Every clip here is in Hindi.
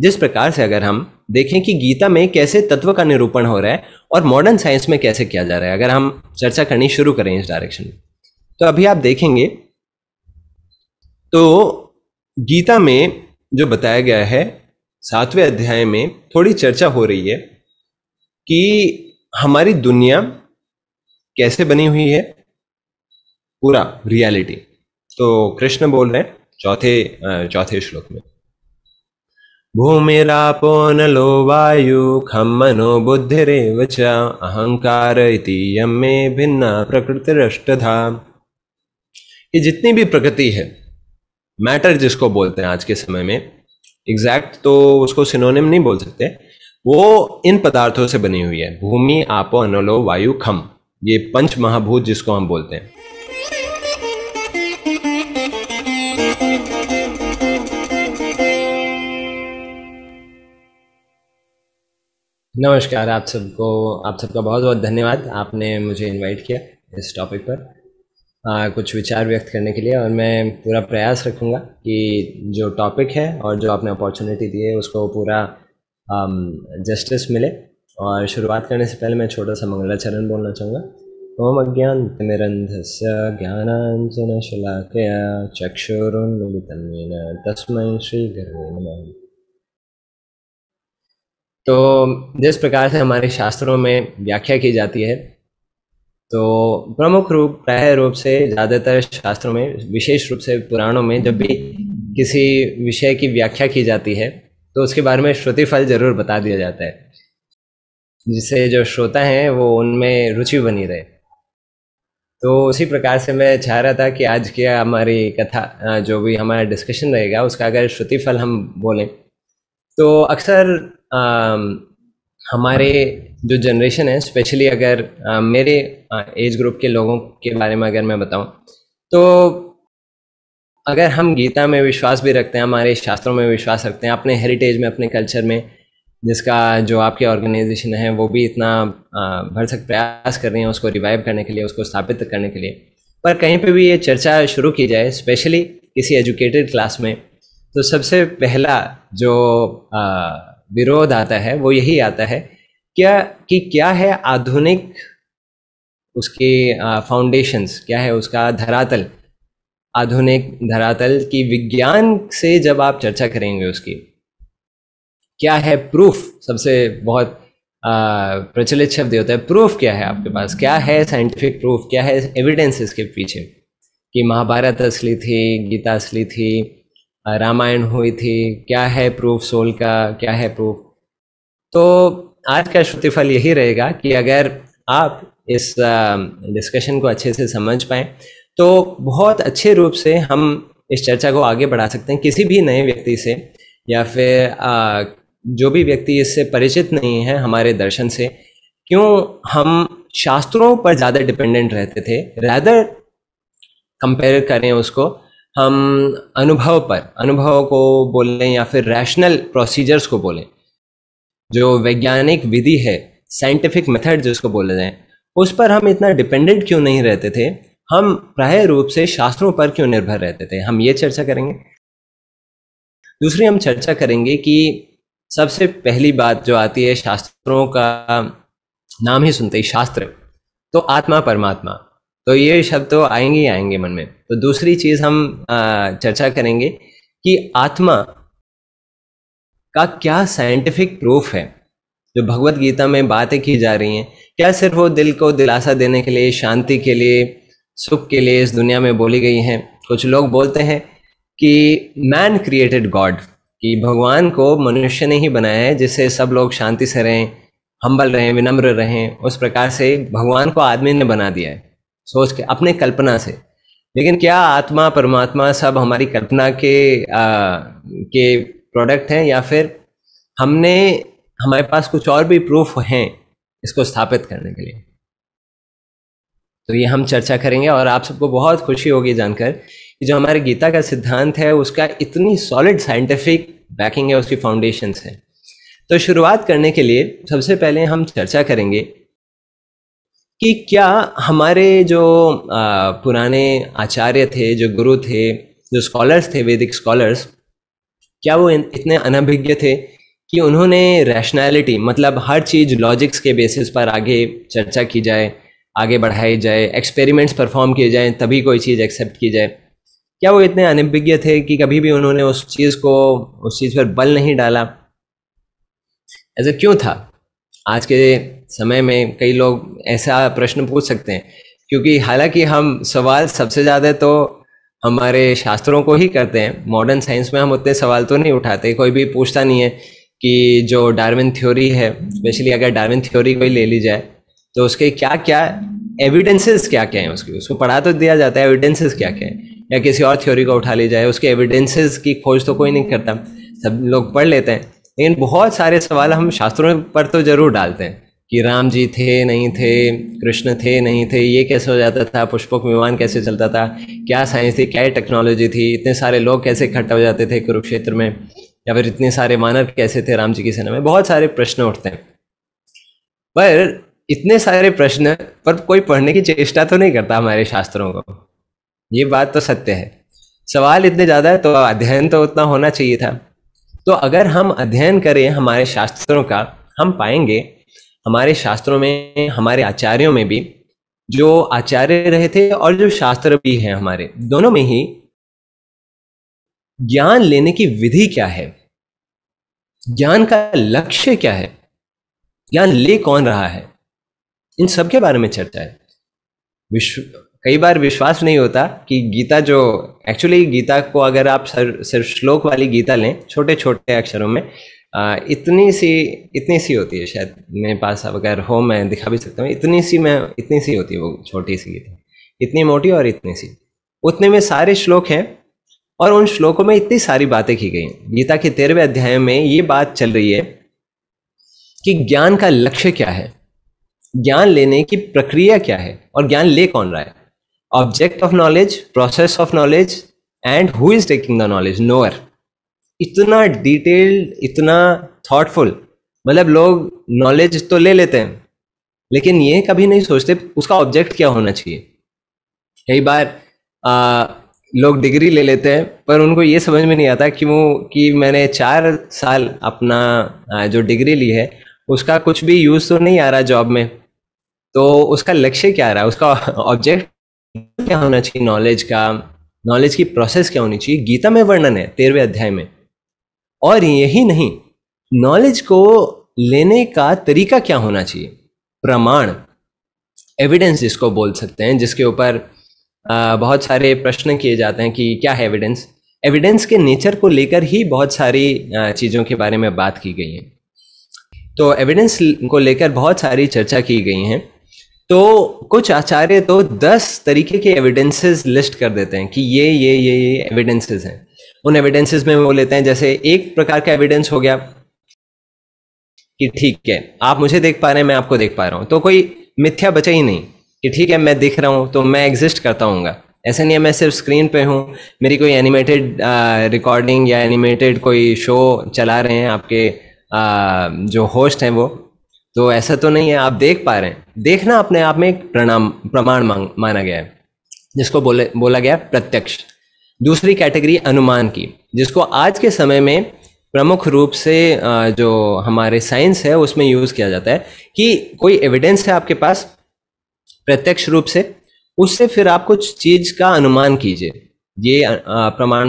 जिस प्रकार से अगर हम देखें कि गीता में कैसे तत्व का निरूपण हो रहा है और मॉडर्न साइंस में कैसे किया जा रहा है अगर हम चर्चा करनी शुरू करें इस डायरेक्शन में तो अभी आप देखेंगे तो गीता में जो बताया गया है सातवें अध्याय में थोड़ी चर्चा हो रही है कि हमारी दुनिया कैसे बनी हुई है पूरा रियलिटी तो कृष्ण बोल रहे हैं चौथे चौथे श्लोक में भूमिरापोन लो वायु खम मनो बुद्धिरेव च अहंकार इति यम में भिन्ना प्रकृतिरष्टधा ये जितनी भी प्रकृति है मैटर जिसको बोलते हैं आज के समय में एग्जैक्ट तो उसको सिनोनिम नहीं बोल सकते वो इन पदार्थों से बनी हुई है भूमि आपो अनलो वायु खम ये पंच महाभूत जिसको हम बोलते हैं नमस्कार आप सबको आप सबका बहुत बहुत धन्यवाद आपने मुझे इनवाइट किया इस टॉपिक पर आ, कुछ विचार व्यक्त करने के लिए और मैं पूरा प्रयास रखूँगा कि जो टॉपिक है और जो आपने अपॉर्चुनिटी दी है उसको पूरा जस्टिस मिले और शुरुआत करने से पहले मैं छोटा सा मंगलाचरण बोलना चाहूँगा ओम अज्ञानतिमिरन्धस्य ज्ञानाञ्जनशलाकया चक्षुरुन्मिलितं येन तस्मै गर्वे नमः तो जिस प्रकार से हमारे शास्त्रों में व्याख्या की जाती है तो प्रमुख रूप प्राय रूप से ज़्यादातर शास्त्रों में विशेष रूप से पुराणों में जब भी किसी विषय की व्याख्या की जाती है तो उसके बारे में श्रुति फल जरूर बता दिया जाता है जिससे जो श्रोता हैं वो उनमें रुचि बनी रहे तो उसी प्रकार से मैं चाह रहा था कि आज की हमारी कथा जो भी हमारा डिस्कशन रहेगा उसका अगर श्रुति फल हम बोलें तो अक्सर Um, हमारे जो जनरेशन है स्पेशली अगर आ, uh, मेरे एज uh, ग्रुप के लोगों के बारे में अगर मैं बताऊं तो अगर हम गीता में विश्वास भी रखते हैं हमारे शास्त्रों में विश्वास रखते हैं अपने हेरिटेज में अपने कल्चर में जिसका जो आपके ऑर्गेनाइजेशन है वो भी इतना uh, भरसक प्रयास कर रही है उसको रिवाइव करने के लिए उसको स्थापित करने के लिए पर कहीं पे भी ये चर्चा शुरू की जाए स्पेशली किसी एजुकेटेड क्लास में तो सबसे पहला जो आ, विरोध आता है वो यही आता है क्या कि क्या है आधुनिक उसके फाउंडेशंस क्या है उसका धरातल आधुनिक धरातल की विज्ञान से जब आप चर्चा करेंगे उसकी क्या है प्रूफ सबसे बहुत प्रचलित शब्द होता है प्रूफ क्या है आपके पास क्या है साइंटिफिक प्रूफ क्या है एविडेंस इसके पीछे कि महाभारत असली थी गीता असली थी रामायण हुई थी क्या है प्रूफ सोल का क्या है प्रूफ तो आज का श्रुतिफल यही रहेगा कि अगर आप इस डिस्कशन को अच्छे से समझ पाए तो बहुत अच्छे रूप से हम इस चर्चा को आगे बढ़ा सकते हैं किसी भी नए व्यक्ति से या फिर आ, जो भी व्यक्ति इससे परिचित नहीं है हमारे दर्शन से क्यों हम शास्त्रों पर ज़्यादा डिपेंडेंट रहते थे रैदर कंपेयर करें उसको हम अनुभव पर अनुभव को बोलें या फिर रैशनल प्रोसीजर्स को बोलें जो वैज्ञानिक विधि है साइंटिफिक मेथड जिसको बोले जाए उस पर हम इतना डिपेंडेंट क्यों नहीं रहते थे हम प्राय रूप से शास्त्रों पर क्यों निर्भर रहते थे हम ये चर्चा करेंगे दूसरी हम चर्चा करेंगे कि सबसे पहली बात जो आती है शास्त्रों का नाम ही सुनते ही शास्त्र तो आत्मा परमात्मा तो ये शब्द तो आएंगे ही आएंगे मन में तो दूसरी चीज हम चर्चा करेंगे कि आत्मा का क्या साइंटिफिक प्रूफ है जो भगवत गीता में बातें की जा रही हैं क्या सिर्फ वो दिल को दिलासा देने के लिए शांति के लिए सुख के लिए इस दुनिया में बोली गई हैं कुछ लोग बोलते हैं कि मैन क्रिएटेड गॉड कि भगवान को मनुष्य ने ही बनाया है जिससे सब लोग शांति से रहें हम्बल रहें विनम्र रहें उस प्रकार से भगवान को आदमी ने बना दिया है सोच के अपने कल्पना से लेकिन क्या आत्मा परमात्मा सब हमारी कल्पना के आ, के प्रोडक्ट हैं या फिर हमने हमारे पास कुछ और भी प्रूफ हैं इसको स्थापित करने के लिए तो ये हम चर्चा करेंगे और आप सबको बहुत खुशी होगी जानकर कि जो हमारे गीता का सिद्धांत है उसका इतनी सॉलिड साइंटिफिक बैकिंग है उसकी फाउंडेशंस है तो शुरुआत करने के लिए सबसे पहले हम चर्चा करेंगे कि क्या हमारे जो पुराने आचार्य थे जो गुरु थे जो स्कॉलर्स थे वैदिक स्कॉलर्स क्या वो इतने अनभिज्ञ थे कि उन्होंने रैशनैलिटी मतलब हर चीज़ लॉजिक्स के बेसिस पर आगे चर्चा की जाए आगे बढ़ाई जाए एक्सपेरिमेंट्स परफॉर्म किए जाएं तभी कोई चीज़ एक्सेप्ट की जाए क्या वो इतने अनभिज्ञ थे कि कभी भी उन्होंने उस चीज़ को उस चीज़ पर बल नहीं डाला ऐसा क्यों था आज के समय में कई लोग ऐसा प्रश्न पूछ सकते हैं क्योंकि हालांकि हम सवाल सबसे ज़्यादा तो हमारे शास्त्रों को ही करते हैं मॉडर्न साइंस में हम उतने सवाल तो नहीं उठाते कोई भी पूछता नहीं है कि जो डार्विन थ्योरी है स्पेशली अगर डार्विन थ्योरी कोई ले ली जाए तो उसके क्या क्या एविडेंसेस क्या क्या हैं उसके उसको पढ़ा तो दिया जाता है एविडेंसेस क्या क्या हैं या किसी और थ्योरी को उठा ली जाए उसके एविडेंसेस की खोज तो कोई नहीं करता सब लोग पढ़ लेते हैं लेकिन बहुत सारे सवाल हम शास्त्रों पर तो जरूर डालते हैं कि राम जी थे नहीं थे कृष्ण थे नहीं थे ये कैसे हो जाता था पुष्पक विमान कैसे चलता था क्या साइंस थी क्या टेक्नोलॉजी थी इतने सारे लोग कैसे इकट्ठा हो जाते थे कुरुक्षेत्र में या फिर इतने सारे मानव कैसे थे राम जी की सेना में बहुत सारे प्रश्न उठते हैं पर इतने सारे प्रश्न पर कोई पढ़ने की चेष्टा तो नहीं करता हमारे शास्त्रों को ये बात तो सत्य है सवाल इतने ज़्यादा है तो अध्ययन तो उतना होना चाहिए था तो अगर हम अध्ययन करें हमारे शास्त्रों का हम पाएंगे हमारे शास्त्रों में हमारे आचार्यों में भी जो आचार्य रहे थे और जो शास्त्र भी हैं हमारे दोनों में ही ज्ञान लेने की विधि क्या है ज्ञान का लक्ष्य क्या है ज्ञान ले कौन रहा है इन सब के बारे में चर्चा है विश्व कई बार विश्वास नहीं होता कि गीता जो एक्चुअली गीता को अगर आप सर सिर्फ श्लोक वाली गीता लें छोटे छोटे अक्षरों में इतनी सी इतनी सी होती है शायद मेरे पास अब अगर हो मैं दिखा भी सकता हूँ इतनी सी मैं इतनी सी होती है वो छोटी सी गीता इतनी मोटी और इतनी सी उतने में सारे श्लोक हैं और उन श्लोकों में इतनी सारी बातें की गई गीता के तेरहवें अध्याय में ये बात चल रही है कि ज्ञान का लक्ष्य क्या है ज्ञान लेने की प्रक्रिया क्या है और ज्ञान ले कौन रहा है object of knowledge process of knowledge and who is taking the knowledge knower इतना डिटेल्ड इतना थॉटफुल मतलब लोग नॉलेज तो ले लेते हैं लेकिन ये कभी नहीं सोचते उसका ऑब्जेक्ट क्या होना चाहिए कई बार आ, लोग डिग्री ले लेते हैं पर उनको ये समझ में नहीं आता कि वो कि मैंने चार साल अपना आ, जो डिग्री ली है उसका कुछ भी यूज़ तो नहीं आ रहा जॉब में तो उसका लक्ष्य क्या रहा उसका ऑब्जेक्ट क्या होना चाहिए नॉलेज का नॉलेज की प्रोसेस क्या होनी चाहिए गीता में वर्णन है तेरहवें अध्याय में और यही नहीं नॉलेज को लेने का तरीका क्या होना चाहिए प्रमाण एविडेंस जिसको बोल सकते हैं जिसके ऊपर बहुत सारे प्रश्न किए जाते हैं कि क्या है एविडेंस एविडेंस के नेचर को लेकर ही बहुत सारी चीज़ों के बारे में बात की गई है तो एविडेंस को लेकर बहुत सारी चर्चा की गई हैं तो कुछ आचार्य तो दस तरीके के एविडेंसेस लिस्ट कर देते हैं कि ये ये ये ये एविडेंसेस हैं उन एविडेंसेस में वो लेते हैं जैसे एक प्रकार का एविडेंस हो गया कि ठीक है आप मुझे देख पा रहे हैं मैं आपको देख पा रहा हूं तो कोई मिथ्या बचा ही नहीं कि ठीक है मैं दिख रहा हूं तो मैं एग्जिस्ट करता हूँ ऐसा नहीं है मैं सिर्फ स्क्रीन पे हूँ मेरी कोई एनिमेटेड रिकॉर्डिंग या एनिमेटेड कोई शो चला रहे हैं आपके आ, जो होस्ट हैं वो तो ऐसा तो नहीं है आप देख पा रहे हैं देखना अपने आप में एक प्रणाम प्रमाण मांग माना गया है जिसको बोले बोला गया प्रत्यक्ष दूसरी कैटेगरी अनुमान की जिसको आज के समय में प्रमुख रूप से जो हमारे साइंस है उसमें यूज किया जाता है कि कोई एविडेंस है आपके पास प्रत्यक्ष रूप से उससे फिर आप कुछ चीज का अनुमान कीजिए ये प्रमाण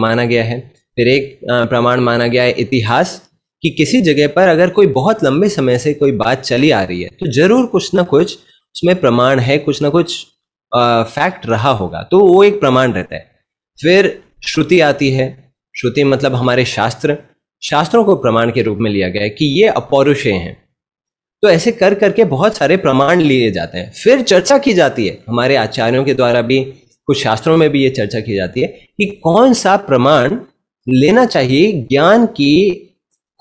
माना गया है फिर एक प्रमाण माना गया है इतिहास कि किसी जगह पर अगर कोई बहुत लंबे समय से कोई बात चली आ रही है तो जरूर कुछ ना कुछ उसमें प्रमाण है कुछ ना कुछ फैक्ट रहा होगा तो वो एक प्रमाण रहता है फिर श्रुति आती है श्रुति मतलब हमारे शास्त्र शास्त्रों को प्रमाण के रूप में लिया गया है कि ये अपौरुषे हैं तो ऐसे कर करके बहुत सारे प्रमाण लिए जाते हैं फिर चर्चा की जाती है हमारे आचार्यों के द्वारा भी कुछ शास्त्रों में भी ये चर्चा की जाती है कि कौन सा प्रमाण लेना चाहिए ज्ञान की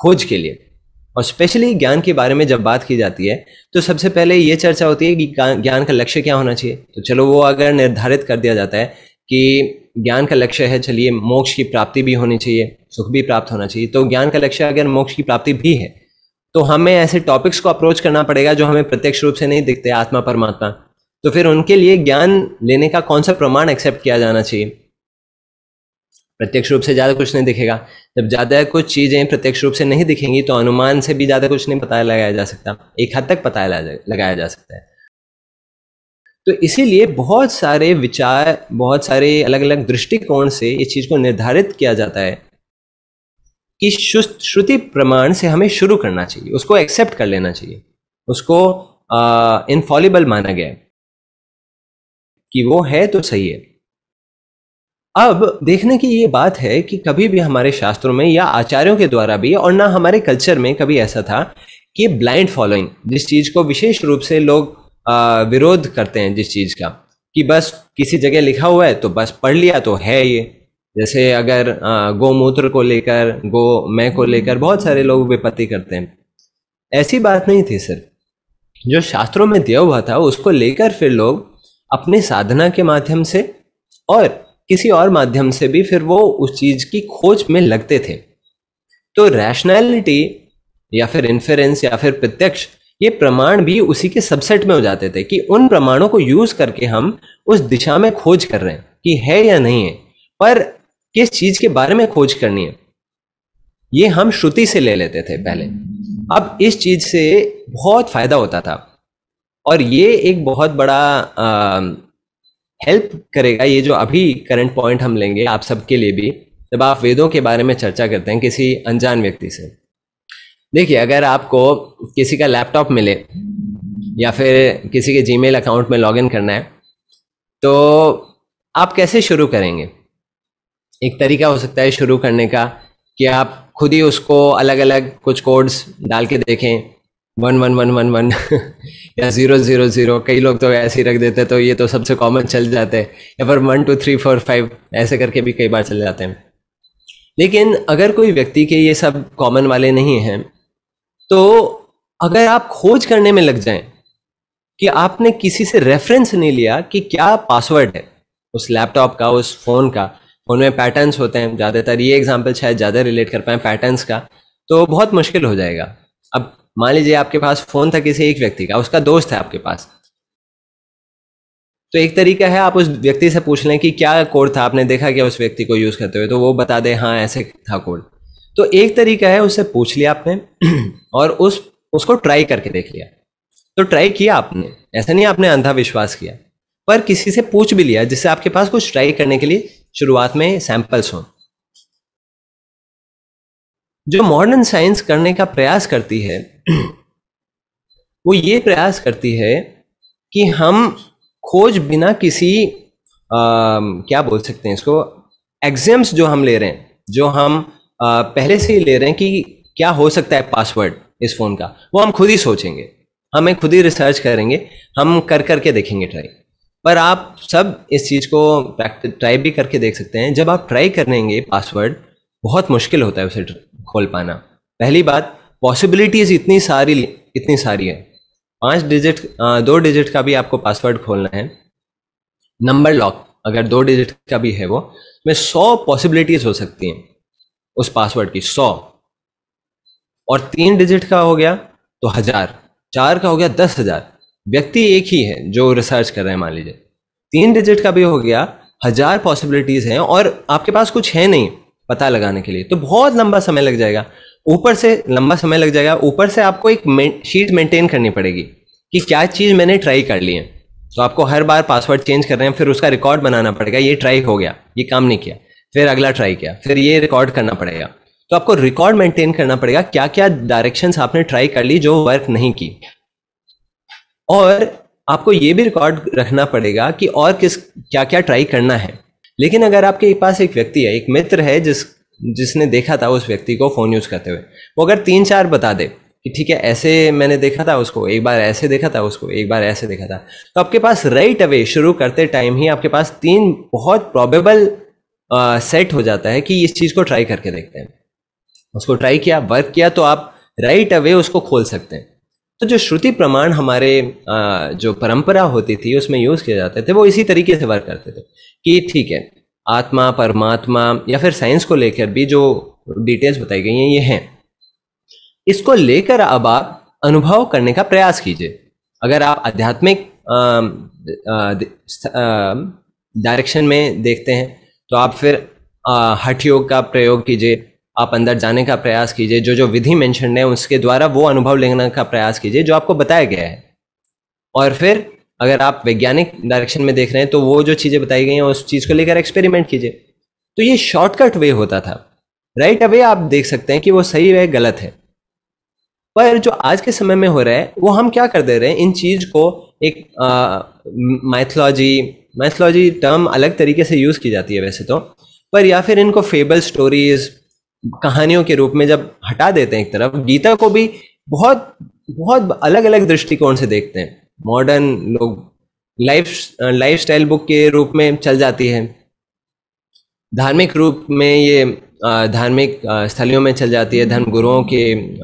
खोज के लिए और स्पेशली ज्ञान के बारे में जब बात की जाती है तो सबसे पहले ये चर्चा होती है कि ज्ञान का लक्ष्य क्या होना चाहिए तो चलो वो अगर निर्धारित कर दिया जाता है कि ज्ञान का लक्ष्य है चलिए मोक्ष की प्राप्ति भी होनी चाहिए सुख भी प्राप्त होना चाहिए तो ज्ञान का लक्ष्य अगर मोक्ष की प्राप्ति भी है तो हमें ऐसे टॉपिक्स को अप्रोच करना पड़ेगा जो हमें प्रत्यक्ष रूप से नहीं दिखते आत्मा परमात्मा तो फिर उनके लिए ज्ञान लेने का कौन सा प्रमाण एक्सेप्ट किया जाना चाहिए प्रत्यक्ष रूप से ज़्यादा कुछ नहीं दिखेगा जब ज़्यादा कुछ चीज़ें प्रत्यक्ष रूप से नहीं दिखेंगी तो अनुमान से भी ज़्यादा कुछ नहीं पता लगाया जा सकता एक हद तक पता लगाया जा सकता है तो इसीलिए बहुत सारे विचार बहुत सारे अलग अलग दृष्टिकोण से इस चीज को निर्धारित किया जाता है कि श्रुति प्रमाण से हमें शुरू करना चाहिए उसको एक्सेप्ट कर लेना चाहिए उसको इनफॉलिबल माना गया कि वो है तो सही है अब देखने की ये बात है कि कभी भी हमारे शास्त्रों में या आचार्यों के द्वारा भी और ना हमारे कल्चर में कभी ऐसा था कि ब्लाइंड फॉलोइंग जिस चीज को विशेष रूप से लोग विरोध करते हैं जिस चीज का कि बस किसी जगह लिखा हुआ है तो बस पढ़ लिया तो है ये जैसे अगर गोमूत्र को लेकर गो मैं को लेकर बहुत सारे लोग विपत्ति करते हैं ऐसी बात नहीं थी सर जो शास्त्रों में दिया हुआ था उसको लेकर फिर लोग अपने साधना के माध्यम से और किसी और माध्यम से भी फिर वो उस चीज की खोज में लगते थे तो रैशनैलिटी या फिर इन्फेरेंस या फिर प्रत्यक्ष ये प्रमाण भी उसी के सबसेट में हो जाते थे कि उन प्रमाणों को यूज करके हम उस दिशा में खोज कर रहे हैं कि है या नहीं है पर किस चीज के बारे में खोज करनी है ये हम श्रुति से ले लेते थे पहले अब इस चीज से बहुत फायदा होता था और ये एक बहुत बड़ा हेल्प करेगा ये जो अभी करंट पॉइंट हम लेंगे आप सबके लिए भी जब आप वेदों के बारे में चर्चा करते हैं किसी अनजान व्यक्ति से देखिए अगर आपको किसी का लैपटॉप मिले या फिर किसी के जीमेल अकाउंट में लॉगिन करना है तो आप कैसे शुरू करेंगे एक तरीका हो सकता है शुरू करने का कि आप खुद ही उसको अलग अलग कुछ कोड्स डाल के देखें one one one one one या ज़ीरो ज़ीरो ज़ीरो कई लोग तो ऐसे ही रख देते तो ये तो सबसे कॉमन चल जाते हैं या फिर one two three four five ऐसे करके भी कई बार चले जाते हैं लेकिन अगर कोई व्यक्ति के ये सब कॉमन वाले नहीं हैं तो अगर आप खोज करने में लग जाएं कि आपने किसी से रेफरेंस नहीं लिया कि क्या पासवर्ड है उस लैपटॉप का उस फोन का फोन में पैटर्न्स होते हैं ज़्यादातर ये एग्जाम्पल शायद ज़्यादा रिलेट कर पाए पैटर्न्स का तो बहुत मुश्किल हो जाएगा अब मान लीजिए आपके पास फोन था किसी एक व्यक्ति का उसका दोस्त है आपके पास तो एक तरीका है आप उस व्यक्ति से पूछ लें कि क्या कोड था आपने देखा क्या उस व्यक्ति को यूज़ करते हुए तो वो बता दे हाँ ऐसे था कोड तो एक तरीका है उसे पूछ लिया आपने और उस उसको ट्राई करके देख लिया तो ट्राई किया आपने ऐसा नहीं आपने अंधा विश्वास किया पर किसी से पूछ भी लिया जिससे आपके पास कुछ ट्राई करने के लिए शुरुआत में सैंपल्स हों जो मॉडर्न साइंस करने का प्रयास करती है वो ये प्रयास करती है कि हम खोज बिना किसी आ, क्या बोल सकते हैं इसको एग्जाम्स जो हम ले रहे हैं जो हम पहले से ही ले रहे हैं कि क्या हो सकता है पासवर्ड इस फोन का वो हम खुद ही सोचेंगे हमें खुद ही रिसर्च करेंगे हम कर करके देखेंगे ट्राई पर आप सब इस चीज़ को ट्राई भी करके देख सकते हैं जब आप ट्राई करेंगे पासवर्ड बहुत मुश्किल होता है उसे खोल पाना पहली बात पॉसिबिलिटीज़ इतनी सारी इतनी सारी है पाँच डिजिट दो डिजिट का भी आपको पासवर्ड खोलना है नंबर लॉक अगर दो डिजिट का भी है वो में सौ पॉसिबिलिटीज़ हो सकती हैं उस पासवर्ड की सौ और तीन डिजिट का हो गया तो हजार चार का हो गया दस हजार व्यक्ति एक ही है जो रिसर्च कर रहे हैं मान लीजिए तीन डिजिट का भी हो गया हजार पॉसिबिलिटीज हैं और आपके पास कुछ है नहीं पता लगाने के लिए तो बहुत लंबा समय लग जाएगा ऊपर से लंबा समय लग जाएगा ऊपर से आपको एक में, शीट मेंटेन करनी पड़ेगी कि क्या चीज़ मैंने ट्राई कर ली है तो आपको हर बार पासवर्ड चेंज कर रहे हैं फिर उसका रिकॉर्ड बनाना पड़ेगा ये ट्राई हो गया ये काम नहीं किया फिर अगला ट्राई किया फिर ये रिकॉर्ड करना पड़ेगा तो आपको रिकॉर्ड मेंटेन करना पड़ेगा क्या क्या डायरेक्शंस आपने ट्राई कर ली जो वर्क नहीं की और आपको ये भी रिकॉर्ड रखना पड़ेगा कि और किस क्या क्या ट्राई करना है लेकिन अगर आपके पास एक व्यक्ति है एक मित्र है जिस जिसने देखा था उस व्यक्ति को फ़ोन यूज़ करते हुए वो अगर तीन चार बता दे कि ठीक है ऐसे मैंने देखा था उसको एक बार ऐसे देखा था उसको एक बार ऐसे देखा था तो आपके पास राइट अवे शुरू करते टाइम ही आपके पास तीन बहुत प्रॉबेबल सेट हो जाता है कि इस चीज़ को ट्राई करके देखते हैं उसको ट्राई किया वर्क किया तो आप राइट अवे उसको खोल सकते हैं तो जो श्रुति प्रमाण हमारे जो परंपरा होती थी उसमें यूज़ किए जाते थे वो इसी तरीके से वर्क करते थे कि ठीक है आत्मा परमात्मा या फिर साइंस को लेकर भी जो डिटेल्स बताई गई हैं ये हैं इसको लेकर अब आप अनुभव करने का प्रयास कीजिए अगर आप आध्यात्मिक डायरेक्शन में देखते हैं तो आप फिर हठ योग का प्रयोग कीजिए आप अंदर जाने का प्रयास कीजिए जो जो विधि मेंशन है उसके द्वारा वो अनुभव लेने का प्रयास कीजिए जो आपको बताया गया है और फिर अगर आप वैज्ञानिक डायरेक्शन में देख रहे हैं तो वो जो चीज़ें बताई गई हैं उस चीज़ को लेकर एक्सपेरिमेंट कीजिए तो ये शॉर्टकट वे होता था राइट अवे आप देख सकते हैं कि वो सही है गलत है पर जो आज के समय में हो रहा है वो हम क्या कर दे रहे हैं इन चीज़ को एक माइथोलॉजी मैथोलॉजी टर्म अलग तरीके से यूज़ की जाती है वैसे तो पर या फिर इनको फेबल स्टोरीज कहानियों के रूप में जब हटा देते हैं एक तरफ गीता को भी बहुत बहुत अलग अलग दृष्टिकोण से देखते हैं मॉडर्न लोग लाइफ लाइफ स्टाइल बुक के रूप में चल जाती है धार्मिक रूप में ये धार्मिक स्थलियों में चल जाती है धर्म गुरुओं के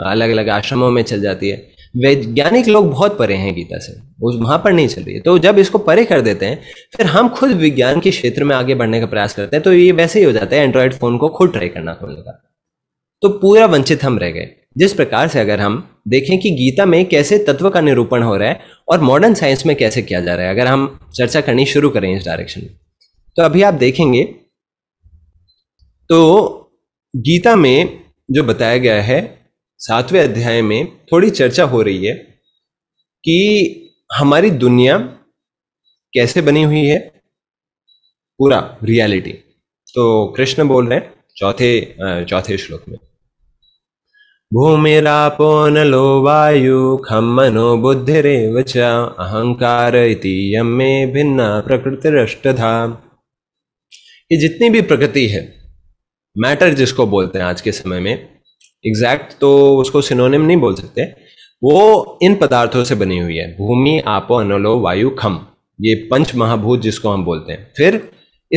अलग अलग आश्रमों में चल जाती है वैज्ञानिक लोग बहुत परे हैं गीता से उस वहां पर नहीं चल रही है तो जब इसको परे कर देते हैं फिर हम खुद विज्ञान के क्षेत्र में आगे बढ़ने का प्रयास करते हैं तो ये वैसे ही हो जाता है एंड्रॉयड फोन को खुद ट्राई करना खोलने का तो पूरा वंचित हम रह गए जिस प्रकार से अगर हम देखें कि गीता में कैसे तत्व का निरूपण हो रहा है और मॉडर्न साइंस में कैसे किया जा रहा है अगर हम चर्चा करनी शुरू करें इस डायरेक्शन में तो अभी आप देखेंगे तो गीता में जो बताया गया है सातवें अध्याय में थोड़ी चर्चा हो रही है कि हमारी दुनिया कैसे बनी हुई है पूरा रियलिटी तो कृष्ण बोल रहे हैं चौथे चौथे श्लोक में भूमिरापो लो वायु खम मनो बुद्धि अहंकार इति यम में भिन्ना प्रकृतिरष्टधा ये जितनी भी प्रकृति है मैटर जिसको बोलते हैं आज के समय में एग्जैक्ट तो उसको सिनोनिम नहीं बोल सकते वो इन पदार्थों से बनी हुई है भूमि आपो अनोलो वायु खम ये पंच महाभूत जिसको हम बोलते हैं फिर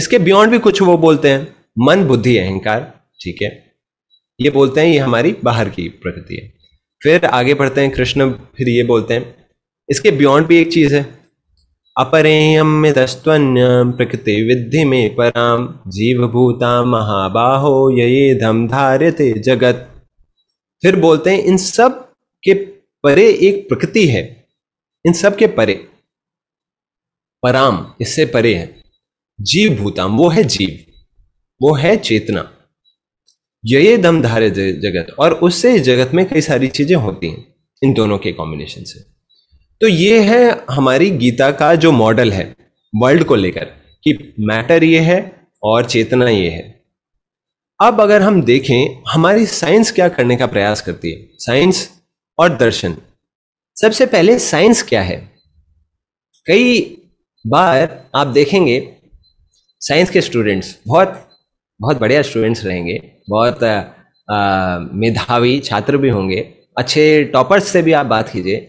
इसके बियॉन्ड भी कुछ वो बोलते हैं मन बुद्धि अहंकार ठीक है ये बोलते हैं ये हमारी बाहर की प्रकृति है फिर आगे पढ़ते हैं कृष्ण फिर ये बोलते हैं इसके बियॉन्ड भी एक चीज़ है अपरेयम तस्वन्य प्रकृति विद्धि में पराम जीव भूता महाबाहो ये धम धारित जगत फिर बोलते हैं इन सब के परे एक प्रकृति है इन सब के परे पराम इससे परे है जीव भूताम वो है जीव वो है चेतना यही दम धारे जगत और उससे इस जगत में कई सारी चीजें होती हैं इन दोनों के कॉम्बिनेशन से तो ये है हमारी गीता का जो मॉडल है वर्ल्ड को लेकर कि मैटर ये है और चेतना ये है अब अगर हम देखें हमारी साइंस क्या करने का प्रयास करती है साइंस और दर्शन सबसे पहले साइंस क्या है कई बार आप देखेंगे साइंस के स्टूडेंट्स बहुत बहुत बढ़िया स्टूडेंट्स रहेंगे बहुत आ, मेधावी छात्र भी होंगे अच्छे टॉपर्स से भी आप बात कीजिए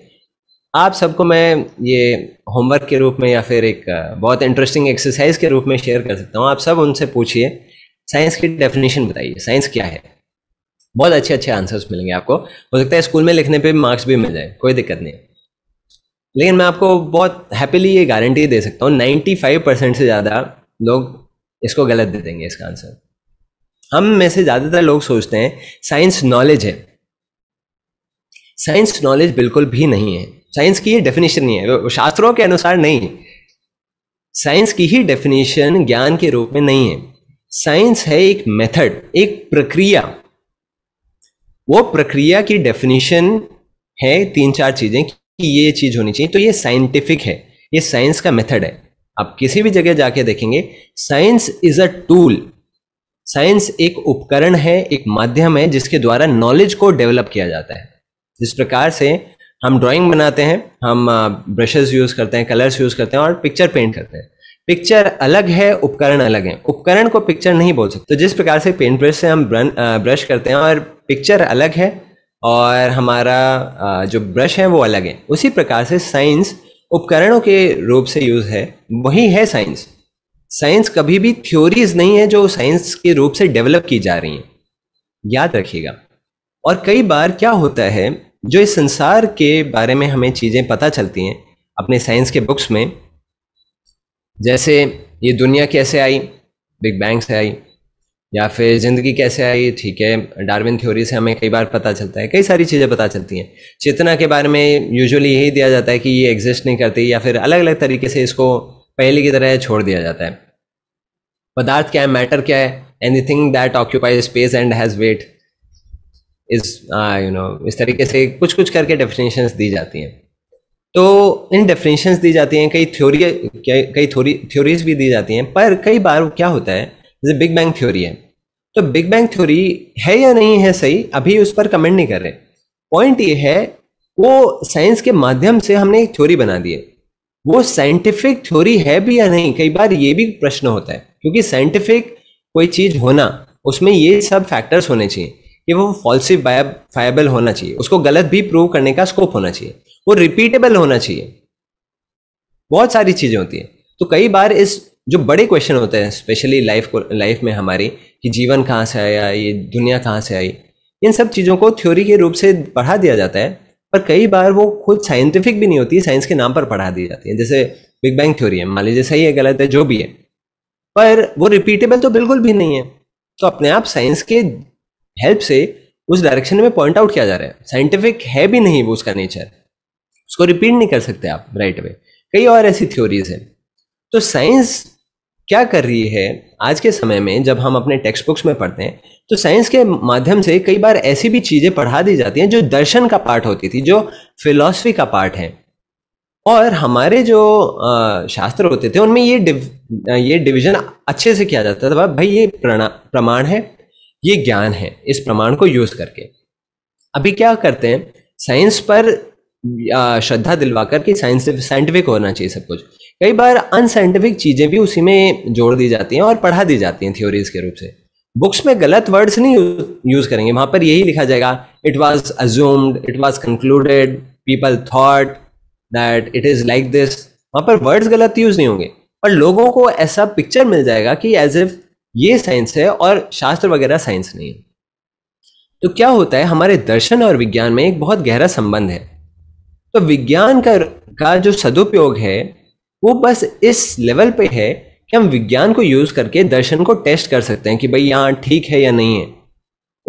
आप सबको मैं ये होमवर्क के रूप में या फिर एक बहुत इंटरेस्टिंग एक्सरसाइज के रूप में शेयर कर सकता हूँ आप सब उनसे पूछिए साइंस की डेफिनेशन बताइए साइंस क्या है बहुत अच्छे अच्छे आंसर्स मिलेंगे आपको हो सकता है स्कूल में लिखने पे मार्क्स भी मिल जाए कोई दिक्कत नहीं लेकिन मैं आपको बहुत हैप्पीली ये गारंटी दे सकता हूँ नाइन्टी फाइव परसेंट से ज़्यादा लोग इसको गलत दे देंगे इसका आंसर हम में से ज़्यादातर लोग सोचते हैं साइंस नॉलेज है साइंस नॉलेज बिल्कुल भी नहीं है साइंस की ये डेफिनेशन नहीं है शास्त्रों के अनुसार नहीं साइंस की ही डेफिनेशन ज्ञान के रूप में नहीं है साइंस है एक मेथड एक प्रक्रिया वो प्रक्रिया की डेफिनेशन है तीन चार चीजें कि ये चीज होनी चाहिए तो ये साइंटिफिक है ये साइंस का मेथड है आप किसी भी जगह जाके देखेंगे science is a tool science एक उपकरण है एक माध्यम है जिसके द्वारा नॉलेज को डेवलप किया जाता है जिस प्रकार से हम ड्राइंग बनाते हैं हम ब्रशेस यूज़ करते हैं कलर्स यूज़ करते हैं और पिक्चर पेंट करते हैं पिक्चर अलग है उपकरण अलग है उपकरण को पिक्चर नहीं बोल सकते तो जिस प्रकार से पेंट ब्रश से हम ब्रश करते हैं और पिक्चर अलग है और हमारा जो ब्रश है वो अलग है उसी प्रकार से साइंस उपकरणों के रूप से यूज है वही है साइंस साइंस कभी भी थ्योरीज नहीं है जो साइंस के रूप से डेवलप की जा रही हैं याद रखिएगा और कई बार क्या होता है जो इस संसार के बारे में हमें चीज़ें पता चलती हैं अपने साइंस के बुक्स में जैसे ये दुनिया कैसे आई बिग बैंग से आई या फिर ज़िंदगी कैसे आई ठीक है डार्विन थ्योरी से हमें कई बार पता चलता है कई सारी चीज़ें पता चलती हैं चेतना के बारे में यूजुअली यही दिया जाता है कि ये एग्जिस्ट नहीं करती या फिर अलग अलग तरीके से इसको पहले की तरह छोड़ दिया जाता है पदार्थ क्या है मैटर क्या है एनी थिंग that occupy space and has weight इस यू नो इस तरीके से कुछ कुछ करके डेफिनेशंस दी जाती हैं तो इन डेफिनेशंस दी जाती हैं कई थ्योरी कई थ्योरी थ्योरीज भी दी जाती हैं पर कई बार क्या होता है जैसे बिग बैंग थ्योरी है तो बिग बैंग थ्योरी है या नहीं है सही अभी उस पर कमेंट नहीं कर रहे पॉइंट ये है वो साइंस के माध्यम से हमने एक थ्योरी बना दी है वो साइंटिफिक थ्योरी है भी या नहीं कई बार ये भी प्रश्न होता है क्योंकि साइंटिफिक कोई चीज़ होना उसमें ये सब फैक्टर्स होने चाहिए कि वो फॉल्सिफाइबल होना चाहिए उसको गलत भी प्रूव करने का स्कोप होना चाहिए वो रिपीटेबल होना चाहिए बहुत सारी चीज़ें होती हैं तो कई बार इस जो बड़े क्वेश्चन होते हैं स्पेशली लाइफ को लाइफ में हमारी कि जीवन कहाँ से आया ये दुनिया कहाँ से आई इन सब चीज़ों को थ्योरी के रूप से पढ़ा दिया जाता है पर कई बार वो खुद साइंटिफिक भी नहीं होती साइंस के नाम पर पढ़ा दी जाती है जैसे बिग बैंग थ्योरी है मान लीजिए सही है गलत है जो भी है पर वो रिपीटेबल तो बिल्कुल भी नहीं है तो अपने आप साइंस के हेल्प से उस डायरेक्शन में पॉइंट आउट किया जा रहा है साइंटिफिक है भी नहीं वो उसका नेचर उसको रिपीट नहीं कर सकते आप राइट वे कई और ऐसी थ्योरीज हैं तो साइंस क्या कर रही है आज के समय में जब हम अपने टेक्स्ट बुक्स में पढ़ते हैं तो साइंस के माध्यम से कई बार ऐसी भी चीज़ें पढ़ा दी जाती हैं जो दर्शन का पार्ट होती थी जो फिलॉसफी का पार्ट है और हमारे जो शास्त्र होते थे उनमें ये डिव, ये डिवीजन अच्छे से किया जाता था भाई ये प्रमाण है ये ज्ञान है इस प्रमाण को यूज़ करके अभी क्या करते हैं साइंस पर श्रद्धा दिलवाकर कि साइंस साइंटिफिक होना चाहिए सब कुछ कई बार अनसाइंटिफिक चीजें भी उसी में जोड़ दी जाती हैं और पढ़ा दी जाती हैं थ्योरीज के रूप से बुक्स में गलत वर्ड्स नहीं यूज करेंगे वहां पर यही लिखा जाएगा it was assumed it was concluded people thought that it is like this वहां पर वर्ड्स गलत यूज नहीं होंगे पर लोगों को ऐसा पिक्चर मिल जाएगा कि एज इफ ये साइंस है और शास्त्र वगैरह साइंस नहीं है तो क्या होता है हमारे दर्शन और विज्ञान में एक बहुत गहरा संबंध है तो विज्ञान का का जो सदुपयोग है वो बस इस लेवल पे है कि हम विज्ञान को यूज़ करके दर्शन को टेस्ट कर सकते हैं कि भाई यहाँ ठीक है या नहीं है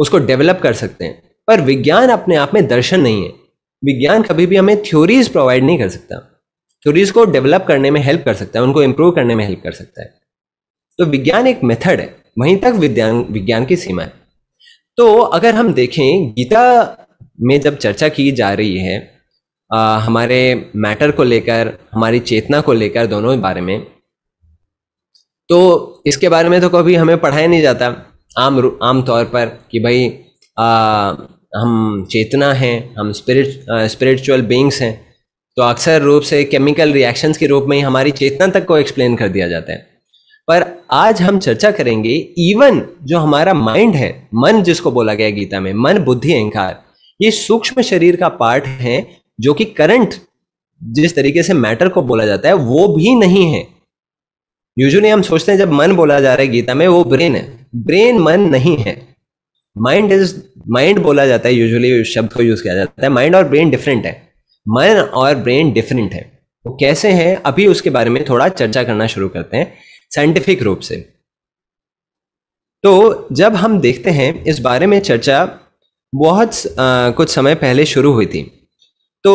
उसको डेवलप कर सकते हैं पर विज्ञान अपने आप में दर्शन नहीं है विज्ञान कभी भी हमें थ्योरीज प्रोवाइड नहीं कर सकता थ्योरीज को डेवलप करने में हेल्प कर सकता है उनको इम्प्रूव करने में हेल्प कर सकता है तो विज्ञान एक मेथड है वहीं तक विज्ञान विज्ञान की सीमा है तो अगर हम देखें गीता में जब चर्चा की जा रही है आ, हमारे मैटर को लेकर हमारी चेतना को लेकर दोनों बारे में तो इसके बारे में तो कभी हमें पढ़ाया नहीं जाता आम आम तौर पर कि भाई आ, हम चेतना हैं हम स्पिरिट स्पिरिचुअल बींग्स हैं तो अक्सर रूप से केमिकल रिएक्शंस के रूप में ही हमारी चेतना तक को एक्सप्लेन कर दिया जाता है पर आज हम चर्चा करेंगे इवन जो हमारा माइंड है मन जिसको बोला गया गीता में मन बुद्धि अहंकार ये सूक्ष्म शरीर का पार्ट है जो कि करंट जिस तरीके से मैटर को बोला जाता है वो भी नहीं है यूजुअली हम सोचते हैं जब मन बोला जा रहा है गीता में वो ब्रेन है ब्रेन मन नहीं है माइंड इज माइंड बोला जाता है यूजुअली शब्द को यूज किया जाता है माइंड और ब्रेन डिफरेंट है मन और ब्रेन डिफरेंट है वो कैसे है अभी उसके बारे में थोड़ा चर्चा करना शुरू करते हैं साइंटिफिक रूप से तो जब हम देखते हैं इस बारे में चर्चा बहुत आ, कुछ समय पहले शुरू हुई थी तो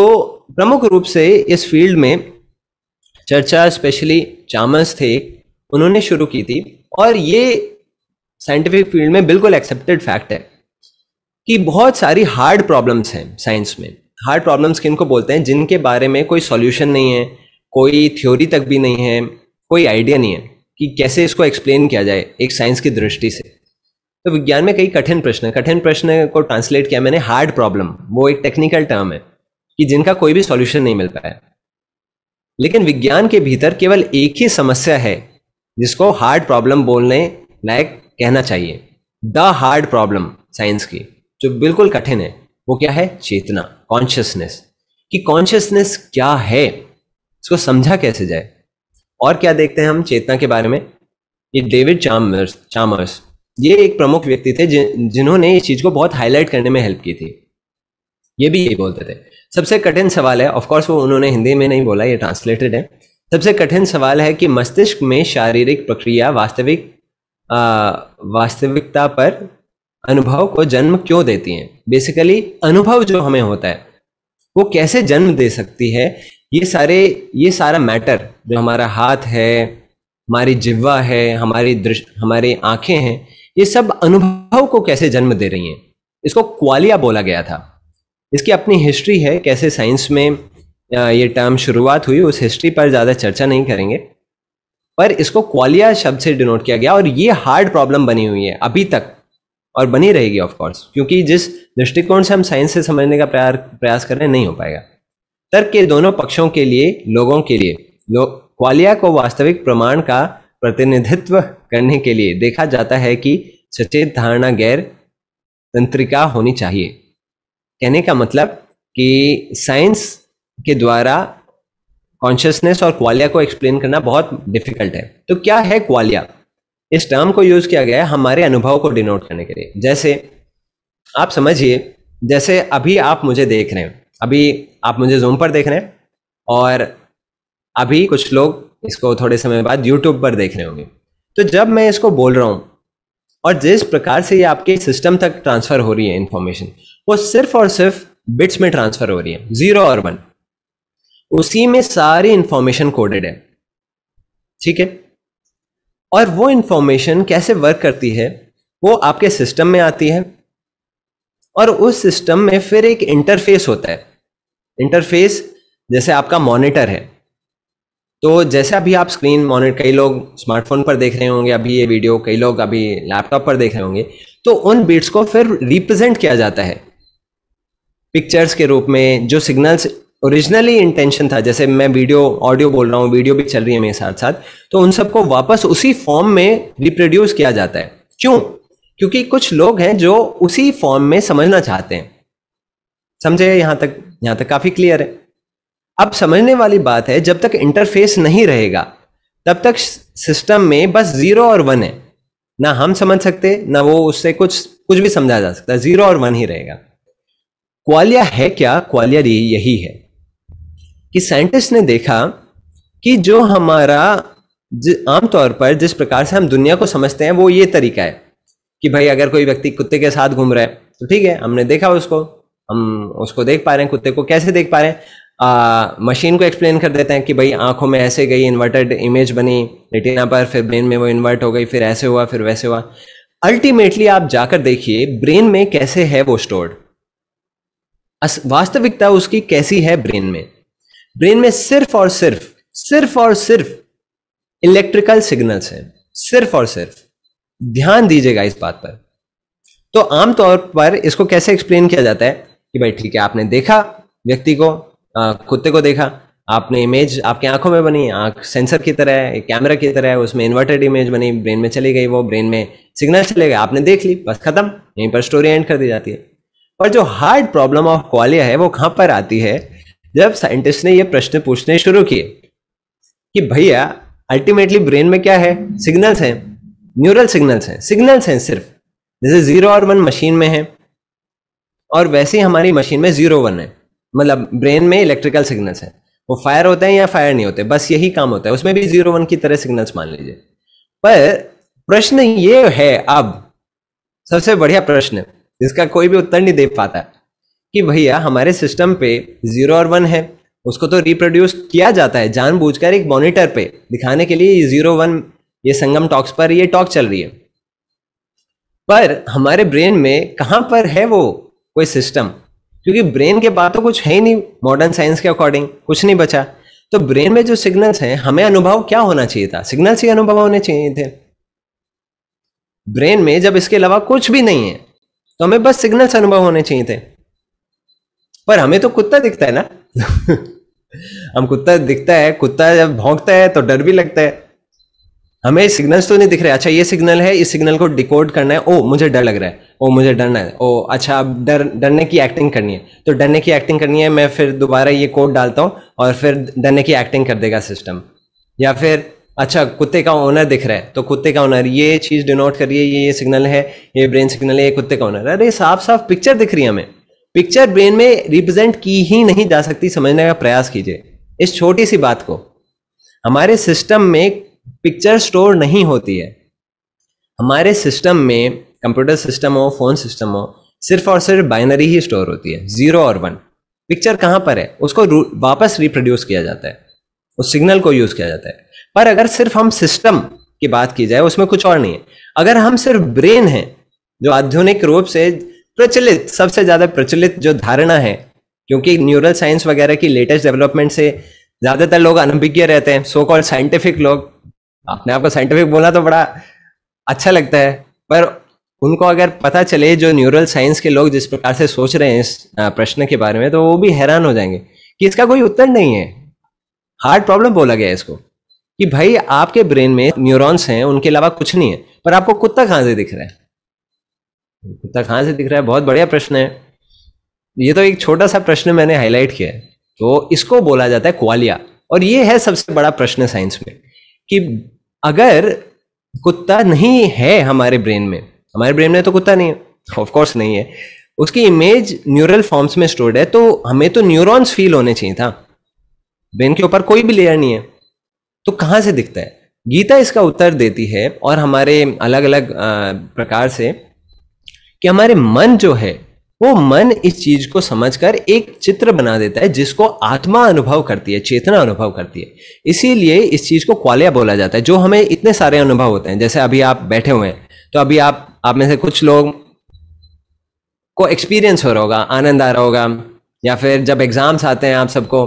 प्रमुख रूप से इस फील्ड में चर्चा स्पेशली चामस थे उन्होंने शुरू की थी और ये साइंटिफिक फील्ड में बिल्कुल एक्सेप्टेड फैक्ट है कि बहुत सारी हार्ड प्रॉब्लम्स हैं साइंस में हार्ड प्रॉब्लम्स किन को बोलते हैं जिनके बारे में कोई सॉल्यूशन नहीं है कोई थ्योरी तक भी नहीं है कोई आइडिया नहीं है कि कैसे इसको एक्सप्लेन किया जाए एक साइंस की दृष्टि से तो विज्ञान में कई कठिन प्रश्न कठिन प्रश्न को ट्रांसलेट किया मैंने हार्ड प्रॉब्लम वो एक टेक्निकल टर्म है कि जिनका कोई भी सॉल्यूशन नहीं मिल पाया लेकिन विज्ञान के भीतर केवल एक ही समस्या है जिसको हार्ड प्रॉब्लम बोलने लायक कहना चाहिए द हार्ड प्रॉब्लम साइंस की जो बिल्कुल कठिन है वो क्या है चेतना कॉन्शियसनेस कि कॉन्शियसनेस क्या है इसको समझा कैसे जाए और क्या देखते हैं हम चेतना के बारे में ये डेविड चामर्स चामर्स ये एक प्रमुख व्यक्ति थे जिन्होंने इस चीज को बहुत हाईलाइट करने में हेल्प की थी ये भी यही बोलते थे सबसे कठिन सवाल है ऑफकोर्स वो उन्होंने हिंदी में नहीं बोला ये ट्रांसलेटेड है सबसे कठिन सवाल है कि मस्तिष्क में शारीरिक प्रक्रिया वास्तविक वास्तविकता पर अनुभव को जन्म क्यों देती है बेसिकली अनुभव जो हमें होता है वो कैसे जन्म दे सकती है ये सारे ये सारा मैटर जो हमारा हाथ है हमारी जिवा है हमारी दृष्ट हमारी आंखें हैं ये सब अनुभव को कैसे जन्म दे रही हैं इसको क्वालिया बोला गया था इसकी अपनी हिस्ट्री है कैसे साइंस में ये टर्म शुरुआत हुई उस हिस्ट्री पर ज़्यादा चर्चा नहीं करेंगे पर इसको क्वालिया शब्द से डिनोट किया गया और ये हार्ड प्रॉब्लम बनी हुई है अभी तक और बनी रहेगी ऑफकोर्स क्योंकि जिस दृष्टिकोण से हम साइंस से समझने का प्रयास कर रहे हैं नहीं हो पाएगा तर्क के दोनों पक्षों के लिए लोगों के लिए लो, क्वालिया को वास्तविक प्रमाण का प्रतिनिधित्व करने के लिए देखा जाता है कि सचेत धारणा गैर तंत्रिका होनी चाहिए कहने का मतलब कि साइंस के द्वारा कॉन्शियसनेस और क्वालिया को एक्सप्लेन करना बहुत डिफिकल्ट है तो क्या है क्वालिया इस टर्म को यूज किया गया है हमारे अनुभव को डिनोट करने के लिए जैसे आप समझिए जैसे अभी आप मुझे देख रहे हैं अभी आप मुझे जूम पर देख रहे हैं और अभी कुछ लोग इसको थोड़े समय बाद यूट्यूब पर देख रहे होंगे तो जब मैं इसको बोल रहा हूँ और जिस प्रकार से ये आपके सिस्टम तक ट्रांसफर हो रही है इन्फॉर्मेशन वो सिर्फ और सिर्फ बिट्स में ट्रांसफर हो रही है जीरो और वन उसी में सारी इंफॉर्मेशन कोडेड है ठीक है और वो इंफॉर्मेशन कैसे वर्क करती है वो आपके सिस्टम में आती है और उस सिस्टम में फिर एक इंटरफेस होता है इंटरफेस जैसे आपका मॉनिटर है तो जैसे अभी आप स्क्रीन मॉनिटर कई लोग स्मार्टफोन पर देख रहे होंगे अभी ये वीडियो कई लोग अभी लैपटॉप पर देख रहे होंगे तो उन बिट्स को फिर रिप्रेजेंट किया जाता है पिक्चर्स के रूप में जो सिग्नल्स ओरिजिनली इंटेंशन था जैसे मैं वीडियो ऑडियो बोल रहा हूँ वीडियो भी चल रही है मेरे साथ साथ तो उन सबको वापस उसी फॉर्म में रिप्रोड्यूस किया जाता है क्यों क्योंकि कुछ लोग हैं जो उसी फॉर्म में समझना चाहते हैं समझे यहाँ तक यहाँ तक काफी क्लियर है अब समझने वाली बात है जब तक इंटरफेस नहीं रहेगा तब तक सिस्टम में बस जीरो और वन है ना हम समझ सकते ना वो उससे कुछ कुछ भी समझा जा सकता है जीरो और वन ही रहेगा क्वालिया है क्या क्वालिया यही है कि साइंटिस्ट ने देखा कि जो हमारा आमतौर पर जिस प्रकार से हम दुनिया को समझते हैं वो ये तरीका है कि भाई अगर कोई व्यक्ति कुत्ते के साथ घूम रहा है तो ठीक है हमने देखा उसको हम उसको देख पा रहे हैं कुत्ते को कैसे देख पा रहे हैं आ, मशीन को एक्सप्लेन कर देते हैं कि भाई आंखों में ऐसे गई इन्वर्टेड इमेज बनी रेटिना पर फिर ब्रेन में वो इन्वर्ट हो गई फिर ऐसे हुआ फिर वैसे हुआ अल्टीमेटली आप जाकर देखिए ब्रेन में कैसे है वो स्टोर्ड वास्तविकता उसकी कैसी है ब्रेन में ब्रेन में सिर्फ और सिर्फ सिर्फ और सिर्फ इलेक्ट्रिकल सिग्नल्स हैं सिर्फ और सिर्फ ध्यान दीजिएगा इस बात पर तो आमतौर पर इसको कैसे एक्सप्लेन किया जाता है कि भाई ठीक है आपने देखा व्यक्ति को कुत्ते को देखा आपने इमेज आपकी आंखों में बनी आंख सेंसर की तरह है कैमरा की तरह है उसमें इन्वर्टेड इमेज बनी ब्रेन में चली गई वो ब्रेन में सिग्नल चले गए आपने देख ली बस खत्म यहीं पर स्टोरी एंड कर दी जाती है पर जो हार्ड प्रॉब्लम ऑफ क्वालिया है वो कहां पर आती है जब साइंटिस्ट ने ये प्रश्न पूछने शुरू किए कि भैया अल्टीमेटली ब्रेन में क्या है सिग्नल्स हैं न्यूरल सिग्नल्स हैं सिग्नल्स हैं सिर्फ जैसे जीरो और वन मशीन में है और वैसे ही हमारी मशीन में जीरो वन है मतलब ब्रेन में इलेक्ट्रिकल सिग्नल्स हैं वो फायर होते हैं या फायर नहीं होते बस यही काम होता है उसमें भी जीरो वन की तरह सिग्नल्स मान लीजिए पर प्रश्न ये है अब सबसे बढ़िया प्रश्न जिसका कोई भी उत्तर नहीं दे पाता कि भैया हमारे सिस्टम पे जीरो और वन है उसको तो रिप्रोड्यूस किया जाता है जानबूझकर एक मॉनिटर पे दिखाने के लिए जीरो वन ये संगम टॉक्स पर ये टॉक चल रही है पर हमारे ब्रेन में कहाँ पर है वो कोई सिस्टम क्योंकि ब्रेन के बाद तो कुछ है ही नहीं मॉडर्न साइंस के अकॉर्डिंग कुछ नहीं बचा तो ब्रेन में जो सिग्नल्स हैं हमें अनुभव क्या होना चाहिए था सिग्नल्स ही अनुभव होने चाहिए थे ब्रेन में जब इसके अलावा कुछ भी नहीं है तो हमें बस सिग्नल्स अनुभव होने चाहिए थे पर हमें तो कुत्ता दिखता है ना हम कुत्ता दिखता है कुत्ता जब भोंकता है तो डर भी लगता है हमें सिग्नल्स तो नहीं दिख रहे अच्छा ये सिग्नल है इस सिग्नल को डिकोड करना है ओ मुझे डर लग रहा है ओ मुझे डरना है ओ अच्छा अब डर डरने की एक्टिंग करनी है तो डरने की एक्टिंग करनी है मैं फिर दोबारा ये कोड डालता हूँ और फिर डरने की एक्टिंग कर देगा सिस्टम या फिर अच्छा कुत्ते का ओनर दिख रहा है तो कुत्ते का ओनर ये चीज डिनोट करिए ये ये सिग्नल है ये ब्रेन सिग्नल है ये कुत्ते का ओनर अरे साफ साफ पिक्चर दिख रही है हमें पिक्चर ब्रेन में रिप्रेजेंट की ही नहीं जा सकती समझने का प्रयास कीजिए इस छोटी सी बात को हमारे सिस्टम में पिक्चर स्टोर नहीं होती है हमारे सिस्टम में कंप्यूटर सिस्टम हो फोन सिस्टम हो सिर्फ और सिर्फ बाइनरी ही स्टोर होती है जीरो और वन पिक्चर कहाँ पर है उसको वापस रिप्रोड्यूस किया जाता है उस सिग्नल को यूज़ किया जाता है पर अगर सिर्फ हम सिस्टम की बात की जाए उसमें कुछ और नहीं है अगर हम सिर्फ ब्रेन है जो आधुनिक रूप से प्रचलित सबसे ज्यादा प्रचलित जो धारणा है क्योंकि न्यूरल साइंस वगैरह की लेटेस्ट डेवलपमेंट से ज्यादातर लोग अनभिज्ञ रहते हैं सो कॉल साइंटिफिक लोग आपने आपको साइंटिफिक बोला तो बड़ा अच्छा लगता है पर उनको अगर पता चले जो न्यूरल साइंस के लोग जिस प्रकार से सोच रहे हैं इस प्रश्न के बारे में तो वो भी हैरान हो जाएंगे कि इसका कोई उत्तर नहीं है हार्ड प्रॉब्लम बोला गया इसको कि भाई आपके ब्रेन में न्यूरॉन्स हैं उनके अलावा कुछ नहीं है पर आपको कुत्ता कहां से दिख रहा है कुत्ता कहां से दिख रहा है बहुत बढ़िया प्रश्न है ये तो एक छोटा सा प्रश्न मैंने हाईलाइट किया है तो इसको बोला जाता है क्वालिया और ये है सबसे बड़ा प्रश्न साइंस में कि अगर कुत्ता नहीं है हमारे ब्रेन में हमारे ब्रेन में तो कुत्ता नहीं है ऑफकोर्स नहीं है उसकी इमेज न्यूरल फॉर्म्स में स्टोर्ड है तो हमें तो न्यूरॉन्स फील होने चाहिए था ब्रेन के ऊपर कोई भी लेयर नहीं है तो कहाँ से दिखता है गीता इसका उत्तर देती है और हमारे अलग अलग प्रकार से कि हमारे मन जो है वो मन इस चीज को समझकर एक चित्र बना देता है जिसको आत्मा अनुभव करती है चेतना अनुभव करती है इसीलिए इस चीज को क्वालिया बोला जाता है जो हमें इतने सारे अनुभव होते हैं जैसे अभी आप बैठे हुए हैं तो अभी आप आप में से कुछ लोग को एक्सपीरियंस हो रहा होगा आनंद आ रहा होगा या फिर जब एग्जाम्स आते हैं आप सबको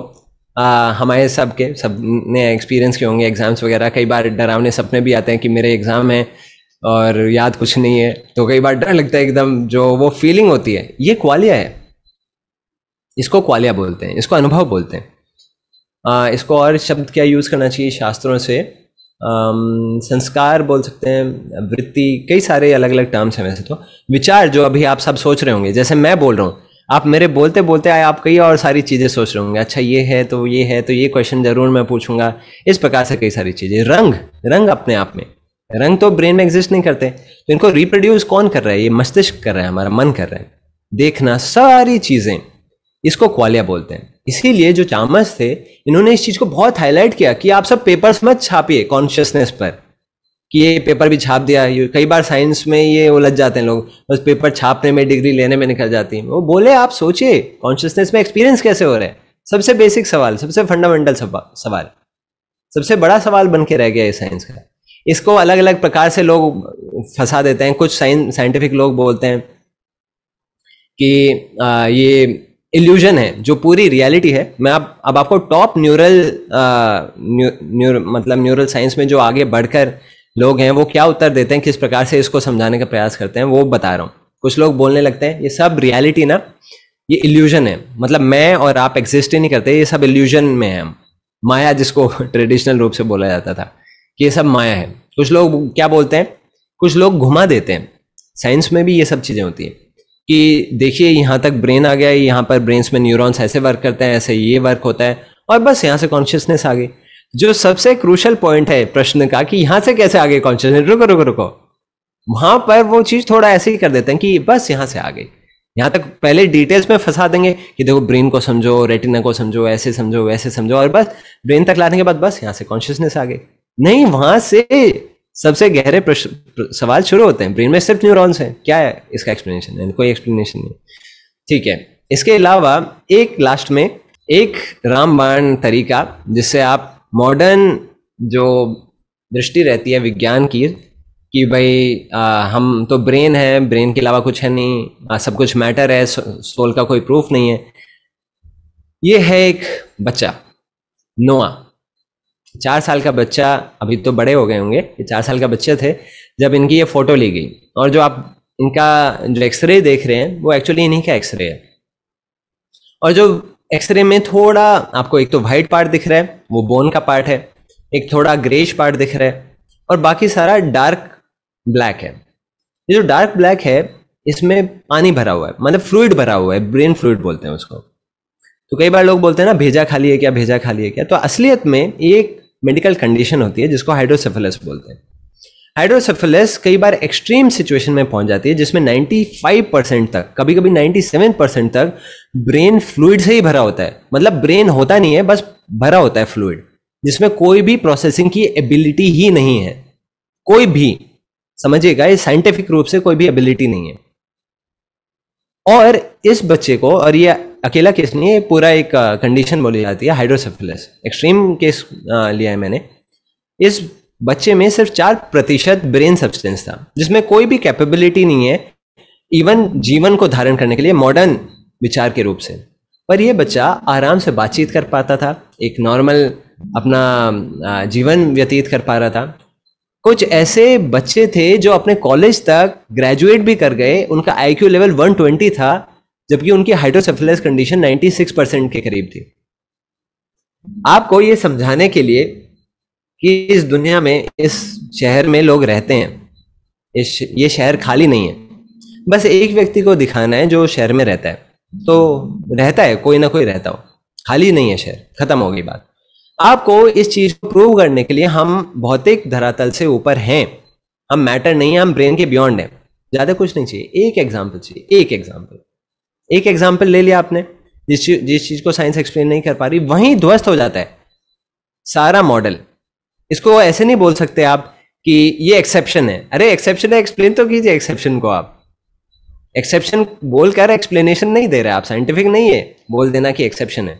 आ, हमारे सब के सब ने एक्सपीरियंस किए होंगे एग्ज़ाम्स वगैरह कई बार डरावने सपने भी आते हैं कि मेरे एग्ज़ाम हैं और याद कुछ नहीं है तो कई बार डर लगता है एकदम जो वो फीलिंग होती है ये क्वालिया है इसको क्वालिया बोलते हैं इसको अनुभव बोलते हैं आ, इसको और शब्द क्या यूज़ करना चाहिए शास्त्रों से आम, संस्कार बोल सकते हैं वृत्ति कई सारे अलग अलग टर्म्स हैं वैसे तो विचार जो अभी आप सब सोच रहे होंगे जैसे मैं बोल रहा हूँ आप मेरे बोलते बोलते आए आप कई और सारी चीज़ें सोच रहे होंगे अच्छा ये है तो ये है तो ये क्वेश्चन ज़रूर मैं पूछूंगा इस प्रकार से कई सारी चीज़ें रंग रंग अपने आप में रंग तो ब्रेन में एग्जिस्ट नहीं करते तो इनको रिप्रोड्यूस कौन कर रहा है ये मस्तिष्क कर रहा है हमारा मन कर रहा है देखना सारी चीज़ें इसको क्वालिया बोलते हैं इसीलिए जो चामच थे इन्होंने इस चीज़ को बहुत हाईलाइट किया कि आप सब पेपर्स मत छापिए कॉन्शियसनेस पर कि ये पेपर भी छाप दिया है कई बार साइंस में ये उलझ जाते हैं लोग बस पेपर छापने में डिग्री लेने में निकल जाती है वो बोले आप सोचिए कॉन्शियसनेस में एक्सपीरियंस कैसे हो रहा है सबसे बेसिक सवाल सबसे फंडामेंटल सवाल सबसे बड़ा सवाल बन के रह गया ये साइंस का इसको अलग अलग प्रकार से लोग फंसा देते हैं कुछ साइंस साइंटिफिक लोग बोलते हैं कि आ, ये इल्यूजन है जो पूरी रियलिटी है मैं आप अब आपको टॉप न्यूरल न्यू, न्यूर, मतलब न्यूरल साइंस में जो आगे बढ़कर लोग हैं वो क्या उत्तर देते हैं किस प्रकार से इसको समझाने का प्रयास करते हैं वो बता रहा हूँ कुछ लोग बोलने लगते हैं ये सब रियलिटी ना ये इल्यूजन है मतलब मैं और आप एग्जिस्ट ही नहीं करते ये सब इल्यूजन में है हम माया जिसको ट्रेडिशनल रूप से बोला जाता था कि ये सब माया है कुछ लोग क्या बोलते हैं कुछ लोग घुमा देते हैं साइंस में भी ये सब चीज़ें होती हैं कि देखिए यहाँ तक ब्रेन आ गया यहाँ पर ब्रेन्स में न्यूरॉन्स ऐसे वर्क करते हैं ऐसे ये वर्क होता है और बस यहाँ से कॉन्शियसनेस आ गई जो सबसे क्रूशल पॉइंट है प्रश्न का कि यहां से कैसे आगे कॉन्शियसनेस रुको रुको रुको वहां पर वो चीज थोड़ा ऐसे ही कर देते हैं कि बस यहां से आगे यहां तक पहले डिटेल्स में फंसा देंगे कि देखो ब्रेन को समझो रेटिना को समझो ऐसे समझो वैसे समझो और बस ब्रेन तक लाने के बाद बस यहां से कॉन्शियसनेस आ गई नहीं वहां से सबसे गहरे प्रश्न सवाल शुरू होते हैं ब्रेन में सिर्फ न्यूरॉन्स हैं क्या है इसका एक्सप्लेनेशन है कोई एक्सप्लेनेशन नहीं ठीक है इसके अलावा एक लास्ट में एक रामबाण तरीका जिससे आप मॉडर्न जो दृष्टि रहती है विज्ञान की कि भाई आ, हम तो ब्रेन है ब्रेन के अलावा कुछ है नहीं आ, सब कुछ मैटर है सोल का कोई प्रूफ नहीं है ये है एक बच्चा नोआ चार साल का बच्चा अभी तो बड़े हो गए होंगे ये चार साल का बच्चे थे जब इनकी ये फोटो ली गई और जो आप इनका जो एक्सरे देख रहे हैं वो एक्चुअली इन्हीं का एक्सरे है और जो एक्सरे में थोड़ा आपको एक तो वाइट पार्ट दिख रहा है वो बोन का पार्ट है एक थोड़ा ग्रेश पार्ट दिख रहा है और बाकी सारा डार्क ब्लैक है ये जो डार्क ब्लैक है इसमें पानी भरा हुआ है मतलब फ्लूड भरा हुआ है ब्रेन फ्लूड बोलते हैं उसको तो कई बार लोग बोलते हैं ना भेजा खाली है क्या भेजा खाली है क्या तो असलियत में एक मेडिकल कंडीशन होती है जिसको हाइड्रोसेफलस बोलते हैं हाइड्रोसेफेलस कई बार एक्सट्रीम सिचुएशन में पहुंच जाती है जिसमें 95 परसेंट तक कभी कभी 97 परसेंट तक ब्रेन फ्लूड से ही भरा होता है मतलब ब्रेन होता नहीं है बस भरा होता है फ्लूड जिसमें कोई भी प्रोसेसिंग की एबिलिटी ही नहीं है कोई भी समझिएगा ये साइंटिफिक रूप से कोई भी एबिलिटी नहीं है और इस बच्चे को और ये अकेला केस नहीं है पूरा एक कंडीशन बोली जाती है हाइड्रोसेफिलस एक्सट्रीम केस लिया है मैंने इस बच्चे में सिर्फ चार प्रतिशत ब्रेन सब्सटेंस था जिसमें कोई भी कैपेबिलिटी नहीं है इवन जीवन को धारण करने के लिए मॉडर्न विचार के रूप से पर यह बच्चा आराम से बातचीत कर पाता था एक नॉर्मल अपना जीवन व्यतीत कर पा रहा था कुछ ऐसे बच्चे थे जो अपने कॉलेज तक ग्रेजुएट भी कर गए उनका आई लेवल 120 था जबकि उनकी हाइड्रोसेफलस कंडीशन 96 परसेंट के करीब थी आपको ये समझाने के लिए कि इस दुनिया में इस शहर में लोग रहते हैं इस ये शहर खाली नहीं है बस एक व्यक्ति को दिखाना है जो शहर में रहता है तो रहता है कोई ना कोई रहता हो खाली नहीं है शहर खत्म हो गई बात आपको इस चीज को प्रूव करने के लिए हम भौतिक धरातल से ऊपर हैं हम मैटर नहीं है हम ब्रेन के बियॉन्ड हैं ज्यादा कुछ नहीं चाहिए एक एग्जाम्पल चाहिए एक एग्जाम्पल एक एग्जाम्पल ले लिया आपने जिस जिस चीज को साइंस एक्सप्लेन नहीं कर पा रही वहीं ध्वस्त हो जाता है सारा मॉडल इसको ऐसे नहीं बोल सकते आप कि ये एक्सेप्शन है अरे एक्सेप्शन है एक्सप्लेन तो कीजिए एक्सेप्शन को आप एक्सेप्शन बोल कर एक्सप्लेनेशन नहीं दे रहे आप साइंटिफिक नहीं है बोल देना कि एक्सेप्शन है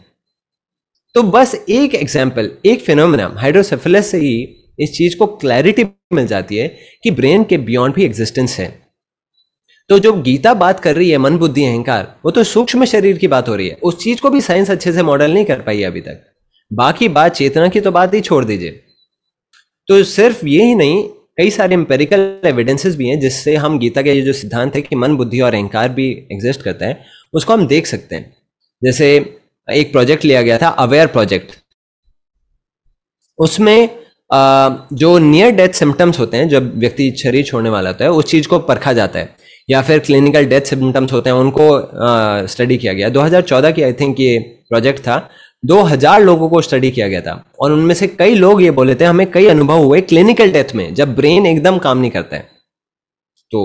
तो बस एक एग्जाम्पल एक फिनोमिना हाइड्रोसेफिलस से ही इस चीज को क्लैरिटी मिल जाती है कि ब्रेन के बियॉन्ड भी एग्जिस्टेंस है तो जो गीता बात कर रही है मन बुद्धि अहंकार वो तो सूक्ष्म शरीर की बात हो रही है उस चीज को भी साइंस अच्छे से मॉडल नहीं कर पाई अभी तक बाकी बात चेतना की तो बात ही छोड़ दीजिए तो सिर्फ ये ही नहीं कई सारे एम्पेरिकल एविडेंसेस भी हैं जिससे हम गीता के ये जो सिद्धांत है कि मन बुद्धि और अहंकार भी एग्जिस्ट करता है उसको हम देख सकते हैं जैसे एक प्रोजेक्ट लिया गया था अवेयर प्रोजेक्ट उसमें जो नियर डेथ सिम्टम्स होते हैं जब व्यक्ति शरीर छोड़ने वाला होता है उस चीज़ को परखा जाता है या फिर क्लिनिकल डेथ सिम्टम्स होते हैं उनको स्टडी किया गया 2014 की आई थिंक ये प्रोजेक्ट था दो हजार लोगों को स्टडी किया गया था और उनमें से कई लोग ये बोले थे हमें कई अनुभव हुए क्लिनिकल डेथ में जब ब्रेन एकदम काम नहीं करता है तो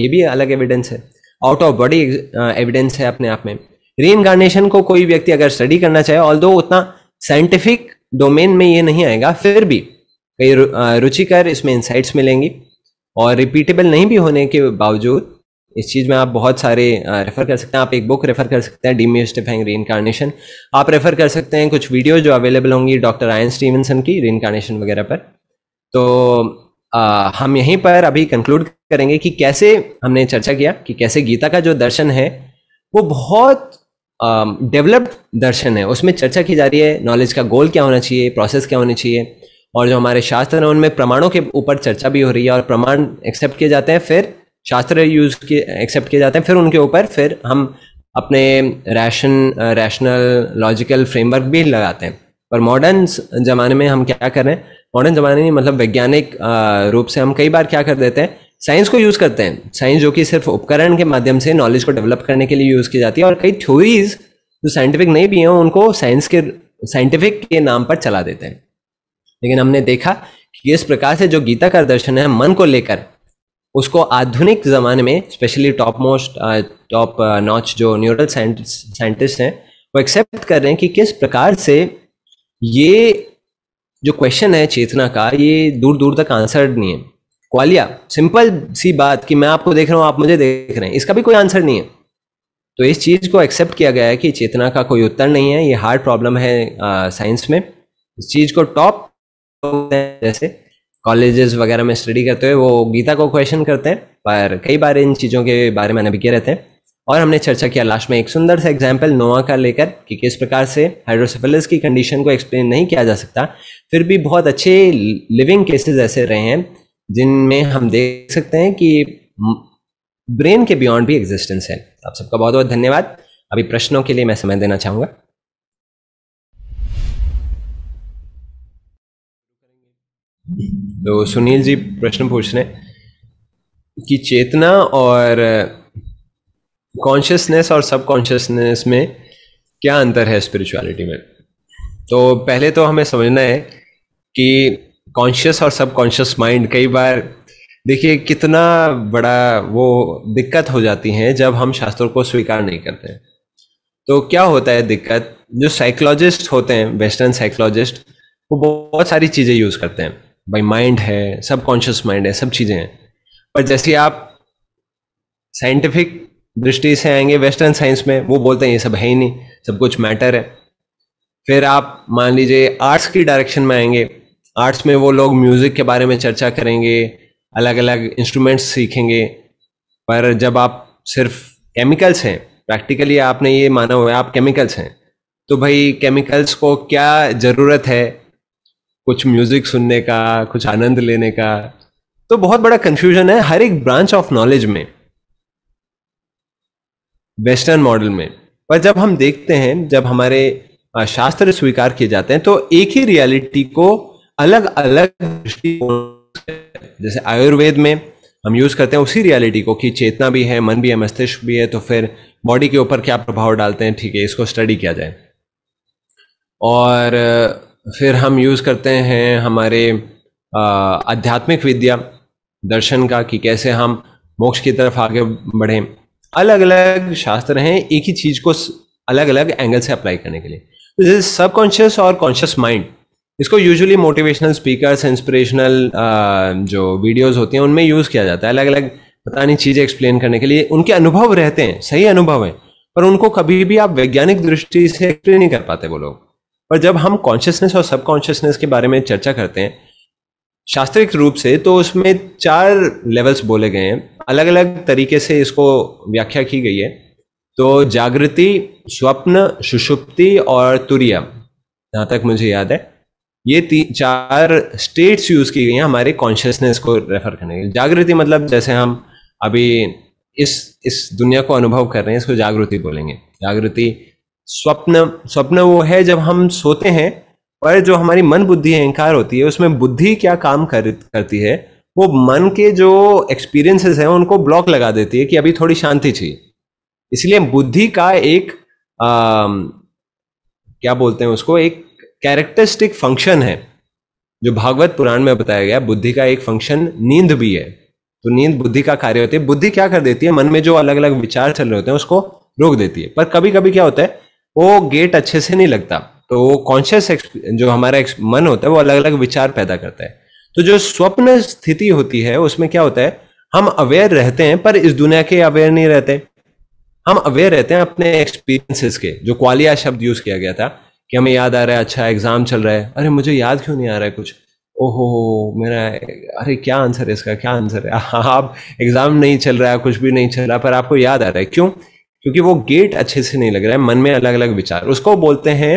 ये भी अलग एविडेंस है आउट ऑफ बॉडी एविडेंस है अपने आप में री इनकारनेशन को कोई व्यक्ति अगर स्टडी करना चाहे ऑल उतना साइंटिफिक डोमेन में ये नहीं आएगा फिर भी कई रुचिकर इसमें इंसाइट्स मिलेंगी और रिपीटेबल नहीं भी होने के बावजूद इस चीज़ में आप बहुत सारे रेफ़र कर सकते हैं आप एक बुक रेफ़र कर सकते हैं डीमिस्टिफाइंग री इनकारनेशन आप रेफ़र कर सकते हैं कुछ वीडियो जो अवेलेबल होंगी डॉक्टर आयन स्टीवनसन की री इनकारनेशन वगैरह पर तो आ, हम यहीं पर अभी कंक्लूड करेंगे कि कैसे हमने चर्चा किया कि कैसे गीता का जो दर्शन है वो बहुत डेवलप्ड दर्शन है उसमें चर्चा की जा रही है नॉलेज का गोल क्या होना चाहिए प्रोसेस क्या होनी चाहिए और जो हमारे शास्त्र हैं उनमें प्रमाणों के ऊपर चर्चा भी हो रही है और प्रमाण एक्सेप्ट किए जाते हैं फिर शास्त्र यूज किए एक्सेप्ट किए जाते हैं फिर उनके ऊपर फिर हम अपने रैशन रैशनल लॉजिकल फ्रेमवर्क भी लगाते हैं पर मॉडर्न ज़माने में हम क्या कर रहे हैं मॉडर्न ज़माने में मतलब वैज्ञानिक रूप से हम कई बार क्या कर देते हैं साइंस को यूज़ करते हैं साइंस जो कि सिर्फ उपकरण के माध्यम से नॉलेज को डेवलप करने के लिए यूज़ की जाती है और कई थ्योरीज जो साइंटिफिक नहीं भी हैं उनको साइंस के साइंटिफिक के नाम पर चला देते हैं लेकिन हमने देखा कि इस प्रकार से जो गीता का दर्शन है मन को लेकर उसको आधुनिक ज़माने में specially top most top notch जो न्यूरल साइंटिस्ट हैं वो एक्सेप्ट कर रहे हैं कि किस प्रकार से ये जो क्वेश्चन है चेतना का ये दूर दूर तक आंसर नहीं है क्वालिया सिंपल सी बात कि मैं आपको देख रहा हूँ आप मुझे देख रहे हैं इसका भी कोई आंसर नहीं है तो इस चीज़ को एक्सेप्ट किया गया है कि चेतना का कोई उत्तर नहीं है ये हार्ड प्रॉब्लम है साइंस uh, में इस चीज़ को टॉप जैसे कॉलेजेस वगैरह में स्टडी करते हुए वो गीता को क्वेश्चन करते हैं पर कई बार इन चीज़ों के बारे में किए रहते हैं और हमने चर्चा किया लास्ट में एक सुंदर सा एग्जाम्पल नोवा का लेकर कि किस प्रकार से हाइड्रोसेफेलिस की कंडीशन को एक्सप्लेन नहीं किया जा सकता फिर भी बहुत अच्छे लिविंग केसेस ऐसे रहे हैं जिनमें हम देख सकते हैं कि ब्रेन के बियॉन्ड भी एग्जिस्टेंस है आप सबका बहुत बहुत धन्यवाद अभी प्रश्नों के लिए मैं समय देना चाहूँगा तो सुनील जी प्रश्न पूछ रहे हैं कि चेतना और कॉन्शियसनेस और सब कॉन्शियसनेस में क्या अंतर है स्पिरिचुअलिटी में तो पहले तो हमें समझना है कि कॉन्शियस और सब कॉन्शियस माइंड कई बार देखिए कितना बड़ा वो दिक्कत हो जाती है जब हम शास्त्रों को स्वीकार नहीं करते हैं तो क्या होता है दिक्कत जो साइकोलॉजिस्ट होते हैं वेस्टर्न साइकोलॉजिस्ट वो बहुत सारी चीज़ें यूज़ करते हैं भाई माइंड है सब कॉन्शियस माइंड है सब चीज़ें हैं पर जैसे आप साइंटिफिक दृष्टि से आएंगे वेस्टर्न साइंस में वो बोलते हैं ये सब है ही नहीं सब कुछ मैटर है फिर आप मान लीजिए आर्ट्स की डायरेक्शन में आएंगे आर्ट्स में वो लोग म्यूज़िक के बारे में चर्चा करेंगे अलग अलग इंस्ट्रूमेंट्स सीखेंगे पर जब आप सिर्फ केमिकल्स हैं प्रैक्टिकली आपने ये माना हुआ है आप केमिकल्स हैं तो भाई केमिकल्स को क्या ज़रूरत है कुछ म्यूजिक सुनने का कुछ आनंद लेने का तो बहुत बड़ा कंफ्यूजन है हर एक ब्रांच ऑफ नॉलेज में वेस्टर्न मॉडल में पर जब हम देखते हैं जब हमारे शास्त्र स्वीकार किए जाते हैं तो एक ही रियलिटी को अलग अलग जैसे आयुर्वेद में हम यूज करते हैं उसी रियलिटी को कि चेतना भी है मन भी है मस्तिष्क भी है तो फिर बॉडी के ऊपर क्या प्रभाव डालते हैं ठीक है इसको स्टडी किया जाए और फिर हम यूज़ करते हैं हमारे आध्यात्मिक विद्या दर्शन का कि कैसे हम मोक्ष की तरफ आगे बढ़ें अलग अलग शास्त्र हैं एक ही चीज़ को अलग अलग एंगल से अप्लाई करने के लिए सबकॉन्शियस और कॉन्शियस माइंड इसको यूजुअली मोटिवेशनल स्पीकर्स इंस्पिरेशनल जो वीडियोस होती हैं उनमें यूज़ किया जाता है अलग अलग पता नहीं चीज़ें एक्सप्लेन करने के लिए उनके अनुभव रहते हैं सही अनुभव हैं पर उनको कभी भी आप वैज्ञानिक दृष्टि से एक्सप्लेन नहीं कर पाते वो लोग पर जब हम कॉन्शियसनेस और सब कॉन्शियसनेस के बारे में चर्चा करते हैं शास्त्रीय रूप से तो उसमें चार लेवल्स बोले गए हैं अलग अलग तरीके से इसको व्याख्या की गई है तो जागृति स्वप्न सुषुप्ति और तुरिया जहां तक मुझे याद है ये तीन चार स्टेट्स यूज की गई हैं हमारे कॉन्शियसनेस को रेफर करने के लिए जागृति मतलब जैसे हम अभी इस इस दुनिया को अनुभव कर रहे हैं इसको जागृति बोलेंगे जागृति स्वप्न स्वप्न वो है जब हम सोते हैं और जो हमारी मन बुद्धि अहंकार होती है उसमें बुद्धि क्या काम कर करती है वो मन के जो एक्सपीरियंसेस हैं उनको ब्लॉक लगा देती है कि अभी थोड़ी शांति चाहिए इसलिए बुद्धि का एक आ, क्या बोलते हैं उसको एक कैरेक्टरिस्टिक फंक्शन है जो भागवत पुराण में बताया गया बुद्धि का एक फंक्शन नींद भी है तो नींद बुद्धि का कार्य होती है बुद्धि क्या कर देती है मन में जो अलग अलग विचार चल रहे होते हैं उसको रोक देती है पर कभी कभी क्या होता है वो गेट अच्छे से नहीं लगता तो वो कॉन्शियस जो हमारा मन होता है वो अलग अलग विचार पैदा करता है तो जो स्वप्न स्थिति होती है उसमें क्या होता है हम अवेयर रहते हैं पर इस दुनिया के अवेयर नहीं रहते हम अवेयर रहते हैं अपने एक्सपीरियंसेस के जो क्वालिया शब्द यूज किया गया था कि हमें याद आ रहा है अच्छा एग्जाम चल रहा है अरे मुझे याद क्यों नहीं आ रहा है कुछ ओहो मेरा अरे क्या आंसर है इसका क्या आंसर है आप एग्जाम नहीं चल रहा है कुछ भी नहीं चल रहा पर आपको याद आ रहा है क्यों क्योंकि वो गेट अच्छे से नहीं लग रहा है मन में अलग अलग विचार उसको बोलते हैं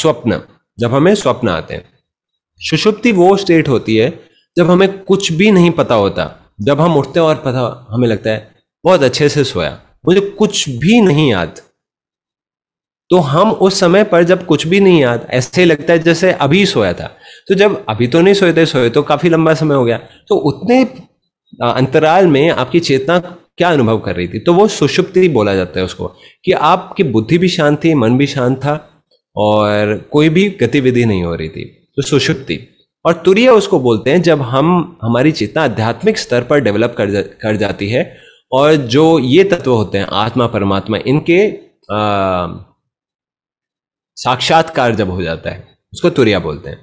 स्वप्न जब हमें स्वप्न आते हैं सुषुप्ति वो स्टेट होती है जब हमें कुछ भी नहीं पता होता जब हम उठते हैं और पता हमें लगता है बहुत अच्छे से सोया मुझे कुछ भी नहीं याद तो हम उस समय पर जब कुछ भी नहीं याद ऐसे लगता है जैसे अभी सोया था तो जब अभी तो नहीं सोए थे सोए तो काफी लंबा समय हो गया तो उतने अंतराल में आपकी चेतना क्या अनुभव कर रही थी तो वो सुषुप्ति बोला जाता है उसको कि आपकी बुद्धि भी शांत थी मन भी शांत था और कोई भी गतिविधि नहीं हो रही थी तो सुषुप्ति और तुरय उसको बोलते हैं जब हम हमारी चेतना आध्यात्मिक स्तर पर डेवलप कर जा, कर जाती है और जो ये तत्व होते हैं आत्मा परमात्मा इनके आ, साक्षात्कार जब हो जाता है उसको तुरिया बोलते हैं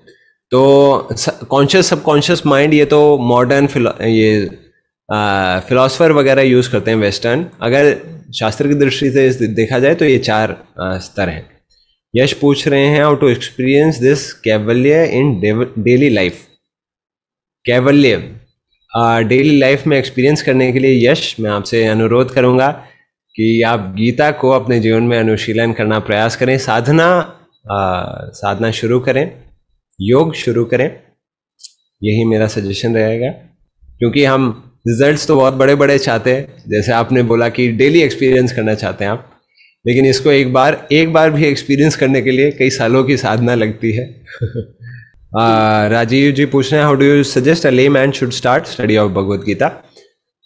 तो कॉन्शियस सबकॉन्शियस माइंड ये तो मॉडर्न ये फिलोसफर वगैरह यूज़ करते हैं वेस्टर्न अगर शास्त्र की दृष्टि से देखा जाए तो ये चार स्तर हैं यश पूछ रहे हैं how to experience this Kaivalya in daily life Kaivalya daily life में एक्सपीरियंस करने के लिए यश मैं आपसे अनुरोध करूंगा कि आप गीता को अपने जीवन में अनुशीलन करना प्रयास करें साधना आ, साधना शुरू करें योग शुरू करें यही मेरा सजेशन रहेगा क्योंकि हम रिजल्ट्स तो बहुत बड़े बड़े चाहते हैं जैसे आपने बोला कि डेली एक्सपीरियंस करना चाहते हैं आप लेकिन इसको एक बार एक बार भी एक्सपीरियंस करने के लिए कई सालों की साधना लगती है आ, राजीव जी पूछ रहे हैं how do you suggest a layman should start study of Bhagavad Gita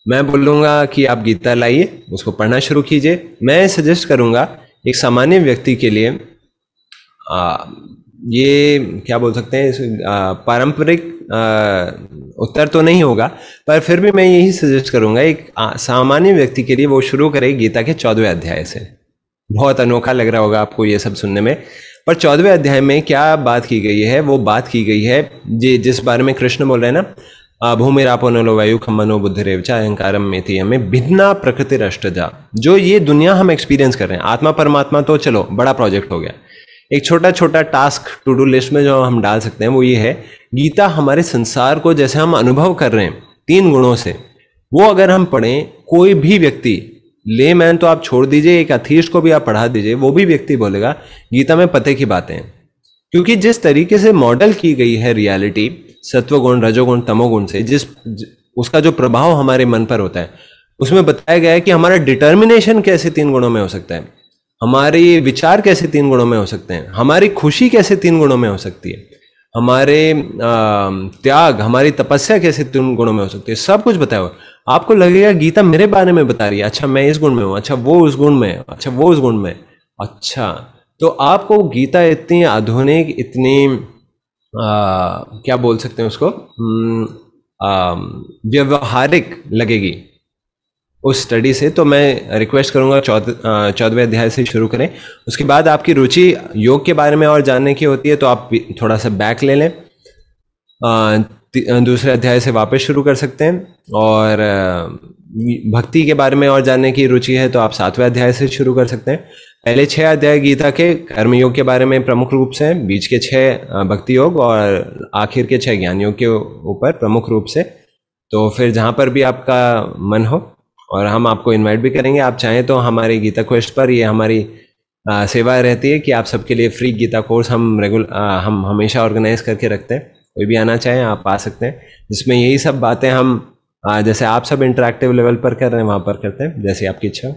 मैं बोलूँगा कि आप गीता लाइए उसको पढ़ना शुरू कीजिए मैं सजेस्ट करूँगा एक सामान्य व्यक्ति के लिए आ, ये क्या बोल सकते हैं पारंपरिक उत्तर तो नहीं होगा पर फिर भी मैं यही सजेस्ट करूंगा एक सामान्य व्यक्ति के लिए वो शुरू करे गीता के चौदवें अध्याय से बहुत अनोखा लग रहा होगा आपको ये सब सुनने में पर चौदवें अध्याय में क्या बात की गई है वो बात की गई है जी जिस बारे में कृष्ण बोल रहे हैं ना भूमिरापो नलो वायु खम्बनो बुद्ध रेवचा अहंकार में थी हमें भिन्ना प्रकृति जा जो ये दुनिया हम एक्सपीरियंस कर रहे हैं आत्मा परमात्मा तो चलो बड़ा प्रोजेक्ट हो गया एक छोटा छोटा टास्क टू डू लिस्ट में जो हम डाल सकते हैं वो ये है गीता हमारे संसार को जैसे हम अनुभव कर रहे हैं तीन गुणों से वो अगर हम पढ़ें कोई भी व्यक्ति ले मैन तो आप छोड़ दीजिए एक अथीश को भी आप पढ़ा दीजिए वो भी व्यक्ति बोलेगा गीता में पते की बातें क्योंकि जिस तरीके से मॉडल की गई है रियलिटी सत्वगुण रजोगुण तमोगुण से जिस उसका जो प्रभाव हमारे मन पर होता है उसमें बताया गया है कि हमारा डिटर्मिनेशन कैसे तीन गुणों में हो सकता है हमारे विचार कैसे तीन गुणों में हो सकते हैं हमारी खुशी कैसे तीन गुणों में हो सकती है हमारे त्याग हमारी तपस्या कैसे तीन गुणों में हो सकती है सब कुछ बताया हुआ आपको लगेगा गीता मेरे बारे में बता रही है अच्छा मैं इस गुण में हूँ अच्छा वो उस गुण में अच्छा वो उस गुण में अच्छा तो आपको गीता इतनी आधुनिक इतनी आ, क्या बोल सकते हैं उसको हम्म, व्यवहारिक लगेगी उस स्टडी से तो मैं रिक्वेस्ट करूंगा चौदहवें अध्याय से शुरू करें उसके बाद आपकी रुचि योग के बारे में और जानने की होती है तो आप थोड़ा सा बैक ले लें दूसरे अध्याय से वापस शुरू कर सकते हैं और भक्ति के बारे में और जानने की रुचि है तो आप सातवें अध्याय से शुरू कर सकते हैं पहले छः अध्याय गीता के कर्मयोग के बारे में प्रमुख रूप से बीच के छः भक्ति योग और आखिर के छः ज्ञान योग के ऊपर प्रमुख रूप से तो फिर जहाँ पर भी आपका मन हो और हम आपको इनवाइट भी करेंगे आप चाहें तो हमारे गीता क्वेस्ट पर ये हमारी आ, सेवा रहती है कि आप सबके लिए फ्री गीता कोर्स हम रेगुलर हम हमेशा ऑर्गेनाइज करके रखते हैं कोई भी आना चाहें आप आ सकते हैं जिसमें यही सब बातें हम आ, जैसे आप सब इंटरेक्टिव लेवल पर कर रहे हैं वहाँ पर करते हैं जैसे आपकी इच्छा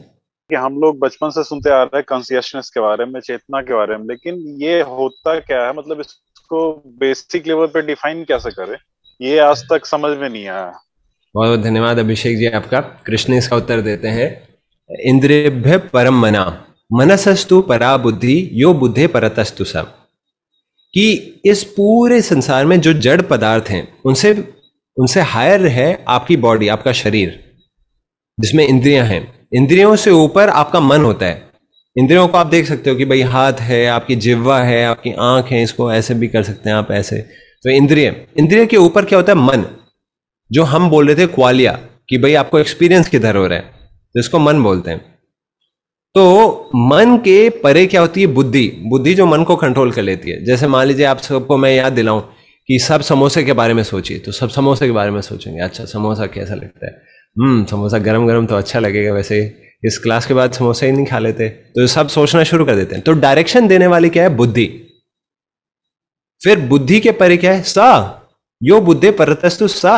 कि हम लोग बचपन से सुनते आ रहे हैं कॉन्सियसनेस के बारे में चेतना के बारे में लेकिन ये होता क्या है मतलब इसको बेसिक लेवल पर डिफाइन कैसे करें ये आज तक समझ में नहीं आया बहुत बहुत धन्यवाद अभिषेक जी आपका कृष्ण इसका उत्तर देते हैं इंद्रिभ्य परम मना मनसस्तु परा बुद्धि यो बुद्धे परतस्तु सब कि इस पूरे संसार में जो जड़ पदार्थ हैं उनसे उनसे हायर है आपकी बॉडी आपका शरीर जिसमें इंद्रियां हैं इंद्रियों से ऊपर आपका मन होता है इंद्रियों को आप देख सकते हो कि भाई हाथ है आपकी जिब्वा है आपकी आंख है इसको ऐसे भी कर सकते हैं आप ऐसे तो इंद्रिय इंद्रिय के ऊपर क्या होता है मन जो हम बोल रहे थे क्वालिया कि भाई आपको एक्सपीरियंस किधर हो रहा है तो इसको मन बोलते हैं तो मन के परे क्या होती है बुद्धि बुद्धि जो मन को कंट्रोल कर लेती है जैसे मान लीजिए आप सबको मैं याद दिलाऊं कि सब समोसे के बारे में सोचिए तो सब समोसे के बारे में सोचेंगे अच्छा समोसा कैसा लगता है हम्म समोसा गरम गरम तो अच्छा लगेगा वैसे इस क्लास के बाद समोसे ही नहीं खा लेते तो सब सोचना शुरू कर देते हैं तो डायरेक्शन देने वाली क्या है बुद्धि फिर बुद्धि के परे क्या है सा यो बुद्धि परतस्तु सा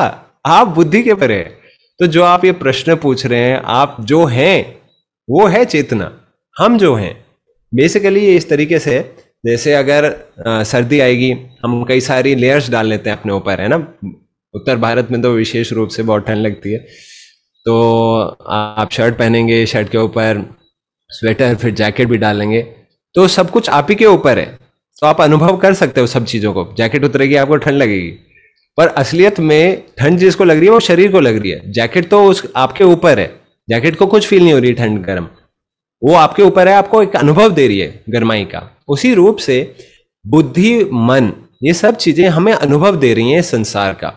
आप बुद्धि के परे है तो जो आप ये प्रश्न पूछ रहे हैं आप जो हैं वो है चेतना हम जो हैं बेसिकली ये इस तरीके से जैसे अगर सर्दी आएगी हम कई सारी लेयर्स डाल लेते हैं अपने ऊपर है ना उत्तर भारत में तो विशेष रूप से बहुत ठंड लगती है तो आप शर्ट पहनेंगे शर्ट के ऊपर स्वेटर फिर जैकेट भी डालेंगे तो सब कुछ आप ही के ऊपर है तो आप अनुभव कर सकते हो सब चीज़ों को जैकेट उतरेगी आपको ठंड लगेगी पर असलियत में ठंड जिसको लग रही है वो शरीर को लग रही है जैकेट तो उस आपके ऊपर है जैकेट को कुछ फील नहीं हो रही ठंड गर्म वो आपके ऊपर है आपको एक अनुभव दे रही है गर्माई का उसी रूप से बुद्धि मन ये सब चीजें हमें अनुभव दे रही हैं संसार का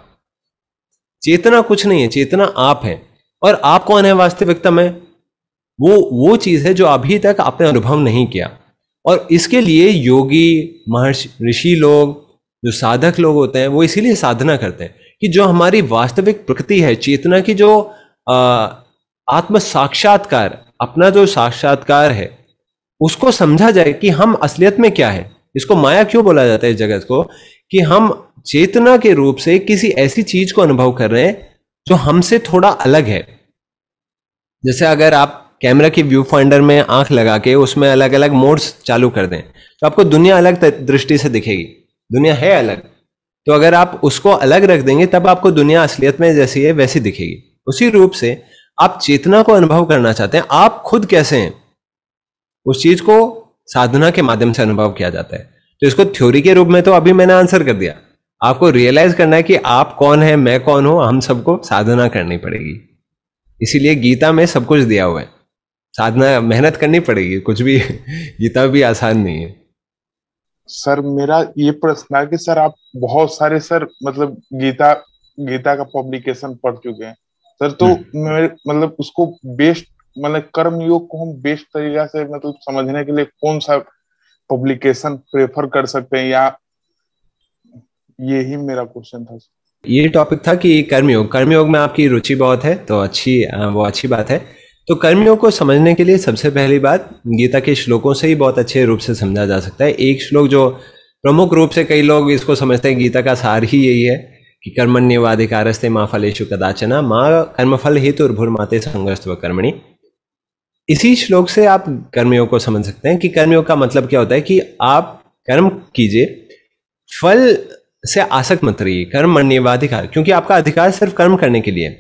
चेतना कुछ नहीं है चेतना आप है और आप कौन है वास्तविकता में वो वो चीज है जो अभी तक आपने अनुभव नहीं किया और इसके लिए योगी महर्षि ऋषि लोग जो साधक लोग होते हैं वो इसीलिए साधना करते हैं कि जो हमारी वास्तविक प्रकृति है चेतना की जो आत्म साक्षात्कार अपना जो साक्षात्कार है उसको समझा जाए कि हम असलियत में क्या है इसको माया क्यों बोला जाता है इस जगत को कि हम चेतना के रूप से किसी ऐसी चीज को अनुभव कर रहे हैं जो हमसे थोड़ा अलग है जैसे अगर आप कैमरा के व्यू फाइंडर में आंख लगा के उसमें अलग अलग मोड्स चालू कर दें तो आपको दुनिया अलग दृष्टि से दिखेगी दुनिया है अलग तो अगर आप उसको अलग रख देंगे तब आपको दुनिया असलियत में जैसी है वैसी दिखेगी उसी रूप से आप चेतना को अनुभव करना चाहते हैं आप खुद कैसे हैं उस चीज को साधना के माध्यम से अनुभव किया जाता है तो इसको थ्योरी के रूप में तो अभी मैंने आंसर कर दिया आपको रियलाइज करना है कि आप कौन है मैं कौन हूं हम सबको साधना करनी पड़ेगी इसीलिए गीता में सब कुछ दिया हुआ है साधना मेहनत करनी पड़ेगी कुछ भी गीता भी आसान नहीं है सर मेरा ये प्रश्न है कि सर आप बहुत सारे सर मतलब गीता गीता का पब्लिकेशन पढ़ चुके हैं सर तो हम्म। मतलब उसको बेस्ट मतलब कर्म योग को हम बेस्ट तरीका से मतलब समझने के लिए कौन सा पब्लिकेशन प्रेफर कर सकते हैं या ये ही मेरा क्वेश्चन था ये टॉपिक था कि कर्मयोग कर्मयोग में आपकी रुचि बहुत है तो अच्छी वो अच्छी बात है तो कर्मियों को समझने के लिए सबसे पहली बात गीता के श्लोकों से ही बहुत अच्छे रूप से समझा जा सकता है एक श्लोक जो प्रमुख रूप से कई लोग इसको समझते हैं गीता का सार ही यही है कि कर्मण्यवाधिकारस्ते माँ फलेशु कदाचना माँ कर्मफल हेतु माते संघर्ष व कर्मणि इसी श्लोक से आप कर्मियों को समझ सकते हैं कि कर्मियों का मतलब क्या होता है कि आप कर्म कीजिए फल से आसक्त मत रहिए कर्म मरनेवाधिकार क्योंकि आपका अधिकार सिर्फ कर्म करने के लिए है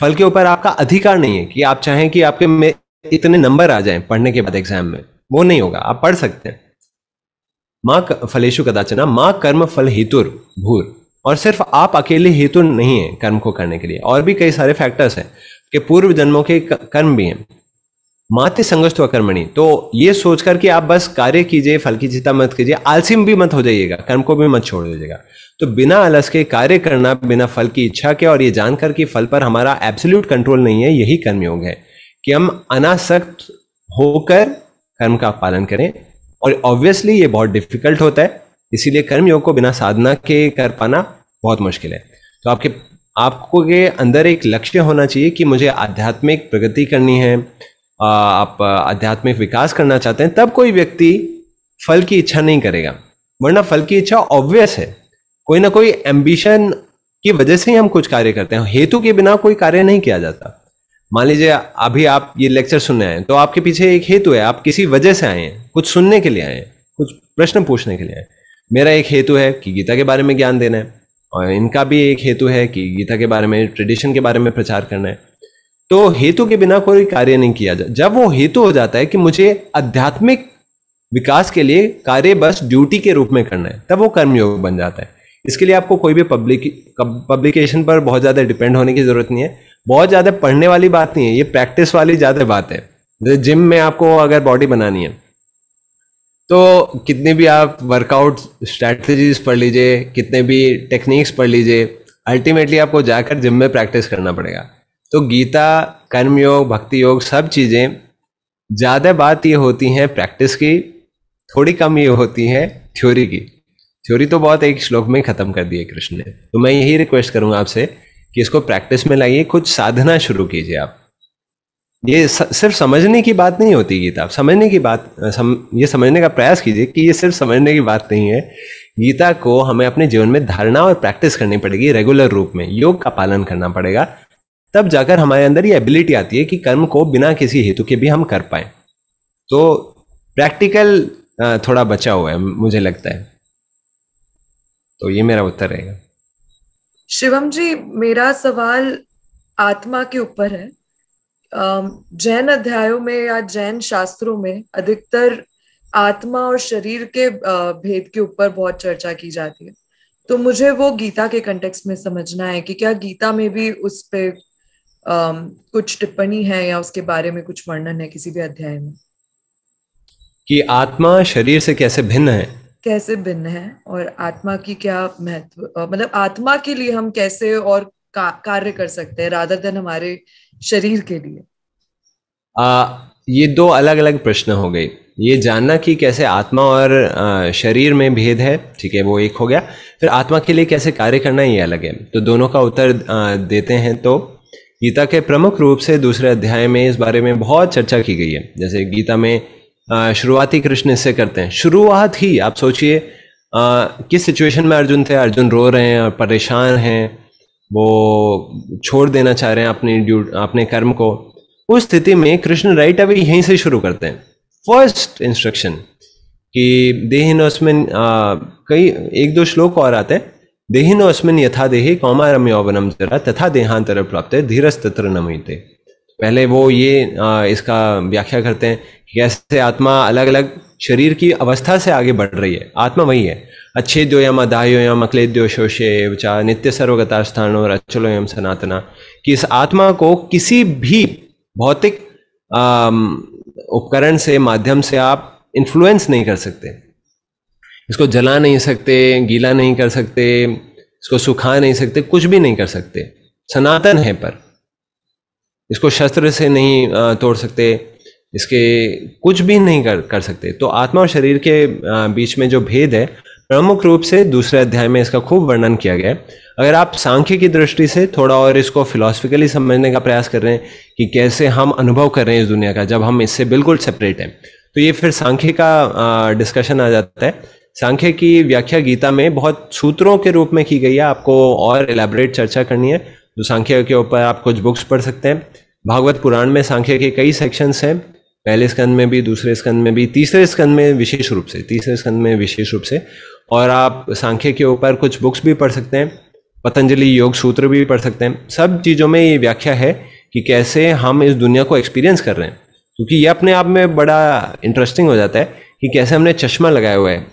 फल के ऊपर आपका अधिकार नहीं है कि आप चाहें कि आपके में इतने नंबर आ जाएं पढ़ने के बाद एग्जाम में वो नहीं होगा आप पढ़ सकते हैं माँ फलेशु कदाचना हाँ, माँ कर्म फल हेतुर भूर और सिर्फ आप अकेले हेतु नहीं है कर्म को करने के लिए और भी कई सारे फैक्टर्स हैं कि पूर्व जन्मों के कर्म भी हैं माते संगस्तु अकर्मणी तो ये सोचकर कि आप बस कार्य कीजिए फल की चिंता मत कीजिए आलसी भी मत हो जाइएगा कर्म को भी मत छोड़ दीजिएगा तो बिना आलस के कार्य करना बिना फल की इच्छा के और ये जानकर कि फल पर हमारा एब्सोल्यूट कंट्रोल नहीं है यही कर्मयोग है कि हम अनासक्त होकर कर्म का पालन करें और ऑब्वियसली ये बहुत डिफिकल्ट होता है इसीलिए कर्मयोग को बिना साधना के कर पाना बहुत मुश्किल है तो आपके आपको के अंदर एक लक्ष्य होना चाहिए कि मुझे आध्यात्मिक प्रगति करनी है आप आध्यात्मिक विकास करना चाहते हैं तब कोई व्यक्ति फल की इच्छा नहीं करेगा वरना फल की इच्छा ऑब्वियस है कोई ना कोई एम्बिशन की वजह से ही हम कुछ कार्य करते हैं हेतु के बिना कोई कार्य नहीं किया जाता मान लीजिए अभी आप ये लेक्चर सुनने आए तो आपके पीछे एक हेतु है आप किसी वजह से आए हैं कुछ सुनने के लिए आए हैं कुछ प्रश्न पूछने के लिए आए मेरा एक हेतु है कि गीता के बारे में ज्ञान देना है और इनका भी एक हेतु है कि गीता के बारे में ट्रेडिशन के बारे में प्रचार करना है तो हेतु के बिना कोई कार्य नहीं किया जाता जब वो हेतु हो जाता है कि मुझे आध्यात्मिक विकास के लिए कार्य बस ड्यूटी के रूप में करना है तब वो कर्मयोग बन जाता है इसके लिए आपको कोई भी पब्लिक पब्लिकेशन पर बहुत ज़्यादा डिपेंड होने की ज़रूरत नहीं है बहुत ज़्यादा पढ़ने वाली बात नहीं है ये प्रैक्टिस वाली ज़्यादा बात है जिम में आपको अगर बॉडी बनानी है तो कितने भी आप वर्कआउट स्ट्रैटेजीज पढ़ लीजिए कितने भी टेक्निक्स पढ़ लीजिए अल्टीमेटली आपको जाकर जिम में प्रैक्टिस करना पड़ेगा तो गीता कर्मयोग भक्ति योग सब चीज़ें ज़्यादा बात ये होती हैं प्रैक्टिस की थोड़ी कम ये होती है थ्योरी की थ्योरी तो बहुत एक श्लोक में ख़त्म कर दी है कृष्ण ने तो मैं यही रिक्वेस्ट करूँगा आपसे कि इसको प्रैक्टिस में लाइए कुछ साधना शुरू कीजिए आप ये सिर्फ समझने की बात नहीं होती गीता समझने की बात सम, ये समझने का प्रयास कीजिए कि ये सिर्फ समझने की बात नहीं है गीता को हमें अपने जीवन में धारणा और प्रैक्टिस करनी पड़ेगी रेगुलर रूप में योग का पालन करना पड़ेगा तब जाकर हमारे अंदर ये एबिलिटी आती है कि कर्म को बिना किसी हेतु के भी हम कर पाए तो प्रैक्टिकल थोड़ा बचा हुआ है मुझे लगता है तो ये मेरा उत्तर रहेगा शिवम जी मेरा सवाल आत्मा के ऊपर है जैन अध्यायों में या जैन शास्त्रों में अधिकतर आत्मा और शरीर के भेद के ऊपर बहुत चर्चा की जाती है तो मुझे वो गीता के कंटेक्स्ट में समझना है कि क्या गीता में भी उस पर कुछ टिप्पणी है या उसके बारे में कुछ वर्णन है किसी भी अध्याय में कि आत्मा शरीर से कैसे भिन्न है कैसे भिन्न है और आत्मा की क्या महत्व मतलब आत्मा के लिए हम कैसे और का, कार्य कर सकते हैं राधर देन हमारे शरीर के लिए आ, ये दो अलग अलग प्रश्न हो गए ये जानना कि कैसे आत्मा और शरीर में भेद है ठीक है वो एक हो गया फिर आत्मा के लिए कैसे कार्य करना ये अलग है तो दोनों का उत्तर देते हैं तो गीता के प्रमुख रूप से दूसरे अध्याय में इस बारे में बहुत चर्चा की गई है जैसे गीता में शुरुआती कृष्ण इससे करते हैं शुरुआत ही आप सोचिए किस सिचुएशन में अर्जुन थे अर्जुन रो रहे हैं और परेशान हैं वो छोड़ देना चाह रहे हैं अपनी ड्यू अपने कर्म को उस स्थिति में कृष्ण राइट अभी यहीं से शुरू करते हैं फर्स्ट इंस्ट्रक्शन कि उसमें कई एक दो श्लोक और आते हैं देहिनो अस्मिन यथा देहि कौमारम यौवनम जरा तथा देहांतर प्राप्त है धीरस्तत्र नमीते पहले वो ये आ, इसका व्याख्या करते हैं कि कैसे आत्मा अलग अलग शरीर की अवस्था से आगे बढ़ रही है आत्मा वही है अच्छे दो यम अदायो यम अक्लेद्यो शोषे विचार नित्य सर्वगता स्थान और अचलो यम सनातना कि इस आत्मा को किसी भी भौतिक उपकरण से माध्यम से आप इन्फ्लुएंस नहीं कर सकते इसको जला नहीं सकते गीला नहीं कर सकते इसको सुखा नहीं सकते कुछ भी नहीं कर सकते सनातन है पर इसको शस्त्र से नहीं तोड़ सकते इसके कुछ भी नहीं कर कर सकते तो आत्मा और शरीर के बीच में जो भेद है प्रमुख रूप से दूसरे अध्याय में इसका खूब वर्णन किया गया अगर आप सांख्य की दृष्टि से थोड़ा और इसको फिलोसफिकली समझने का प्रयास कर रहे हैं कि कैसे हम अनुभव कर रहे हैं इस दुनिया का जब हम इससे बिल्कुल सेपरेट हैं तो ये फिर सांख्य का डिस्कशन आ जाता है सांख्य की व्याख्या गीता में बहुत सूत्रों के रूप में की गई है आपको और एलैबोरेट चर्चा करनी है तो सांख्य के ऊपर आप कुछ बुक्स पढ़ सकते हैं भागवत पुराण में सांख्य के कई सेक्शंस हैं पहले स्कंद में भी दूसरे स्कंद में भी तीसरे स्कंद में विशेष रूप से तीसरे स्कंद में विशेष रूप से और आप सांख्य के ऊपर कुछ बुक्स भी पढ़ सकते हैं पतंजलि योग सूत्र भी पढ़ सकते हैं सब चीज़ों में ये व्याख्या है कि कैसे हम इस दुनिया को एक्सपीरियंस कर रहे हैं क्योंकि ये अपने आप में बड़ा इंटरेस्टिंग हो जाता है कि कैसे हमने चश्मा लगाया हुआ है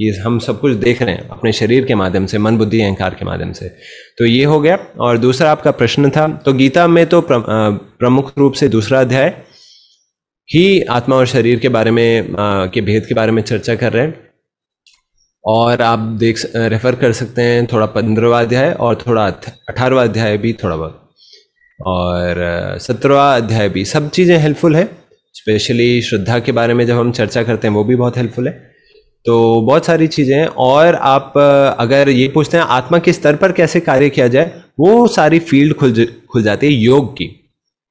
ये हम सब कुछ देख रहे हैं अपने शरीर के माध्यम से मन बुद्धि अहंकार के माध्यम से तो ये हो गया और दूसरा आपका प्रश्न था तो गीता में तो प्रमुख रूप से दूसरा अध्याय ही आत्मा और शरीर के बारे में के भेद के बारे में चर्चा कर रहे हैं और आप देख रेफर कर सकते हैं थोड़ा पंद्रहवा अध्याय और थोड़ा अठारहवा अध्याय भी थोड़ा बहुत और सत्रहवा अध्याय भी सब चीज़ें हेल्पफुल है स्पेशली श्रद्धा के बारे में जब हम चर्चा करते हैं वो भी बहुत हेल्पफुल है तो बहुत सारी चीज़ें हैं और आप अगर ये पूछते हैं आत्मा के स्तर पर कैसे कार्य किया जाए वो सारी फील्ड खुल खुल जाती है योग की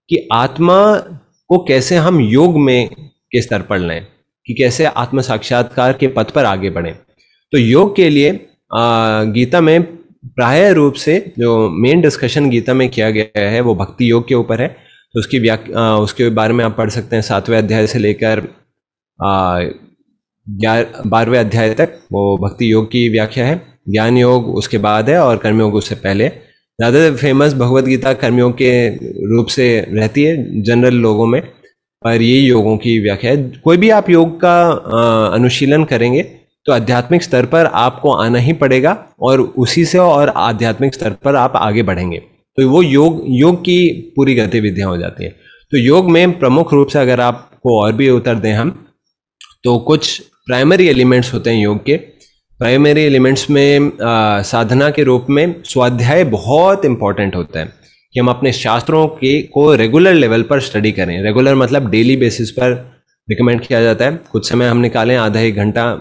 कि आत्मा को कैसे हम योग में के स्तर पर लें कि कैसे आत्म साक्षात्कार के पथ पर आगे बढ़ें तो योग के लिए गीता में प्राय रूप से जो मेन डिस्कशन गीता में किया गया है वो भक्ति योग के ऊपर है तो उसकी व्या उसके बारे में आप पढ़ सकते हैं सातवें अध्याय से लेकर बारहवें अध्याय तक वो भक्ति योग की व्याख्या है ज्ञान योग उसके बाद है और कर्मयोग उससे पहले ज़्यादातर फेमस भगवत गीता कर्मयोग के रूप से रहती है जनरल लोगों में पर ये योगों की व्याख्या है कोई भी आप योग का अनुशीलन करेंगे तो आध्यात्मिक स्तर पर आपको आना ही पड़ेगा और उसी से और आध्यात्मिक स्तर पर आप आगे बढ़ेंगे तो वो योग योग की पूरी गतिविधियाँ हो जाती हैं तो योग में प्रमुख रूप से अगर आपको और भी उतर दें हम तो कुछ प्राइमरी एलिमेंट्स होते हैं योग के प्राइमरी एलिमेंट्स में आ, साधना के रूप में स्वाध्याय बहुत इंपॉर्टेंट होता है कि हम अपने शास्त्रों के को रेगुलर लेवल पर स्टडी करें रेगुलर मतलब डेली बेसिस पर रिकमेंड किया जाता है कुछ समय हम निकालें आधा एक घंटा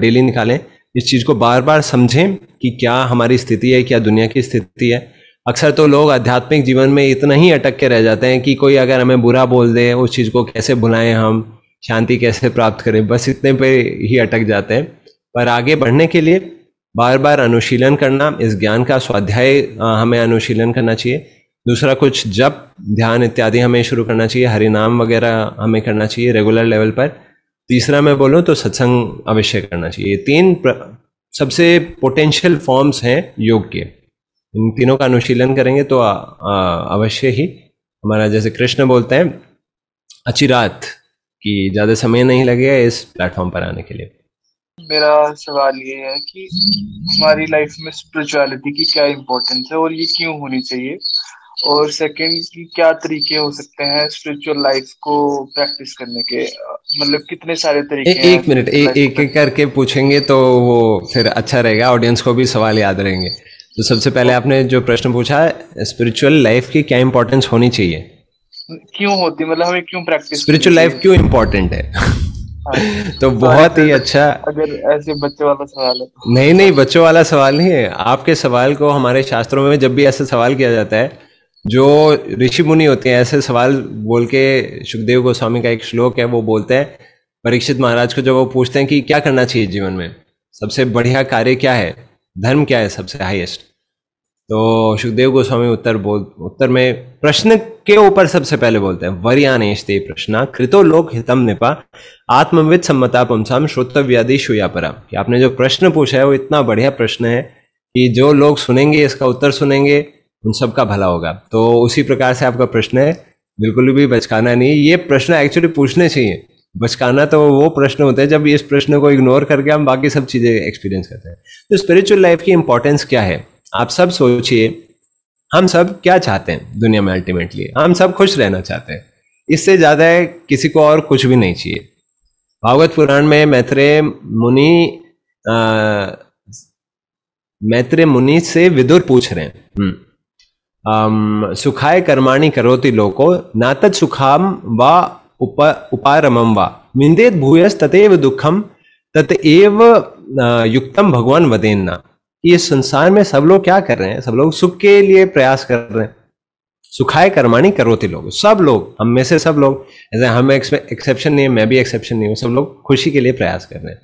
डेली निकालें इस चीज़ को बार बार समझें कि क्या हमारी स्थिति है क्या दुनिया की स्थिति है अक्सर तो लोग आध्यात्मिक जीवन में इतना ही अटक के रह जाते हैं कि कोई अगर हमें बुरा बोल दे उस चीज़ को कैसे भुलाएं हम शांति कैसे प्राप्त करें बस इतने पे ही अटक जाते हैं पर आगे बढ़ने के लिए बार बार अनुशीलन करना इस ज्ञान का स्वाध्याय हमें अनुशीलन करना चाहिए दूसरा कुछ जब ध्यान इत्यादि हमें शुरू करना चाहिए हरिनाम वगैरह हमें करना चाहिए रेगुलर लेवल पर तीसरा मैं बोलूँ तो सत्संग अवश्य करना चाहिए तीन सबसे पोटेंशियल फॉर्म्स हैं योग के इन तीनों का अनुशीलन करेंगे तो अवश्य ही हमारा जैसे कृष्ण बोलते हैं अचिरात कि ज़्यादा समय नहीं लगेगा इस प्लेटफॉर्म पर आने के लिए मेरा सवाल ये है कि हमारी लाइफ में स्पिरिचुअलिटी की क्या इम्पोर्टेंस है और ये क्यों होनी चाहिए और सेकंड कि क्या तरीके हो सकते हैं स्पिरिचुअल लाइफ को प्रैक्टिस करने के मतलब कितने सारे तरीके ए, एक मिनट एक एक करके पूछेंगे तो वो फिर अच्छा रहेगा ऑडियंस को भी सवाल याद रहेंगे तो सबसे पहले आपने जो प्रश्न पूछा स्पिरिचुअल लाइफ की क्या इम्पोर्टेंस होनी चाहिए क्यों होती है मतलब हमें क्यों प्रैक्टिस स्पिरिचुअल लाइफ क्यों इम्पोर्टेंट है हाँ। तो बहुत ही अच्छा अगर ऐसे बच्चों वाला सवाल है तो। नहीं नहीं बच्चों वाला सवाल नहीं है आपके सवाल को हमारे शास्त्रों में जब भी ऐसा सवाल किया जाता है जो ऋषि मुनि होते हैं ऐसे सवाल बोल के सुखदेव गोस्वामी का एक श्लोक है वो बोलते हैं परीक्षित महाराज को जब वो पूछते हैं कि क्या करना चाहिए जीवन में सबसे बढ़िया कार्य क्या है धर्म क्या है सबसे हाईएस्ट तो सुखदेव गोस्वामी उत्तर बोल उत्तर में प्रश्न के ऊपर सबसे पहले बोलते हैं वर्यानेशते प्रश्न कृतो लोक हितम निपा आत्मविद सम्मता पुमसाम श्रोतव्यादि या परा आपने जो प्रश्न पूछा है वो इतना बढ़िया प्रश्न है कि जो लोग सुनेंगे इसका उत्तर सुनेंगे उन सबका भला होगा तो उसी प्रकार से आपका प्रश्न है बिल्कुल भी बचकाना नहीं ये प्रश्न एक्चुअली पूछने चाहिए बचकाना तो वो प्रश्न होते हैं जब इस प्रश्न को इग्नोर करके हम बाकी सब चीज़ें एक्सपीरियंस करते हैं तो स्पिरिचुअल लाइफ की इंपॉर्टेंस क्या है आप सब सोचिए हम सब क्या चाहते हैं दुनिया में अल्टीमेटली हम सब खुश रहना चाहते हैं इससे ज़्यादा किसी को और कुछ भी नहीं चाहिए भागवत पुराण में मैत्रेय मुनि मैत्रेय मुनि से विदुर पूछ रहे हैं हम्म। सुखाय कर्माणी करोति लोको नातत सुखाम व उप उपारमम वा विंदेत भूयस तथेव दुखम एव युक्तम भगवान वदेन्ना कि संसार में सब लोग क्या कर रहे हैं सब लोग सुख के लिए प्रयास कर रहे हैं सुखाए कर्माणी करोते लोग सब लोग हम में से सब लोग ऐसे हम एक्सेप्शन नहीं है मैं भी एक्सेप्शन नहीं हूं सब लोग खुशी के लिए प्रयास कर रहे हैं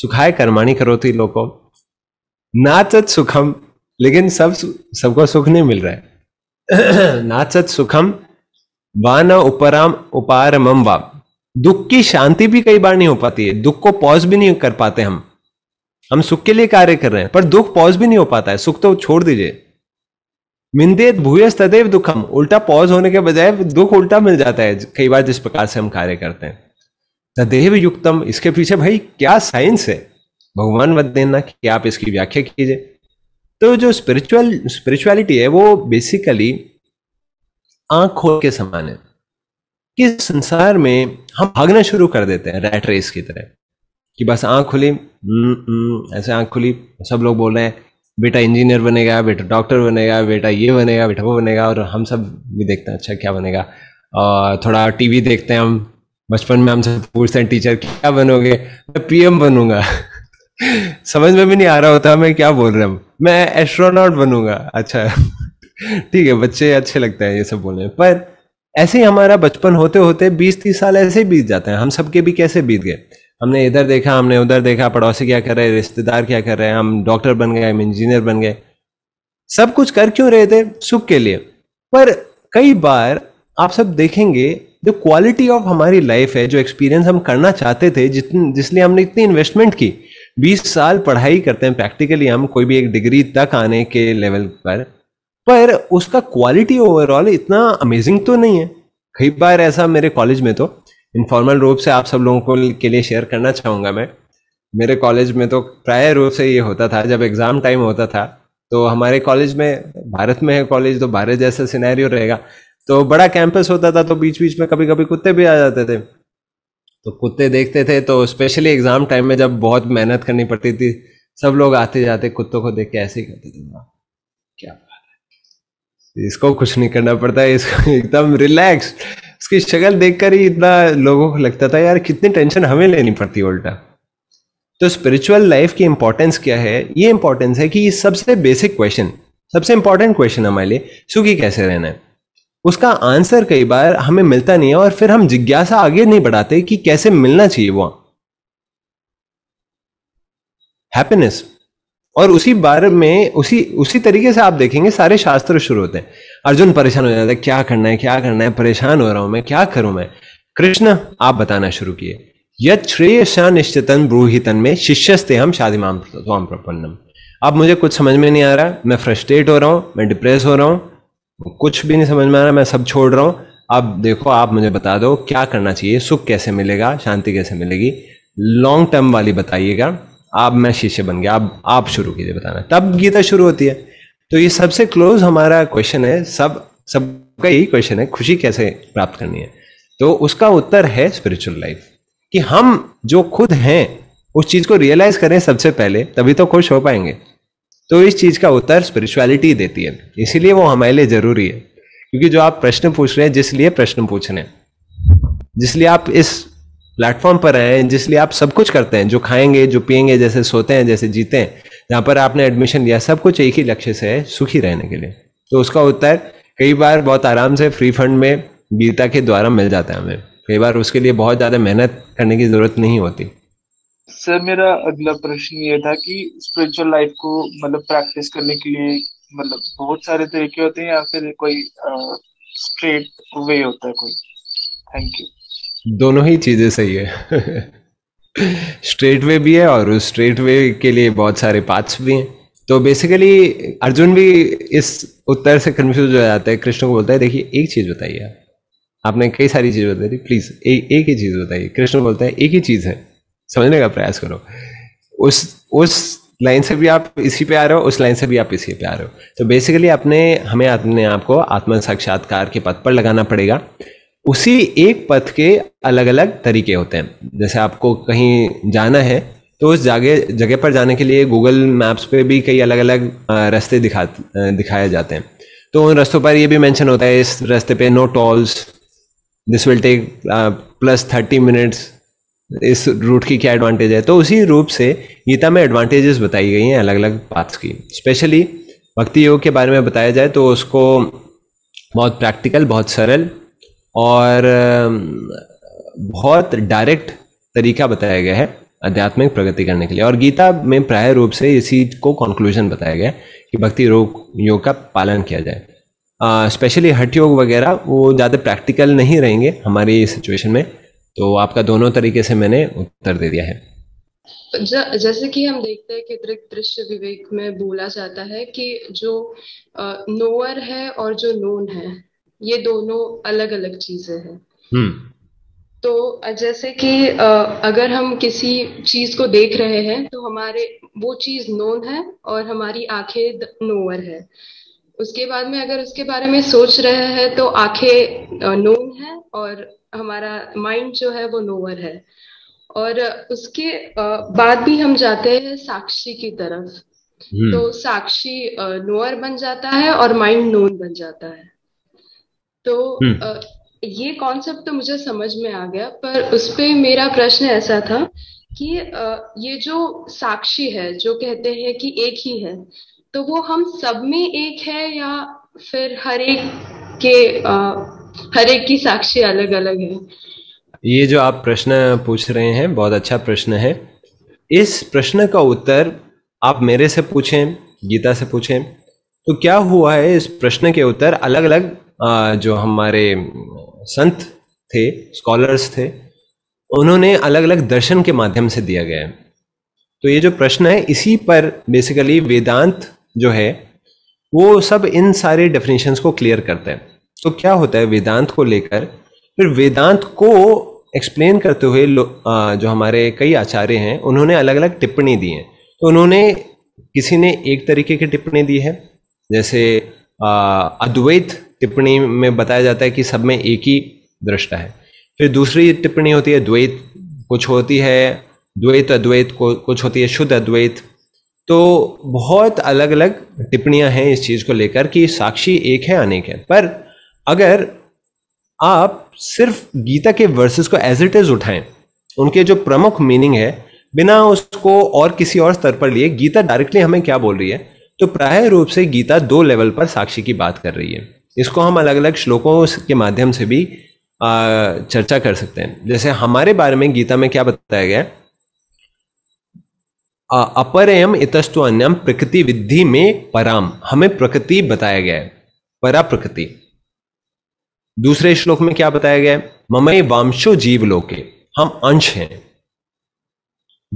सुखाए कर्माणी करोते को नाचत सुखम लेकिन सब सबको सुख नहीं मिल रहा है नाचत सुखम वान उपराम उपारम वाम दुख की शांति भी कई बार नहीं हो पाती है दुख को पॉज भी नहीं कर पाते हम हम सुख के लिए कार्य कर रहे हैं पर दुख पॉज भी नहीं हो पाता है सुख तो छोड़ दीजिए मिंदेत भूयस तदेव दुखम उल्टा पॉज होने के बजाय दुख उल्टा मिल जाता है कई बार जिस प्रकार से हम कार्य करते हैं तदेव युक्तम इसके पीछे भाई क्या साइंस है भगवान मत देना कि आप इसकी व्याख्या कीजिए तो जो स्पिरिचुअल स्पिरिचुअलिटी है वो बेसिकली आंख खोल के समान है कि संसार में हम भागना शुरू कर देते हैं रैट रेस की तरह कि बस आँख खुली हम्म, हम्म, ऐसे आँख खुली सब लोग बोल रहे हैं बेटा इंजीनियर बनेगा बेटा डॉक्टर बनेगा बेटा ये बनेगा बेटा वो बनेगा और हम सब भी देखते हैं अच्छा क्या बनेगा और थोड़ा टीवी देखते हैं हम बचपन में हमसे पूछते हैं टीचर क्या बनोगे मैं पीएम बनूंगा समझ में भी नहीं आ रहा होता मैं क्या बोल रहा हूँ मैं एस्ट्रोनॉट बनूंगा अच्छा ठीक है बच्चे अच्छे लगते हैं ये सब बोलने पर ऐसे ही हमारा बचपन होते होते बीस तीस साल ऐसे ही बीत जाते हैं हम सबके भी कैसे बीत गए हमने इधर देखा हमने उधर देखा पड़ोसी क्या कर रहे हैं रिश्तेदार क्या कर रहे हैं हम डॉक्टर बन गए हम इंजीनियर बन गए सब कुछ कर क्यों रहे थे सुख के लिए पर कई बार आप सब देखेंगे जो क्वालिटी ऑफ हमारी लाइफ है जो एक्सपीरियंस हम करना चाहते थे जितने जिसलिए हमने इतनी इन्वेस्टमेंट की 20 साल पढ़ाई करते हैं प्रैक्टिकली हम कोई भी एक डिग्री तक आने के लेवल पर पर उसका क्वालिटी ओवरऑल इतना अमेजिंग तो नहीं है कई बार ऐसा मेरे कॉलेज में तो इनफॉर्मल रूप से आप सब लोगों को के लिए शेयर करना चाहूँगा मैं मेरे कॉलेज में तो प्राय रूप से ये होता था जब एग्ज़ाम टाइम होता था तो हमारे कॉलेज में भारत में है कॉलेज तो भारत जैसा सिनेरियो रहेगा तो बड़ा कैंपस होता था तो बीच बीच में कभी कभी कुत्ते भी आ जाते थे तो कुत्ते देखते थे तो स्पेशली एग्ज़ाम टाइम में जब बहुत मेहनत करनी पड़ती थी सब लोग आते जाते कुत्तों को देख के ऐसे ही करते थे क्या बात है इसको कुछ नहीं करना पड़ता है इसको एकदम रिलैक्स उसकी शक्ल देखकर ही इतना लोगों को लगता था यार कितनी टेंशन हमें लेनी पड़ती उल्टा तो स्पिरिचुअल लाइफ की इंपॉर्टेंस क्या है ये इंपॉर्टेंस है कि सबसे बेसिक क्वेश्चन सबसे इंपॉर्टेंट क्वेश्चन हमारे लिए सुखी कैसे रहना है उसका आंसर कई बार हमें मिलता नहीं है और फिर हम जिज्ञासा आगे नहीं बढ़ाते कि कैसे मिलना चाहिए वो हैप्पीनेस और उसी बारे में उसी उसी तरीके से आप देखेंगे सारे शास्त्र शुरू होते हैं अर्जुन परेशान हो जाता है क्या करना है क्या करना है परेशान हो रहा हूं मैं क्या करूं मैं कृष्ण आप बताना शुरू किए यद निश्चितन ब्रूहितन में शिष्यस्ते हम शादी स्वाम प्रपन्नम अब मुझे कुछ समझ में नहीं आ रहा मैं फ्रस्ट्रेट हो रहा हूँ मैं डिप्रेस हो रहा हूँ कुछ भी नहीं समझ में आ रहा मैं सब छोड़ रहा हूँ अब देखो आप मुझे बता दो क्या करना चाहिए सुख कैसे मिलेगा शांति कैसे मिलेगी लॉन्ग टर्म वाली बताइएगा आप मैं शिष्य बन गया आप आप शुरू कीजिए बताना तब गीता शुरू होती है तो ये सबसे क्लोज हमारा क्वेश्चन है सब सबका यही क्वेश्चन है खुशी कैसे प्राप्त करनी है तो उसका उत्तर है स्पिरिचुअल लाइफ कि हम जो खुद हैं उस चीज को रियलाइज करें सबसे पहले तभी तो खुश हो पाएंगे तो इस चीज का उत्तर स्पिरिचुअलिटी देती है इसीलिए वो हमारे लिए जरूरी है क्योंकि जो आप प्रश्न पूछ रहे हैं जिसलिए प्रश्न पूछ रहे हैं जिसलिए आप इस प्लेटफॉर्म पर आए हैं जिसलिए आप सब कुछ करते हैं जो खाएंगे जो पियेंगे जैसे सोते हैं जैसे जीते हैं जहाँ पर आपने एडमिशन लिया सब कुछ एक ही लक्ष्य से है सुखी रहने के लिए तो उसका उत्तर कई बार बहुत आराम से फ्री फंड में गीता के द्वारा मिल जाता है हमें कई बार उसके लिए बहुत ज़्यादा मेहनत करने की ज़रूरत नहीं होती सर मेरा अगला प्रश्न ये था कि स्पिरिचुअल लाइफ को मतलब प्रैक्टिस करने के लिए मतलब बहुत सारे तरीके होते हैं या फिर कोई स्ट्रेट वे होता है कोई थैंक यू दोनों ही चीज़ें सही है स्ट्रेट वे भी है और उस स्ट्रेट वे के लिए बहुत सारे पाथ्स भी हैं तो बेसिकली अर्जुन भी इस उत्तर से कन्फ्यूज हो जाता है कृष्ण को बोलता है देखिए एक चीज़ बताइए आपने कई सारी चीज़ बताई थी प्लीज़ एक ही चीज़ बताइए कृष्ण बोलता है एक ही चीज़ है समझने का प्रयास करो उस उस लाइन से भी आप इसी पे आ रहे हो उस लाइन से भी आप इसी पे आ रहे हो तो बेसिकली अपने हमें अपने आप को आत्म साक्षात्कार के पथ पर लगाना पड़ेगा उसी एक पथ के अलग अलग तरीके होते हैं जैसे आपको कहीं जाना है तो उस जगह जगह पर जाने के लिए गूगल मैप्स पे भी कई अलग अलग रास्ते दिखा दिखाए जाते हैं तो उन रास्तों पर ये भी मेंशन होता है इस रास्ते पे no tolls this will take plus thirty minutes इस रूट की क्या एडवांटेज है तो उसी रूप से गीता में एडवांटेजेस बताई गई हैं अलग अलग पाथ्स की स्पेशली भक्ति योग के बारे में बताया जाए तो उसको बहुत प्रैक्टिकल बहुत सरल और बहुत डायरेक्ट तरीका बताया गया है आध्यात्मिक प्रगति करने के लिए और गीता में प्राय रूप से इसी को कंक्लूजन बताया गया कि भक्ति रोग योग का पालन किया जाए स्पेशली हट योग वगैरह वो ज़्यादा प्रैक्टिकल नहीं रहेंगे हमारी सिचुएशन में तो आपका दोनों तरीके से मैंने उत्तर दे दिया है जैसे कि हम देखते हैं कि अतिरिक्त दृश्य विवेक में बोला जाता है कि जो नोअर है और जो नोन है ये दोनों अलग अलग चीजें हैं हम्म। तो जैसे कि अगर हम किसी चीज को देख रहे हैं तो हमारे वो चीज नोन है और हमारी आंखें नोअर है उसके बाद में अगर उसके बारे में सोच रहे हैं तो आंखें नोन है और हमारा माइंड जो है वो नोअर है और उसके बाद भी हम जाते हैं साक्षी की तरफ हम्म। तो साक्षी नोअर बन जाता है और माइंड नोन बन जाता है तो आ, हम्म। ये कॉन्सेप्ट तो मुझे समझ में आ गया पर उस पर मेरा प्रश्न ऐसा था कि आ, ये जो साक्षी है जो कहते हैं कि एक ही है तो वो हम सब में एक है या फिर हर एक के आ, हर एक की साक्षी अलग अलग है ये जो आप प्रश्न पूछ रहे हैं बहुत अच्छा प्रश्न है इस प्रश्न का उत्तर आप मेरे से पूछें गीता से पूछें तो क्या हुआ है इस प्रश्न के उत्तर अलग अलग जो हमारे संत थे स्कॉलर्स थे उन्होंने अलग अलग दर्शन के माध्यम से दिया गया है तो ये जो प्रश्न है इसी पर बेसिकली वेदांत जो है वो सब इन सारे डेफिनेशंस को क्लियर करता है तो क्या होता है वेदांत को लेकर फिर वेदांत को एक्सप्लेन करते हुए जो हमारे कई आचार्य हैं उन्होंने अलग अलग टिप्पणी दी है तो उन्होंने किसी ने एक तरीके की टिप्पणी दी है जैसे अद्वैत टिप्पणी में बताया जाता है कि सब में एक ही दृष्टा है फिर दूसरी टिप्पणी होती है द्वैत कुछ होती है द्वैत अद्वैत को कुछ होती है शुद्ध अद्वैत तो बहुत अलग अलग टिप्पणियां हैं इस चीज़ को लेकर कि साक्षी एक है अनेक है पर अगर आप सिर्फ गीता के वर्सेस को एज इट इज उठाएं उनके जो प्रमुख मीनिंग है बिना उसको और किसी और स्तर पर लिए गीता डायरेक्टली हमें क्या बोल रही है तो प्राय रूप से गीता दो लेवल पर साक्षी की बात कर रही है इसको हम अलग अलग श्लोकों के माध्यम से भी आ, चर्चा कर सकते हैं जैसे हमारे बारे में गीता में क्या बताया गया आ, एम इतस्तु अन्यम प्रकृति विधि में पराम हमें प्रकृति बताया गया है परा प्रकृति दूसरे श्लोक में क्या बताया गया है ममय वामशो जीव लोके हम अंश हैं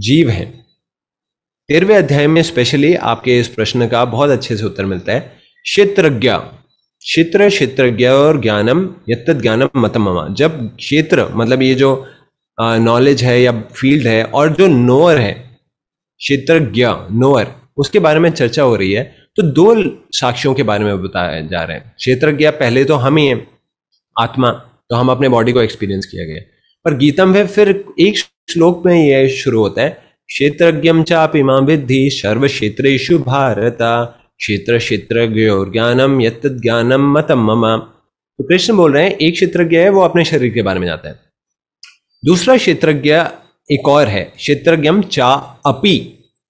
जीव हैं तेरहवें अध्याय में स्पेशली आपके इस प्रश्न का बहुत अच्छे से उत्तर मिलता है क्षेत्रज्ञा क्षेत्र क्षेत्रज्ञ और ज्ञानम यद ज्ञानम मतममा जब क्षेत्र मतलब ये जो नॉलेज है या फील्ड है और जो नोअर है क्षेत्र नोअर उसके बारे में चर्चा हो रही है तो दो साक्ष्यों के बारे में बताया जा रहे हैं क्षेत्रज्ञ पहले तो हम ही हैं आत्मा तो हम अपने बॉडी को एक्सपीरियंस किया गया पर गीतम में फिर एक श्लोक में यह शुरू होता है क्षेत्रज्ञम चाप इमा विद्धि सर्व क्षेत्र भारत क्षेत्र क्षेत्र ज्ञानम यद ज्ञानम मतम मम तो कृष्ण बोल रहे हैं एक क्षेत्रज्ञ है वो अपने शरीर के बारे में जाता है दूसरा क्षेत्रज्ञ एक और है क्षेत्रज्ञम चा अपी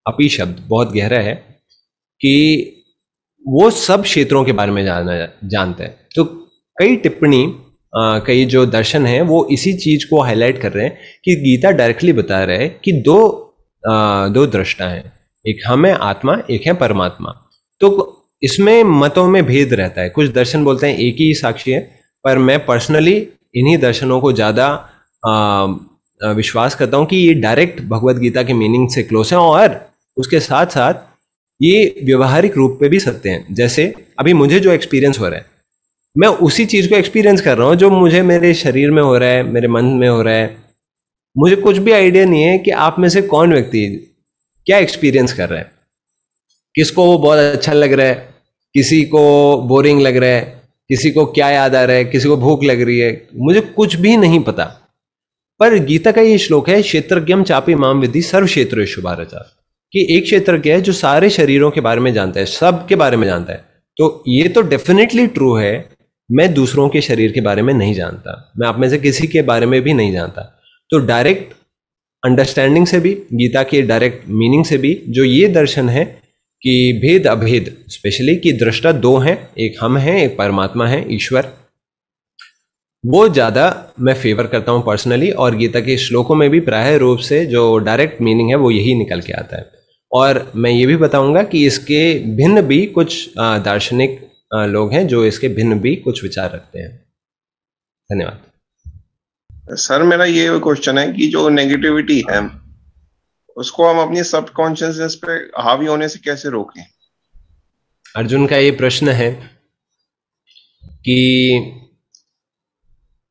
अपी शब्द बहुत गहरा है कि वो सब क्षेत्रों के बारे में जाना जानते हैं तो कई टिप्पणी कई जो दर्शन है वो इसी चीज को हाईलाइट कर रहे हैं कि गीता डायरेक्टली बता रहे हैं कि दो आ, दो दृष्टा है एक हम है आत्मा एक है परमात्मा तो इसमें मतों में भेद रहता है कुछ दर्शन बोलते हैं एक ही साक्षी है पर मैं पर्सनली इन्हीं दर्शनों को ज़्यादा विश्वास करता हूं कि ये डायरेक्ट भगवत गीता के मीनिंग से क्लोज है और उसके साथ साथ ये व्यवहारिक रूप पे भी सत्य हैं जैसे अभी मुझे जो एक्सपीरियंस हो रहा है मैं उसी चीज़ को एक्सपीरियंस कर रहा हूँ जो मुझे मेरे शरीर में हो रहा है मेरे मन में हो रहा है मुझे कुछ भी आइडिया नहीं है कि आप में से कौन व्यक्ति क्या एक्सपीरियंस कर रहा है किसको वो बहुत अच्छा लग रहा है किसी को बोरिंग लग रहा है किसी को क्या याद आ रहा है किसी को भूख लग रही है मुझे कुछ भी नहीं पता पर गीता का ये श्लोक है क्षेत्रज्ञम चापी माम विधि सर्व क्षेत्र शुभारचार कि एक क्षेत्रज्ञ है जो सारे शरीरों के बारे में जानता है सब के बारे में जानता है तो ये तो डेफिनेटली ट्रू है मैं दूसरों के शरीर के बारे में नहीं जानता मैं आप में से किसी के बारे में भी नहीं जानता तो डायरेक्ट अंडरस्टैंडिंग से भी गीता के डायरेक्ट मीनिंग से भी जो ये दर्शन है कि भेद अभेद स्पेशली कि दृष्टा दो हैं एक हम हैं एक परमात्मा है ईश्वर वो ज़्यादा मैं फेवर करता हूँ पर्सनली और गीता के श्लोकों में भी प्राय रूप से जो डायरेक्ट मीनिंग है वो यही निकल के आता है और मैं ये भी बताऊंगा कि इसके भिन्न भी कुछ दार्शनिक लोग हैं जो इसके भिन्न भी कुछ विचार रखते हैं धन्यवाद सर मेरा ये क्वेश्चन है कि जो नेगेटिविटी है उसको हम अपनी सब कॉन्शियसनेस पे हावी होने से कैसे रोकें अर्जुन का ये प्रश्न है कि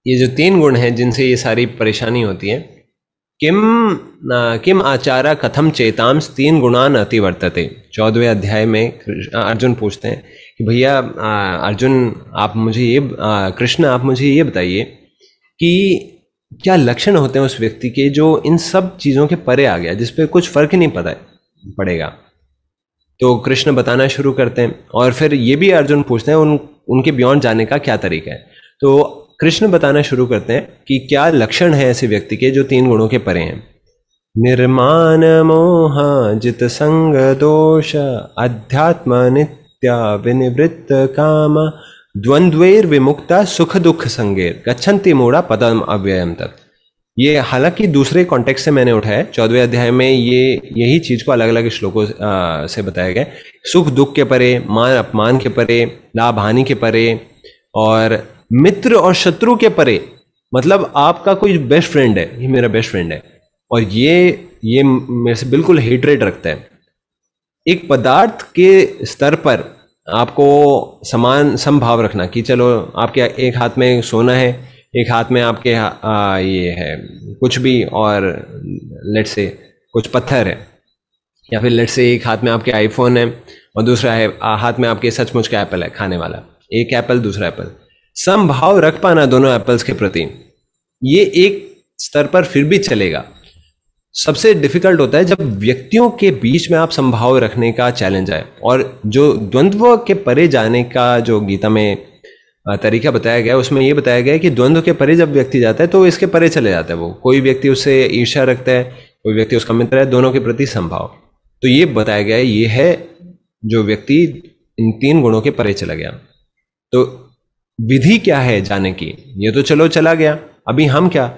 ये जो तीन गुण हैं जिनसे ये सारी परेशानी होती है किम किम आचारा कथम चेतांश तीन गुणान अतिवर्तते चौदहवें अध्याय में अर्जुन पूछते हैं कि भैया अर्जुन आप मुझे ये कृष्ण आप मुझे ये बताइए कि क्या लक्षण होते हैं उस व्यक्ति के जो इन सब चीज़ों के परे आ गया जिस कुछ फर्क ही नहीं पता पड़ेगा तो कृष्ण बताना शुरू करते हैं और फिर ये भी अर्जुन पूछते हैं उन उनके बियॉन्ड जाने का क्या तरीका है तो कृष्ण बताना शुरू करते हैं कि क्या लक्षण है ऐसे व्यक्ति के जो तीन गुणों के परे हैं निर्माण मोह जित संग दोष अध्यात्म नित्या विनिवृत्त काम द्वंद्वेर विमुक्ता सुख दुख संगेर गच्छन्ति मूड़ा पदम अव्ययम तत् ये हालांकि दूसरे कॉन्टेक्स्ट से मैंने उठाया चौदवे अध्याय में ये यही चीज को अलग अलग श्लोकों से बताया गया सुख दुख के परे मान अपमान के परे लाभ हानि के परे और मित्र और शत्रु के परे मतलब आपका कोई बेस्ट फ्रेंड है ये मेरा बेस्ट फ्रेंड है और ये ये मेरे से बिल्कुल हेटरेट रखता है एक पदार्थ के स्तर पर आपको समान समभाव रखना कि चलो आपके एक हाथ में सोना है एक हाथ में आपके आ, ये है कुछ भी और लेट से कुछ पत्थर है या फिर लेट से एक हाथ में आपके आईफोन है और दूसरा है हाथ में आपके सचमुच का एप्पल है खाने वाला एक एप्पल दूसरा एप्पल संभाव रख पाना दोनों एप्पल्स के प्रति ये एक स्तर पर फिर भी चलेगा सबसे डिफिकल्ट होता है जब व्यक्तियों के बीच में आप संभाव रखने का चैलेंज आए और जो द्वंद्व के परे जाने का जो गीता में तरीका बताया गया उसमें ये बताया गया कि द्वंद्व के परे जब व्यक्ति जाता है तो इसके परे चले जाता है वो कोई व्यक्ति उससे ईर्षा रखता है कोई व्यक्ति उसका मित्र है दोनों के प्रति संभाव तो ये बताया गया ये है जो व्यक्ति इन तीन गुणों के परे चला गया तो विधि क्या है जाने की ये तो चलो चला गया अभी हम क्या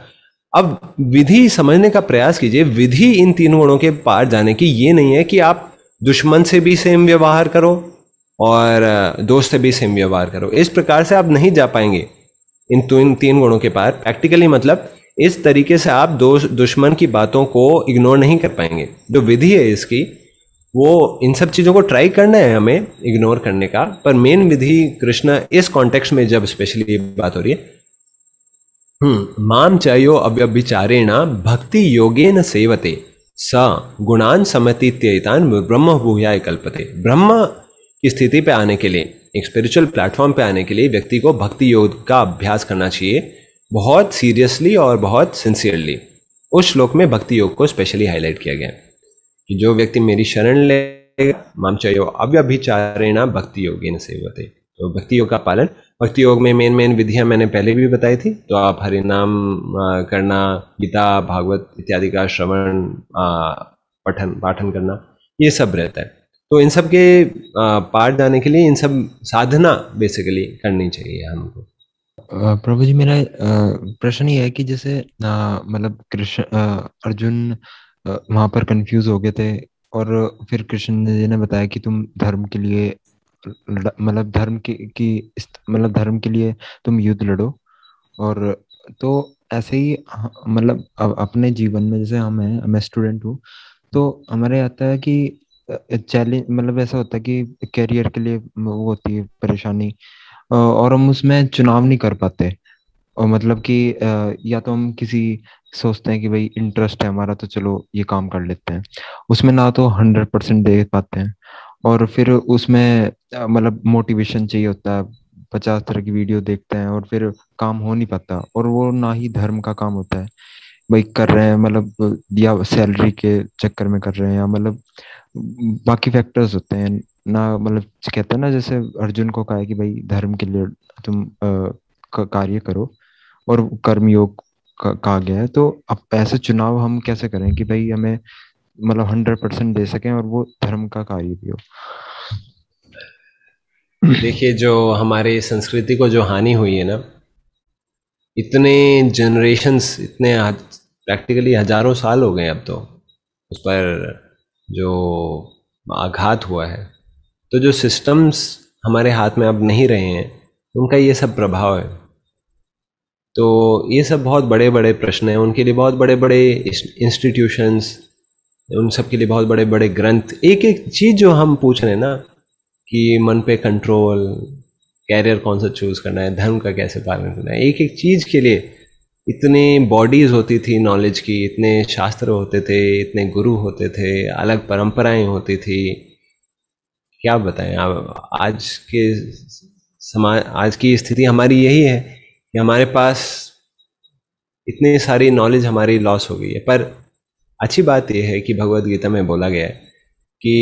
अब विधि समझने का प्रयास कीजिए विधि इन तीन गुणों के पार जाने की ये नहीं है कि आप दुश्मन से भी सेम व्यवहार करो और दोस्त से भी सेम व्यवहार करो इस प्रकार से आप नहीं जा पाएंगे इन तो, तीन गुणों के पार प्रैक्टिकली मतलब इस तरीके से आप दो दुश्मन की बातों को इग्नोर नहीं कर पाएंगे जो विधि है इसकी वो इन सब चीज़ों को ट्राई करना है हमें इग्नोर करने का पर मेन विधि कृष्ण इस कॉन्टेक्स्ट में जब स्पेशली बात हो रही है हम्म, माम चयो अव्यभिचारेण भक्ति योगेन सेवते स गुणान समतीत्यतान ब्रह्म भूयाय कल्पते ब्रह्म की स्थिति पे आने के लिए एक स्पिरिचुअल प्लेटफॉर्म पे आने के लिए व्यक्ति को भक्ति योग का अभ्यास करना चाहिए बहुत सीरियसली और बहुत सिंसियरली उस श्लोक में भक्ति योग को स्पेशली हाईलाइट किया गया कि जो व्यक्ति मेरी शरण लेगा माम चयो अव्यभिचारेण भक्ति योगेन सेवते तो भक्ति योग का पालन भक्ति योग में मेन मेन विधियां मैंने पहले भी बताई थी तो आप हरिनाम करना गीता भागवत इत्यादि का श्रवण पठन पाठन करना ये सब रहता है तो इन सब के पार जाने के लिए इन सब साधना बेसिकली करनी चाहिए हमको प्रभु जी मेरा प्रश्न ये है कि जैसे मतलब कृष्ण अर्जुन वहां पर कंफ्यूज हो गए थे और फिर कृष्ण जी ने बताया कि तुम धर्म के लिए मतलब धर्म के की मतलब धर्म के लिए तुम युद्ध लड़ो और तो ऐसे ही मतलब अपने जीवन में जैसे हम हैं मैं स्टूडेंट हूँ तो हमारे आता है कि चैलेंज मतलब ऐसा होता है कि कैरियर के लिए वो होती है परेशानी और हम उसमें चुनाव नहीं कर पाते और मतलब कि या तो हम किसी सोचते हैं कि भाई इंटरेस्ट है हमारा तो चलो ये काम कर लेते हैं उसमें ना तो हंड्रेड परसेंट दे पाते हैं और फिर उसमें मतलब मोटिवेशन चाहिए होता है पचास तरह की वीडियो देखते हैं और फिर काम हो नहीं पाता और वो ना ही धर्म का काम होता है भाई कर रहे हैं मतलब या सैलरी के चक्कर में कर रहे हैं या मतलब बाकी फैक्टर्स होते हैं ना मतलब कहते हैं ना जैसे अर्जुन को कहा है कि भाई धर्म के लिए तुम कार्य करो और कर्मयोग कहा गया है तो अब ऐसे चुनाव हम कैसे करें कि भाई हमें मतलब हंड्रेड परसेंट दे सकें और वो धर्म का कार्य भी हो देखिए जो हमारे संस्कृति को जो हानि हुई है ना इतने जनरेशन्स इतने प्रैक्टिकली हजारों साल हो गए अब तो उस पर जो आघात हुआ है तो जो सिस्टम्स हमारे हाथ में अब नहीं रहे हैं उनका ये सब प्रभाव है तो ये सब बहुत बड़े बड़े प्रश्न हैं उनके लिए बहुत बड़े बड़े इंस्टीट्यूशंस उन सब के लिए बहुत बड़े बड़े ग्रंथ एक एक चीज़ जो हम पूछ रहे हैं ना कि मन पे कंट्रोल कैरियर कौन सा चूज़ करना है धर्म का कैसे पालन करना है एक एक चीज़ के लिए इतने बॉडीज़ होती थी नॉलेज की इतने शास्त्र होते थे इतने गुरु होते थे अलग परंपराएं होती थी क्या बताएं आप आज के समाज आज की स्थिति हमारी यही है कि हमारे पास इतनी सारी नॉलेज हमारी लॉस हो गई है पर अच्छी बात यह है कि भगवत गीता में बोला गया है कि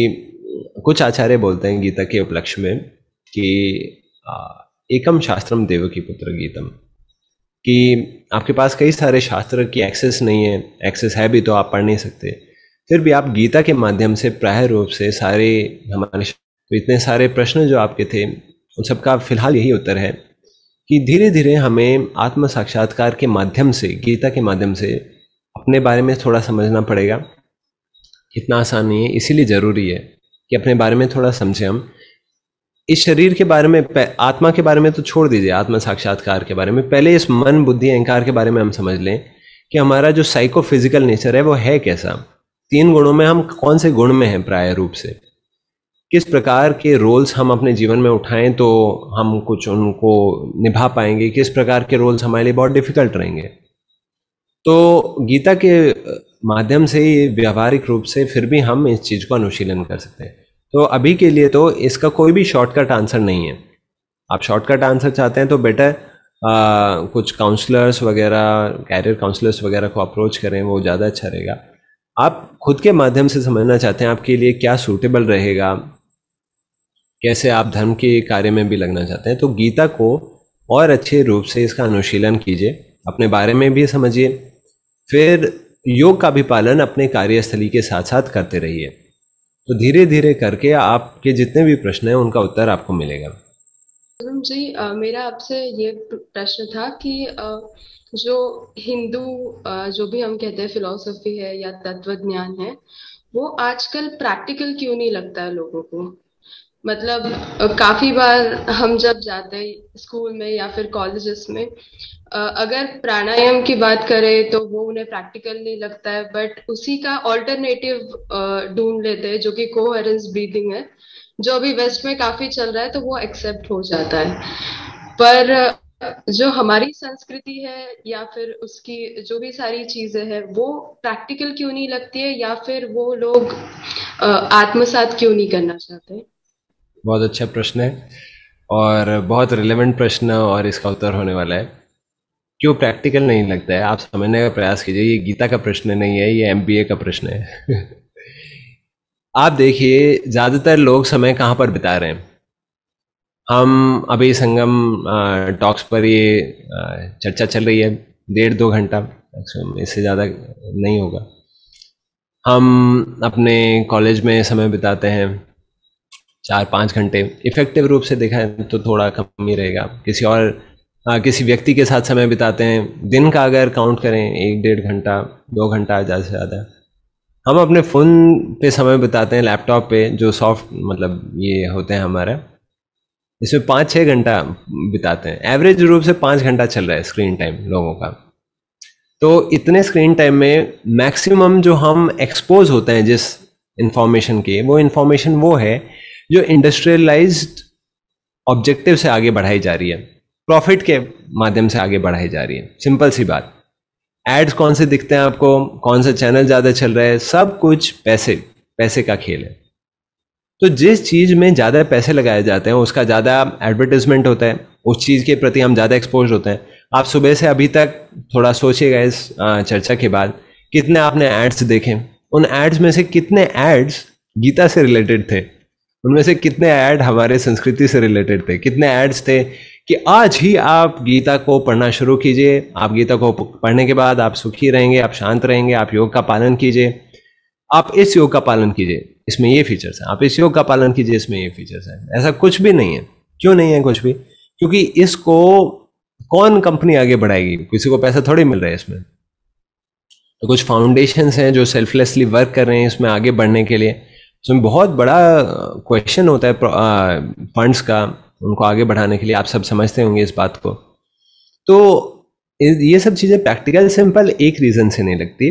कुछ आचार्य बोलते हैं गीता के उपलक्ष्य में कि एकम शास्त्रम देव की पुत्र गीतम कि आपके पास कई सारे शास्त्र की एक्सेस नहीं है एक्सेस है भी तो आप पढ़ नहीं सकते फिर भी आप गीता के माध्यम से प्राय रूप से सारे हमारे तो इतने सारे प्रश्न जो आपके थे उन सबका फिलहाल यही उत्तर है कि धीरे धीरे हमें आत्म साक्षात्कार के माध्यम से गीता के माध्यम से अपने बारे में थोड़ा समझना पड़ेगा इतना आसान नहीं है इसीलिए ज़रूरी है कि अपने बारे में थोड़ा समझें हम इस शरीर के बारे में आत्मा के बारे में तो छोड़ दीजिए आत्मा साक्षात्कार के बारे में पहले इस मन बुद्धि अहंकार के बारे में हम समझ लें कि हमारा जो साइको फिजिकल नेचर है वो है कैसा तीन गुणों में हम कौन से गुण में हैं प्राय रूप से किस प्रकार के रोल्स हम अपने जीवन में उठाएं तो हम कुछ उनको निभा पाएंगे किस प्रकार के रोल्स हमारे लिए बहुत डिफिकल्ट रहेंगे तो गीता के माध्यम से ही व्यवहारिक रूप से फिर भी हम इस चीज़ को अनुशीलन कर सकते हैं तो अभी के लिए तो इसका कोई भी शॉर्टकट आंसर नहीं है आप शॉर्टकट आंसर चाहते हैं तो बेटर कुछ काउंसलर्स वगैरह कैरियर काउंसलर्स वगैरह को अप्रोच करें वो ज़्यादा अच्छा रहेगा आप खुद के माध्यम से समझना चाहते हैं आपके लिए क्या सूटेबल रहेगा कैसे आप धर्म के कार्य में भी लगना चाहते हैं तो गीता को और अच्छे रूप से इसका अनुशीलन कीजिए अपने बारे में भी समझिए फिर योग का भी पालन अपने कार्यस्थली के साथ साथ करते रहिए तो धीरे धीरे करके आपके जितने भी प्रश्न हैं उनका उत्तर आपको मिलेगा जी आ, मेरा आपसे ये प्रश्न था कि आ, जो हिंदू जो भी हम कहते हैं फिलोसफी है या तत्व ज्ञान है वो आजकल प्रैक्टिकल क्यों नहीं लगता है लोगों को मतलब काफ़ी बार हम जब जाते हैं स्कूल में या फिर कॉलेजेस में अगर प्राणायाम की बात करें तो वो उन्हें प्रैक्टिकल नहीं लगता है बट उसी का ऑल्टरनेटिव ढूंढ लेते हैं जो कि कोहरेंस ब्रीदिंग है जो अभी वेस्ट में काफ़ी चल रहा है तो वो एक्सेप्ट हो जाता है पर जो हमारी संस्कृति है या फिर उसकी जो भी सारी चीजें हैं वो प्रैक्टिकल क्यों नहीं लगती है या फिर वो लोग आत्मसात क्यों नहीं करना चाहते बहुत अच्छा प्रश्न है और बहुत रिलेवेंट प्रश्न और इसका उत्तर होने वाला है क्यों प्रैक्टिकल नहीं लगता है आप समझने का प्रयास कीजिए ये गीता का प्रश्न नहीं है ये एम का प्रश्न है आप देखिए ज़्यादातर लोग समय कहाँ पर बिता रहे हैं हम अभी संगम टॉक्स पर ये चर्चा चल रही है डेढ़ दो घंटा इससे ज़्यादा नहीं होगा हम अपने कॉलेज में समय बिताते हैं चार पाँच घंटे इफेक्टिव रूप से देखा है तो थोड़ा कम ही रहेगा किसी और आ, हाँ, किसी व्यक्ति के साथ समय बिताते हैं दिन का अगर काउंट करें एक डेढ़ घंटा दो घंटा ज़्यादा से ज़्यादा हम अपने फ़ोन पे समय बिताते हैं लैपटॉप पे जो सॉफ्ट मतलब ये होते हैं हमारा इसमें पाँच छः घंटा बिताते हैं एवरेज रूप से पाँच घंटा चल रहा है स्क्रीन टाइम लोगों का तो इतने स्क्रीन टाइम में मैक्सिमम जो हम एक्सपोज होते हैं जिस इंफॉर्मेशन के वो इन्फॉर्मेशन वो है जो इंडस्ट्रियलाइज्ड ऑब्जेक्टिव से आगे बढ़ाई जा रही है प्रॉफिट के माध्यम से आगे बढ़ाई जा रही है सिंपल सी बात एड्स कौन से दिखते हैं आपको कौन सा चैनल ज़्यादा चल रहे हैं सब कुछ पैसे पैसे का खेल है तो जिस चीज़ में ज़्यादा पैसे लगाए जाते हैं उसका ज़्यादा एडवर्टिजमेंट होता है उस चीज़ के प्रति हम ज़्यादा एक्सपोज होते हैं आप सुबह से अभी तक थोड़ा सोचिएगा इस चर्चा के बाद कितने आपने एड्स देखे उन एड्स में से कितने एड्स गीता से रिलेटेड थे उनमें से कितने ऐड हमारे संस्कृति से रिलेटेड थे कितने एड्स थे कि आज ही आप गीता को पढ़ना शुरू कीजिए आप गीता को पढ़ने के बाद आप सुखी रहेंगे आप शांत रहेंगे आप योग का पालन कीजिए आप इस योग का पालन कीजिए इसमें ये फीचर्स हैं आप इस योग का पालन कीजिए इसमें ये फीचर्स हैं ऐसा कुछ भी नहीं है क्यों नहीं है कुछ भी क्योंकि इसको कौन कंपनी आगे बढ़ाएगी किसी को पैसा थोड़ी मिल रहा है इसमें तो कुछ फाउंडेशन हैं जो सेल्फलेसली वर्क कर रहे हैं इसमें आगे बढ़ने के लिए उसमें so, बहुत बड़ा क्वेश्चन होता है फंड्स का उनको आगे बढ़ाने के लिए आप सब समझते होंगे इस बात को तो ये सब चीज़ें प्रैक्टिकल सिंपल एक रीज़न से नहीं लगती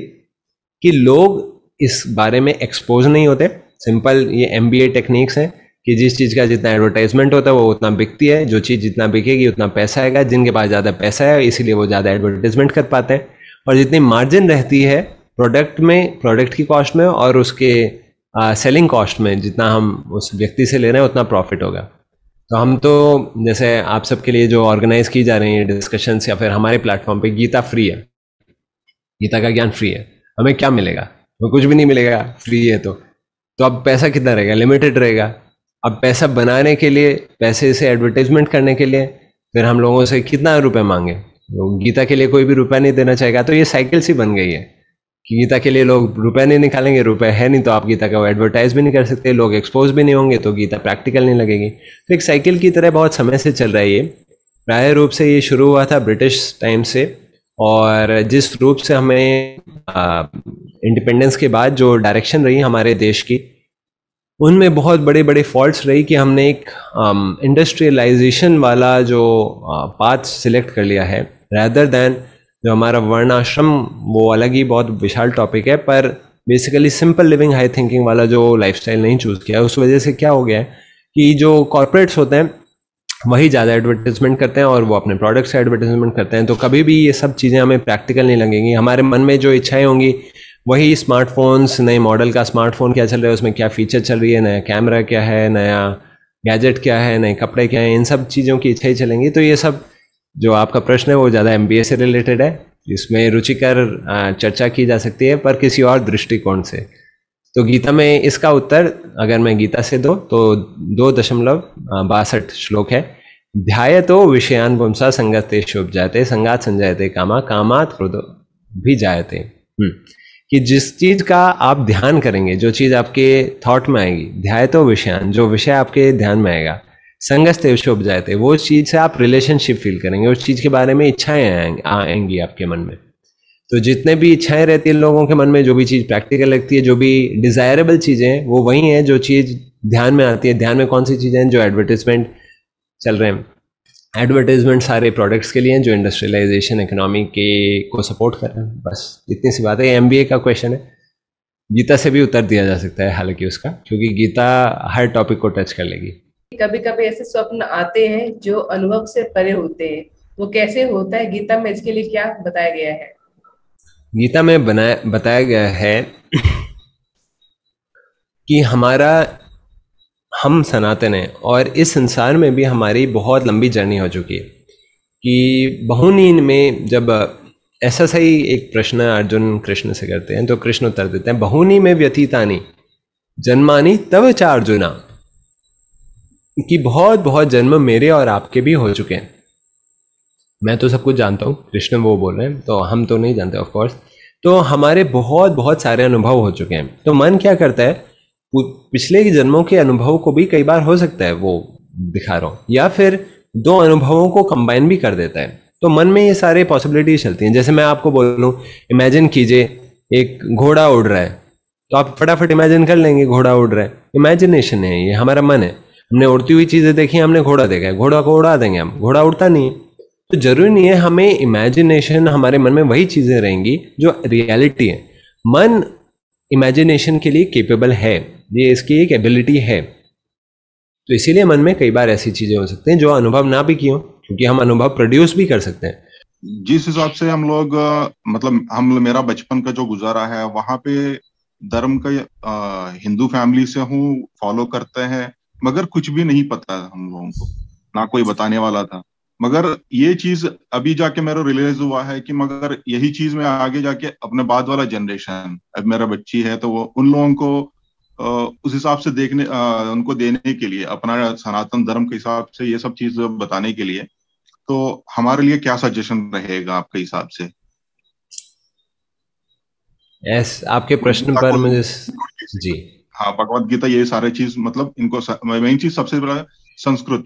कि लोग इस बारे में एक्सपोज नहीं होते सिंपल ये एम टेक्निक्स हैं कि जिस चीज़ का जितना एडवर्टाइजमेंट होता है वो उतना बिकती है जो चीज़ जितना बिकेगी उतना पैसा आएगा जिनके पास ज़्यादा पैसा है इसीलिए वो ज़्यादा एडवर्टाइजमेंट कर पाते हैं और जितनी मार्जिन रहती है प्रोडक्ट में प्रोडक्ट की कॉस्ट में और उसके सेलिंग कॉस्ट में जितना हम उस व्यक्ति से ले रहे हैं उतना प्रॉफिट होगा तो हम तो जैसे आप सबके लिए जो ऑर्गेनाइज की जा रही है डिस्कशंस या फिर हमारे प्लेटफॉर्म पे गीता फ्री है गीता का ज्ञान फ्री है हमें क्या मिलेगा हमें कुछ भी नहीं मिलेगा फ्री है तो तो अब पैसा कितना रहेगा लिमिटेड रहेगा अब पैसा बनाने के लिए पैसे से एडवर्टाइजमेंट करने के लिए फिर हम लोगों से कितना रुपए मांगे तो गीता के लिए कोई भी रुपया नहीं देना चाहेगा तो ये साइकिल सी बन गई है गीता के लिए लोग रुपए नहीं निकालेंगे रुपए है नहीं तो आप गीता का एडवर्टाइज भी नहीं कर सकते लोग एक्सपोज भी नहीं होंगे तो गीता प्रैक्टिकल नहीं लगेगी तो एक साइकिल की तरह बहुत समय से चल रहा है ये प्राय रूप से ये शुरू हुआ था ब्रिटिश टाइम से और जिस रूप से हमें इंडिपेंडेंस के बाद जो डायरेक्शन रही हमारे देश की उनमें बहुत बड़े बड़े फॉल्ट्स रही कि हमने एक इंडस्ट्रियलाइजेशन um, वाला जो पाथ सिलेक्ट कर लिया है रैदर दैन जो हमारा वर्ण आश्रम वो अलग ही बहुत विशाल टॉपिक है पर basically simple living high thinking वाला जो लाइफ नहीं चूज़ किया उस वजह से क्या हो गया है कि जो कॉरपोरेट्स होते हैं वही ज़्यादा एडवर्टीजमेंट करते हैं और वो अपने प्रोडक्ट्स का एडवर्टीजमेंट करते हैं तो कभी भी ये सब चीज़ें हमें प्रैक्टिकल नहीं लगेंगी हमारे मन में जो इच्छाएं होंगी वही स्मार्टफोन्स नए मॉडल का स्मार्टफोन क्या चल रहा है उसमें क्या फीचर चल रही है नया कैमरा क्या है नया गैजेट क्या है नए कपड़े क्या हैं इन सब चीज़ों की इच्छाएं चलेंगी तो ये सब जो आपका प्रश्न है वो ज़्यादा एम से रिलेटेड है जिसमें रुचिकर चर्चा की जा सकती है पर किसी और दृष्टिकोण से तो गीता में इसका उत्तर अगर मैं गीता से दो तो दो दशमलव बासठ श्लोक है ध्याय तो विषयान पुमसा संगते शोभ जाते संगात संजायते कामा कामात क्रोध भी जायते हम्म। कि जिस चीज का आप ध्यान करेंगे जो चीज आपके थॉट में आएगी ध्याय तो विषयान जो विषय आपके ध्यान में आएगा संगस्त उपजाए थे वो चीज़ से आप रिलेशनशिप फील करेंगे उस चीज़ के बारे में इच्छाएं आएंगी आपके मन में तो जितने भी इच्छाएं रहती है लोगों के मन में जो भी चीज़ प्रैक्टिकल लगती है जो भी डिज़ायरेबल चीज़ें हैं वो वही हैं जो चीज़ ध्यान में आती है ध्यान में कौन सी चीज़ें हैं जो एडवर्टिजमेंट चल रहे हैं एडवर्टीजमेंट सारे प्रोडक्ट्स के लिए हैं जो इंडस्ट्रियलाइजेशन इकोनॉमी के को सपोर्ट कर रहे हैं बस इतनी सी बात है एम का क्वेश्चन है गीता से भी उत्तर दिया जा सकता है हालांकि उसका क्योंकि गीता हर टॉपिक को टच कर लेगी कभी कभी ऐसे स्वप्न आते हैं जो अनुभव से परे होते हैं वो कैसे होता है गीता में इसके लिए क्या बताया गया है गीता में बनाया बताया गया है कि हमारा हम सनातन हैं और इस संसार में भी हमारी बहुत लंबी जर्नी हो चुकी है कि बहुनीन में जब ऐसा सही एक प्रश्न अर्जुन कृष्ण से करते हैं तो कृष्ण उत्तर देते हैं बहुनी में व्यतीतानी जन्मानी तब चा अर्जुना कि बहुत बहुत जन्म मेरे और आपके भी हो चुके हैं मैं तो सब कुछ जानता हूँ कृष्ण वो बोल रहे हैं तो हम तो नहीं जानते ऑफकोर्स तो हमारे बहुत बहुत सारे अनुभव हो चुके हैं तो मन क्या करता है पिछले जन्मों के अनुभव को भी कई बार हो सकता है वो दिखा रहा हूँ या फिर दो अनुभवों को कंबाइन भी कर देता है तो मन में ये सारे पॉसिबिलिटीज चलती हैं जैसे मैं आपको बोल बोलूँ इमेजिन कीजिए एक घोड़ा उड़ रहा है तो आप फटाफट इमेजिन कर लेंगे घोड़ा उड़ रहा है इमेजिनेशन है ये हमारा मन है हमने उड़ती हुई चीज़ें देखी हमने घोड़ा देखा है घोड़ा को उड़ा देंगे हम घोड़ा उड़ता नहीं है तो जरूरी नहीं है हमें इमेजिनेशन हमारे मन में वही चीज़ें रहेंगी जो रियलिटी है मन इमेजिनेशन के लिए केपेबल है ये इसकी एक एबिलिटी है तो इसीलिए मन में कई बार ऐसी चीज़ें हो सकती हैं जो अनुभव ना भी की हो क्योंकि हम अनुभव प्रोड्यूस भी कर सकते हैं जिस हिसाब से हम लोग मतलब हम मेरा बचपन का जो गुजारा है वहां पे धर्म का हिंदू फैमिली से हूँ फॉलो करते हैं मगर कुछ भी नहीं पता हम लोगों को ना कोई बताने वाला था मगर ये चीज अभी जाके मेरा रियलाइज हुआ है कि मगर यही चीज मैं आगे जाके अपने बाद वाला जनरेशन अब मेरा बच्ची है तो वो उन लोगों को उस हिसाब से देखने उनको देने के लिए अपना सनातन धर्म के हिसाब से ये सब चीज बताने के लिए तो हमारे लिए क्या सजेशन रहेगा आपके हिसाब से यस आपके प्रश्न पर मुझे जी हाँ भगवत गीता ये सारे चीज मतलब इनको मेन चीज सबसे बड़ा संस्कृत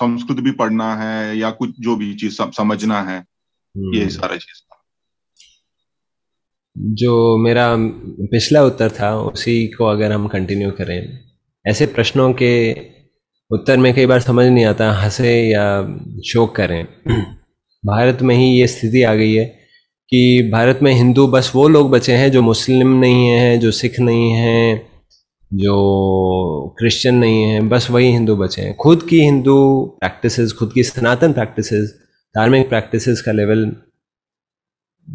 संस्कृत भी पढ़ना है या कुछ जो भी चीज समझना है ये हम्म। सारे चीज जो मेरा पिछला उत्तर था उसी को अगर हम कंटिन्यू करें ऐसे प्रश्नों के उत्तर में कई बार समझ नहीं आता हंसे या शोक करें भारत में ही ये स्थिति आ गई है कि भारत में हिंदू बस वो लोग बचे हैं जो मुस्लिम नहीं हैं जो सिख नहीं हैं जो क्रिश्चियन नहीं है बस वही हिंदू बचे हैं खुद की हिंदू प्रैक्टिस खुद की सनातन प्रैक्टिस धार्मिक प्रैक्टिस का लेवल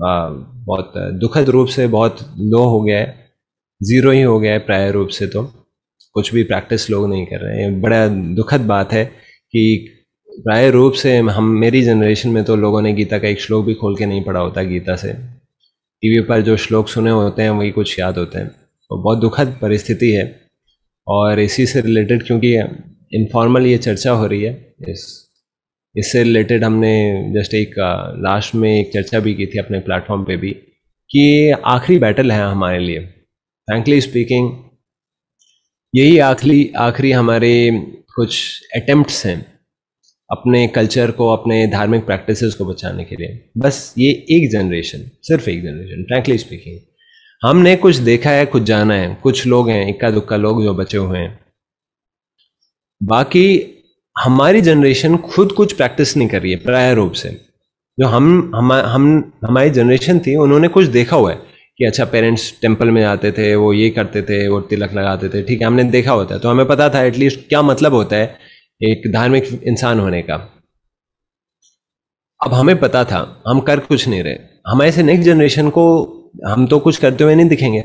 बहुत दुखद रूप से बहुत लो हो गया है ज़ीरो ही हो गया है प्राय रूप से तो कुछ भी प्रैक्टिस लोग नहीं कर रहे हैं बड़ा दुखद बात है कि प्राय रूप से हम मेरी जनरेशन में तो लोगों ने गीता का एक श्लोक भी खोल के नहीं पढ़ा होता गीता से टीवी पर जो श्लोक सुने होते हैं वही कुछ याद होते हैं तो बहुत दुखद परिस्थिति है और इसी से रिलेटेड क्योंकि इनफॉर्मल ये चर्चा हो रही है इस इससे रिलेटेड हमने जस्ट एक लास्ट में एक चर्चा भी की थी अपने प्लेटफॉर्म पे भी कि आखिरी बैटल है हमारे लिए फ्रैंकली स्पीकिंग यही आखिरी आखिरी हमारे कुछ अटेम्प्ट्स हैं अपने कल्चर को अपने धार्मिक प्रैक्टिसेस को बचाने के लिए बस ये एक जनरेशन सिर्फ एक जनरेशन फ्रैंकली स्पीकिंग हमने कुछ देखा है कुछ जाना है कुछ लोग हैं इक्का दुक्का लोग जो बचे हुए हैं बाकी हमारी जनरेशन खुद कुछ प्रैक्टिस नहीं कर रही है प्राय रूप से जो हम हम हम हमारी जनरेशन थी उन्होंने कुछ देखा हुआ है कि अच्छा पेरेंट्स टेम्पल में जाते थे वो ये करते थे वो तिलक लगाते थे ठीक है हमने देखा होता है तो हमें पता था एटलीस्ट क्या मतलब होता है एक धार्मिक इंसान होने का अब हमें पता था हम कर कुछ नहीं रहे हमारे से नेक्स्ट जनरेशन को हम तो कुछ करते हुए नहीं दिखेंगे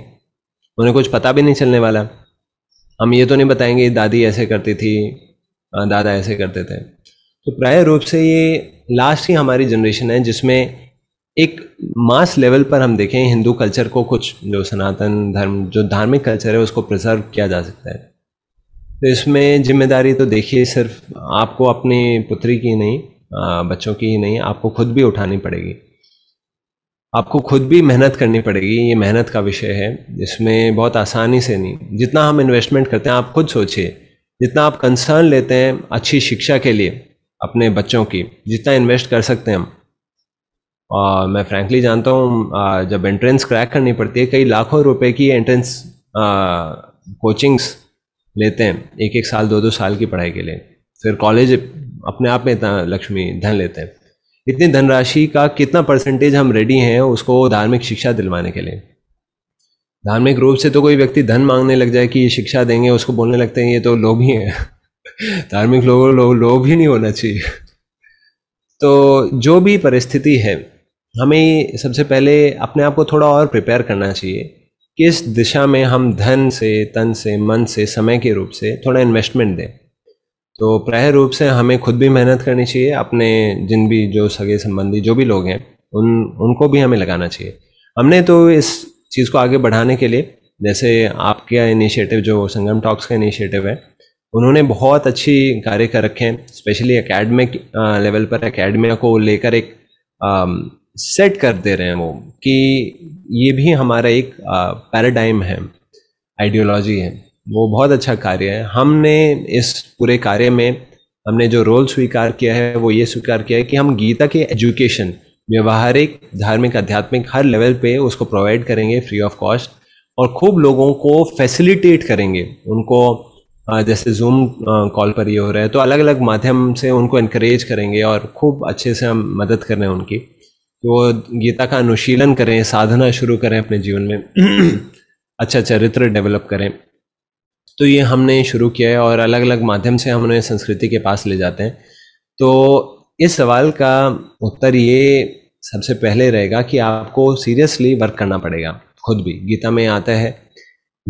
उन्हें कुछ पता भी नहीं चलने वाला हम ये तो नहीं बताएंगे दादी ऐसे करती थी दादा ऐसे करते थे तो प्राय रूप से ये लास्ट ही हमारी जनरेशन है जिसमें एक मास लेवल पर हम देखें हिंदू कल्चर को कुछ जो सनातन धर्म जो धार्मिक कल्चर है उसको प्रिजर्व किया जा सकता है तो इसमें जिम्मेदारी तो देखिए सिर्फ आपको अपनी पुत्री की नहीं बच्चों की ही नहीं आपको खुद भी उठानी पड़ेगी आपको खुद भी मेहनत करनी पड़ेगी ये मेहनत का विषय है इसमें बहुत आसानी से नहीं जितना हम इन्वेस्टमेंट करते हैं आप खुद सोचिए जितना आप कंसर्न लेते हैं अच्छी शिक्षा के लिए अपने बच्चों की जितना इन्वेस्ट कर सकते हैं हम और मैं फ्रैंकली जानता हूँ जब एंट्रेंस क्रैक करनी पड़ती है कई लाखों रुपए की एंट्रेंस कोचिंग्स लेते हैं एक एक साल दो दो साल की पढ़ाई के लिए फिर कॉलेज अपने आप में इतना लक्ष्मी धन लेते हैं इतनी धनराशि का कितना परसेंटेज हम रेडी हैं उसको धार्मिक शिक्षा दिलवाने के लिए धार्मिक रूप से तो कोई व्यक्ति धन मांगने लग जाए कि ये शिक्षा देंगे उसको बोलने लगते हैं ये तो लोभ ही है धार्मिक लोगों लोग लो ही नहीं होना चाहिए तो जो भी परिस्थिति है हमें सबसे पहले अपने आप को थोड़ा और प्रिपेयर करना चाहिए किस दिशा में हम धन से तन से मन से समय के रूप से थोड़ा इन्वेस्टमेंट दें तो प्राय रूप से हमें खुद भी मेहनत करनी चाहिए अपने जिन भी जो सगे संबंधी जो भी लोग हैं उन उनको भी हमें लगाना चाहिए हमने तो इस चीज़ को आगे बढ़ाने के लिए जैसे आपका इनिशिएटिव जो संगम टॉक्स का इनिशिएटिव है उन्होंने बहुत अच्छी कार्य कर रखे हैं स्पेशली अकेडमिक लेवल पर अकेडमिया को लेकर एक आ, सेट कर दे रहे हैं वो कि ये भी हमारा एक पैराडाइम है आइडियोलॉजी है वो बहुत अच्छा कार्य है हमने इस पूरे कार्य में हमने जो रोल स्वीकार किया है वो ये स्वीकार किया है कि हम गीता के एजुकेशन व्यवहारिक धार्मिक आध्यात्मिक हर लेवल पे उसको प्रोवाइड करेंगे फ्री ऑफ कॉस्ट और खूब लोगों को फैसिलिटेट करेंगे उनको जैसे जूम कॉल पर ये हो रहा है तो अलग अलग माध्यम से उनको इनक्रेज करेंगे और खूब अच्छे से हम मदद कर रहे हैं उनकी तो गीता का अनुशीलन करें साधना शुरू करें अपने जीवन में अच्छा चरित्र डेवलप करें तो ये हमने शुरू किया है और अलग अलग माध्यम से हम उन्हें संस्कृति के पास ले जाते हैं तो इस सवाल का उत्तर ये सबसे पहले रहेगा कि आपको सीरियसली वर्क करना पड़ेगा खुद भी गीता में आता है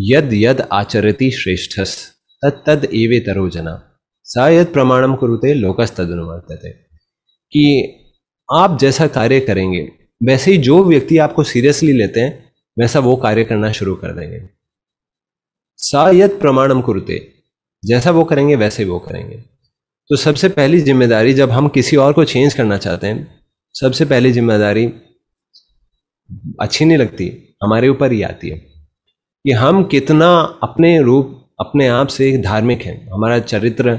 यद यद आचरती श्रेष्ठस तद तद एवे तरोजना जना यद प्रमाणम कुरुते लोकस तद अनुवर्तते कि आप जैसा कार्य करेंगे वैसे ही जो व्यक्ति आपको सीरियसली लेते हैं वैसा वो कार्य करना शुरू कर देंगे सायत प्रमाणम कुरुते जैसा वो करेंगे वैसे ही वो करेंगे तो सबसे पहली जिम्मेदारी जब हम किसी और को चेंज करना चाहते हैं सबसे पहली जिम्मेदारी अच्छी नहीं लगती हमारे ऊपर ही आती है कि हम कितना अपने रूप अपने आप से धार्मिक हैं हमारा चरित्र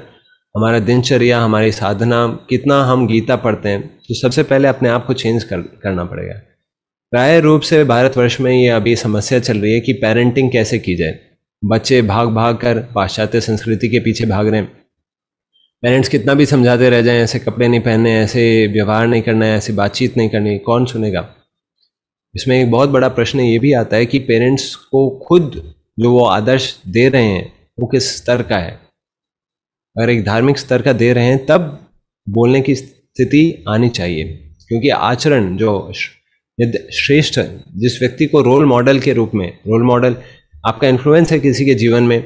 हमारा दिनचर्या हमारी साधना कितना हम गीता पढ़ते हैं तो सबसे पहले अपने आप को चेंज कर, करना पड़ेगा प्राय रूप से भारतवर्ष में ये अभी समस्या चल रही है कि पेरेंटिंग कैसे की जाए बच्चे भाग भाग कर पाश्चात्य संस्कृति के पीछे भाग रहे हैं पेरेंट्स कितना भी समझाते रह जाएं ऐसे कपड़े नहीं पहनने ऐसे व्यवहार नहीं करना है ऐसी बातचीत नहीं करनी कौन सुनेगा इसमें एक बहुत बड़ा प्रश्न ये भी आता है कि पेरेंट्स को खुद जो वो आदर्श दे रहे हैं वो किस स्तर का है अगर एक धार्मिक स्तर का दे रहे हैं तब बोलने की स्थिति आनी चाहिए क्योंकि आचरण जो श्रेष्ठ जिस व्यक्ति को रोल मॉडल के रूप में रोल मॉडल आपका इन्फ्लुएंस है किसी के जीवन में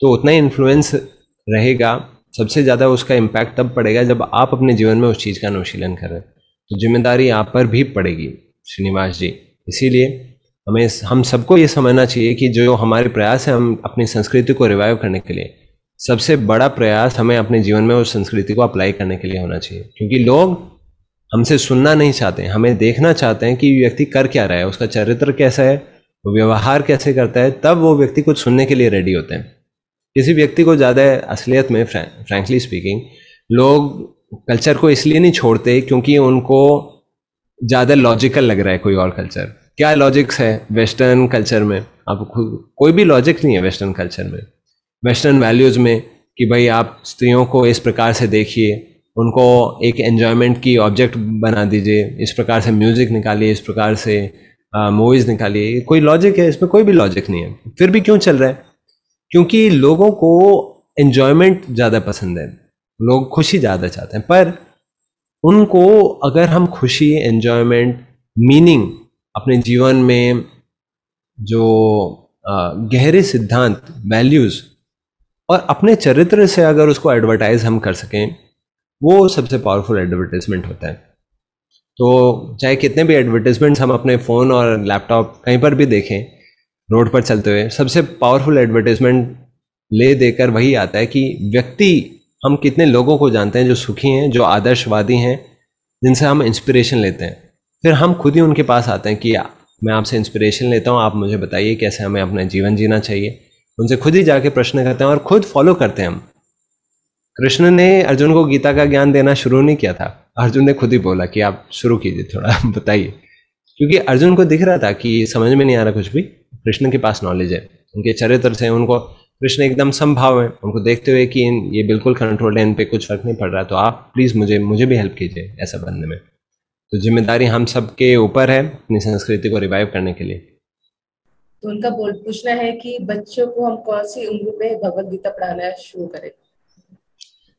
तो उतना ही इन्फ्लुएंस रहेगा सबसे ज़्यादा उसका इम्पैक्ट तब पड़ेगा जब आप अपने जीवन में उस चीज़ का अनुशीलन करें तो जिम्मेदारी आप पर भी पड़ेगी श्रीनिवास जी इसीलिए हमें हम सबको ये समझना चाहिए कि जो हमारे प्रयास है हम अपनी संस्कृति को रिवाइव करने के लिए सबसे बड़ा प्रयास हमें अपने जीवन में उस संस्कृति को अप्लाई करने के लिए होना चाहिए क्योंकि लोग हमसे सुनना नहीं चाहते हमें देखना चाहते हैं कि व्यक्ति कर क्या रहा है उसका चरित्र कैसा है वो व्यवहार कैसे करता है तब वो व्यक्ति कुछ सुनने के लिए रेडी होते हैं किसी व्यक्ति को ज़्यादा असलियत में फ्रैंकली स्पीकिंग लोग कल्चर को इसलिए नहीं छोड़ते क्योंकि उनको ज़्यादा लॉजिकल लग रहा है कोई और कल्चर क्या लॉजिक्स है वेस्टर्न कल्चर में आप कोई भी लॉजिक नहीं है वेस्टर्न कल्चर में वेस्टर्न वैल्यूज़ में कि भाई आप स्त्रियों को इस प्रकार से देखिए उनको एक एन्जॉयमेंट की ऑब्जेक्ट बना दीजिए इस प्रकार से म्यूज़िक निकालिए इस प्रकार से मूवीज हाँ, निकाली कोई लॉजिक है इसमें कोई भी लॉजिक नहीं है फिर भी क्यों चल रहा है क्योंकि लोगों को एन्जॉयमेंट ज़्यादा पसंद है लोग खुशी ज़्यादा चाहते हैं पर उनको अगर हम खुशी एन्जॉयमेंट मीनिंग अपने जीवन में जो गहरे सिद्धांत वैल्यूज़ और अपने चरित्र से अगर उसको एडवर्टाइज हम कर सकें वो सबसे पावरफुल एडवर्टाइजमेंट होता है तो चाहे कितने भी एडवर्टीजमेंट्स हम अपने फ़ोन और लैपटॉप कहीं पर भी देखें रोड पर चलते हुए सबसे पावरफुल एडवर्टीजमेंट ले देकर वही आता है कि व्यक्ति हम कितने लोगों को जानते हैं जो सुखी हैं जो आदर्शवादी हैं जिनसे हम इंस्पिरेशन लेते हैं फिर हम खुद ही उनके पास आते हैं कि मैं आपसे इंस्पिरेशन लेता हूँ आप मुझे बताइए कैसे हमें अपना जीवन जीना चाहिए उनसे खुद ही जाके प्रश्न करते हैं और खुद फॉलो करते हैं हम कृष्ण ने अर्जुन को गीता का ज्ञान देना शुरू नहीं किया था अर्जुन ने खुद ही बोला कि आप शुरू कीजिए थोड़ा बताइए क्योंकि अर्जुन को दिख रहा था कि समझ में नहीं आ रहा कुछ भी कृष्ण के पास नॉलेज है उनके चरित्र से उनको कृष्ण एकदम संभाव है उनको देखते हुए कि इन ये बिल्कुल कंट्रोल्ड है इन पर कुछ फर्क नहीं पड़ रहा तो आप प्लीज़ मुझे मुझे भी हेल्प कीजिए ऐसा बनने में तो जिम्मेदारी हम सब के ऊपर है अपनी संस्कृति को रिवाइव करने के लिए तो उनका बोल पूछना है कि बच्चों को हम कौन सी उम्र में भगवत गीता पढ़ाना शुरू करें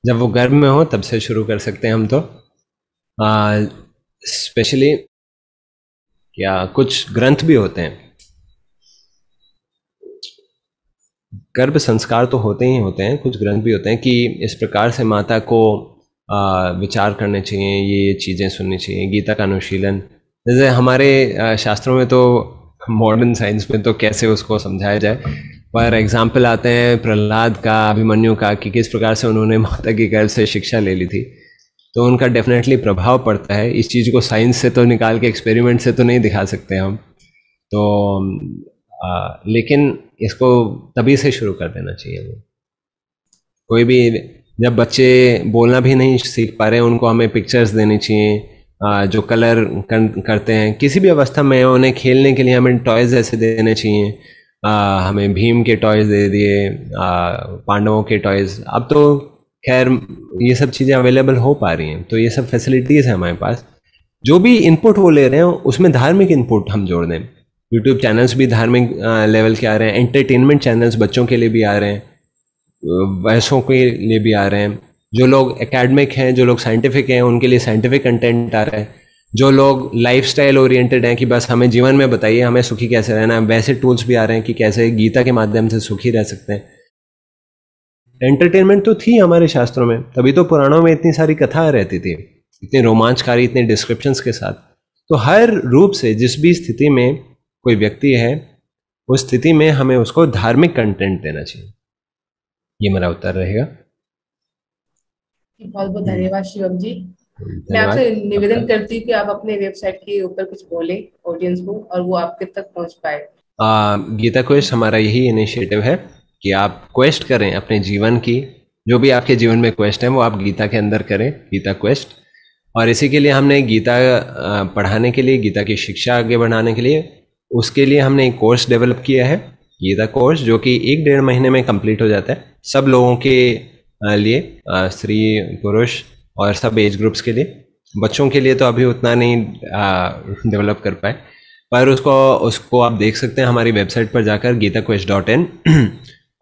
जब वो गर्भ में हो तब से शुरू कर सकते हैं हम तो स्पेशली क्या कुछ ग्रंथ भी होते हैं गर्भ संस्कार तो होते ही होते हैं कुछ ग्रंथ भी होते हैं कि इस प्रकार से माता को आ, विचार करने चाहिए ये ये चीज़ें सुननी चाहिए गीता का अनुशीलन जैसे हमारे शास्त्रों में तो मॉडर्न साइंस में तो कैसे उसको समझाया जाए पर एग्जाम्पल आते हैं प्रहलाद का अभिमन्यु का कि किस प्रकार से उन्होंने माता की गर्भ से शिक्षा ले ली थी तो उनका डेफिनेटली प्रभाव पड़ता है इस चीज़ को साइंस से तो निकाल के एक्सपेरिमेंट से तो नहीं दिखा सकते हम तो आ, लेकिन इसको तभी से शुरू कर देना चाहिए कोई भी जब बच्चे बोलना भी नहीं सीख पा रहे उनको हमें पिक्चर्स देनी चाहिए जो कलर कर, करते हैं किसी भी अवस्था में उन्हें खेलने के लिए हमें टॉयज़ ऐसे देने चाहिए आ, हमें भीम के टॉयज़ दे दिए पांडवों के टॉयज़ अब तो खैर ये सब चीज़ें अवेलेबल हो पा रही हैं तो ये सब फैसिलिटीज़ हैं हमारे पास जो भी इनपुट वो ले रहे हैं उसमें धार्मिक इनपुट हम जोड़ दें यूट्यूब चैनल्स भी धार्मिक लेवल के आ रहे हैं एंटरटेनमेंट चैनल्स बच्चों के लिए भी आ रहे हैं वैसों के लिए भी आ रहे हैं जो लोग एकेडमिक हैं जो लोग साइंटिफिक हैं उनके लिए साइंटिफिक कंटेंट आ रहा है जो लोग लाइफ स्टाइल ओरिएंटेड हैं कि बस हमें जीवन में बताइए हमें सुखी कैसे रहना है वैसे टूल्स भी आ रहे हैं कि कैसे गीता के माध्यम से सुखी रह सकते हैं एंटरटेनमेंट तो थी हमारे शास्त्रों में तभी तो पुराणों में इतनी सारी कथा रहती थी इतने रोमांचकारी इतने डिस्क्रिप्शन के साथ तो हर रूप से जिस भी स्थिति में कोई व्यक्ति है उस स्थिति में हमें उसको धार्मिक कंटेंट देना चाहिए ये मेरा उत्तर रहेगा बहुत बहुत धन्यवाद शिवम जी मैं आपसे निवेदन करती हूँ कि आप अपने वेबसाइट के ऊपर कुछ बोले ऑडियंस को और वो आपके तक पहुंच पाए आ, गीता क्वेस्ट हमारा यही इनिशिएटिव है कि आप क्वेस्ट करें अपने जीवन की जो भी आपके जीवन में क्वेस्ट है वो आप गीता के अंदर करें गीता क्वेस्ट और इसी के लिए हमने गीता पढ़ाने के लिए गीता की शिक्षा आगे बढ़ाने के लिए उसके लिए हमने एक कोर्स डेवलप किया है गीता कोर्स जो कि एक डेढ़ महीने में कंप्लीट हो जाता है सब लोगों के लिए स्त्री पुरुष और सब एज ग्रुप्स के लिए बच्चों के लिए तो अभी उतना नहीं डेवलप कर पाए पर उसको उसको आप देख सकते हैं हमारी वेबसाइट पर जाकर गीता क्वेस्ट डॉट इन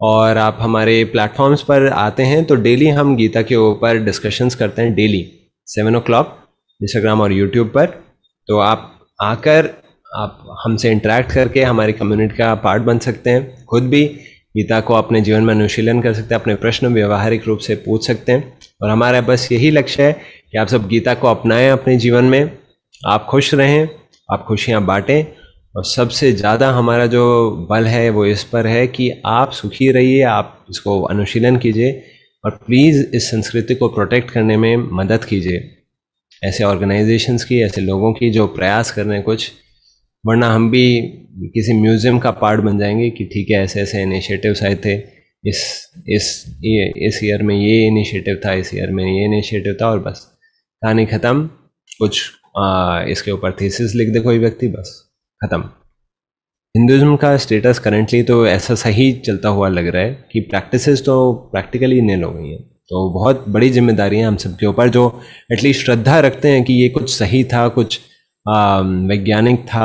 और आप हमारे प्लेटफॉर्म्स पर आते हैं तो डेली हम गीता के ऊपर डिस्कशंस करते हैं daily seven o'clock Instagram और यूट्यूब पर तो आप आकर आप हमसे इंटरेक्ट करके हमारी कम्युनिटी का पार्ट बन सकते हैं खुद भी गीता को अपने जीवन में अनुशीलन कर सकते हैं अपने प्रश्न व्यवहारिक रूप से पूछ सकते हैं और हमारा बस यही लक्ष्य है कि आप सब गीता को अपनाएं अपने जीवन में आप खुश रहें आप खुशियाँ बाँटें और सबसे ज़्यादा हमारा जो बल है वो इस पर है कि आप सुखी रहिए आप इसको अनुशीलन कीजिए और प्लीज़ इस संस्कृति को प्रोटेक्ट करने में मदद कीजिए ऐसे ऑर्गेनाइजेशंस की ऐसे लोगों की जो प्रयास कर रहे हैं कुछ वरना हम भी किसी म्यूज़ियम का पार्ट बन जाएंगे कि ठीक है ऐसे ऐसे इनिशिएटिव्स आए थे इस इस ये इस ईयर में ये इनिशिएटिव था इस ईयर में ये इनिशिएटिव था और बस कहानी ख़त्म कुछ आ, इसके ऊपर थीसिस लिख दे कोई व्यक्ति बस ख़त्म हिंदुज़म का स्टेटस करेंटली तो ऐसा सही चलता हुआ लग रहा है कि प्रैक्टिसेस तो प्रैक्टिकली नहीं हो गई हैं तो बहुत बड़ी जिम्मेदारी है हम सबके ऊपर जो एटलीस्ट श्रद्धा रखते हैं कि ये कुछ सही था कुछ Um, वैज्ञानिक था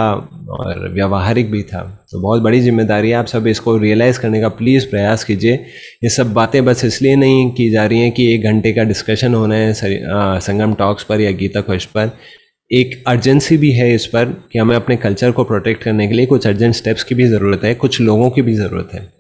और व्यावहारिक भी था तो बहुत बड़ी जिम्मेदारी है आप सब इसको रियलाइज़ करने का प्लीज़ प्रयास कीजिए ये सब बातें बस इसलिए नहीं की जा रही हैं कि एक घंटे का डिस्कशन होना है संगम टॉक्स पर या गीता खुश पर एक अर्जेंसी भी है इस पर कि हमें अपने कल्चर को प्रोटेक्ट करने के लिए कुछ अर्जेंट स्टेप्स की भी ज़रूरत है कुछ लोगों की भी ज़रूरत है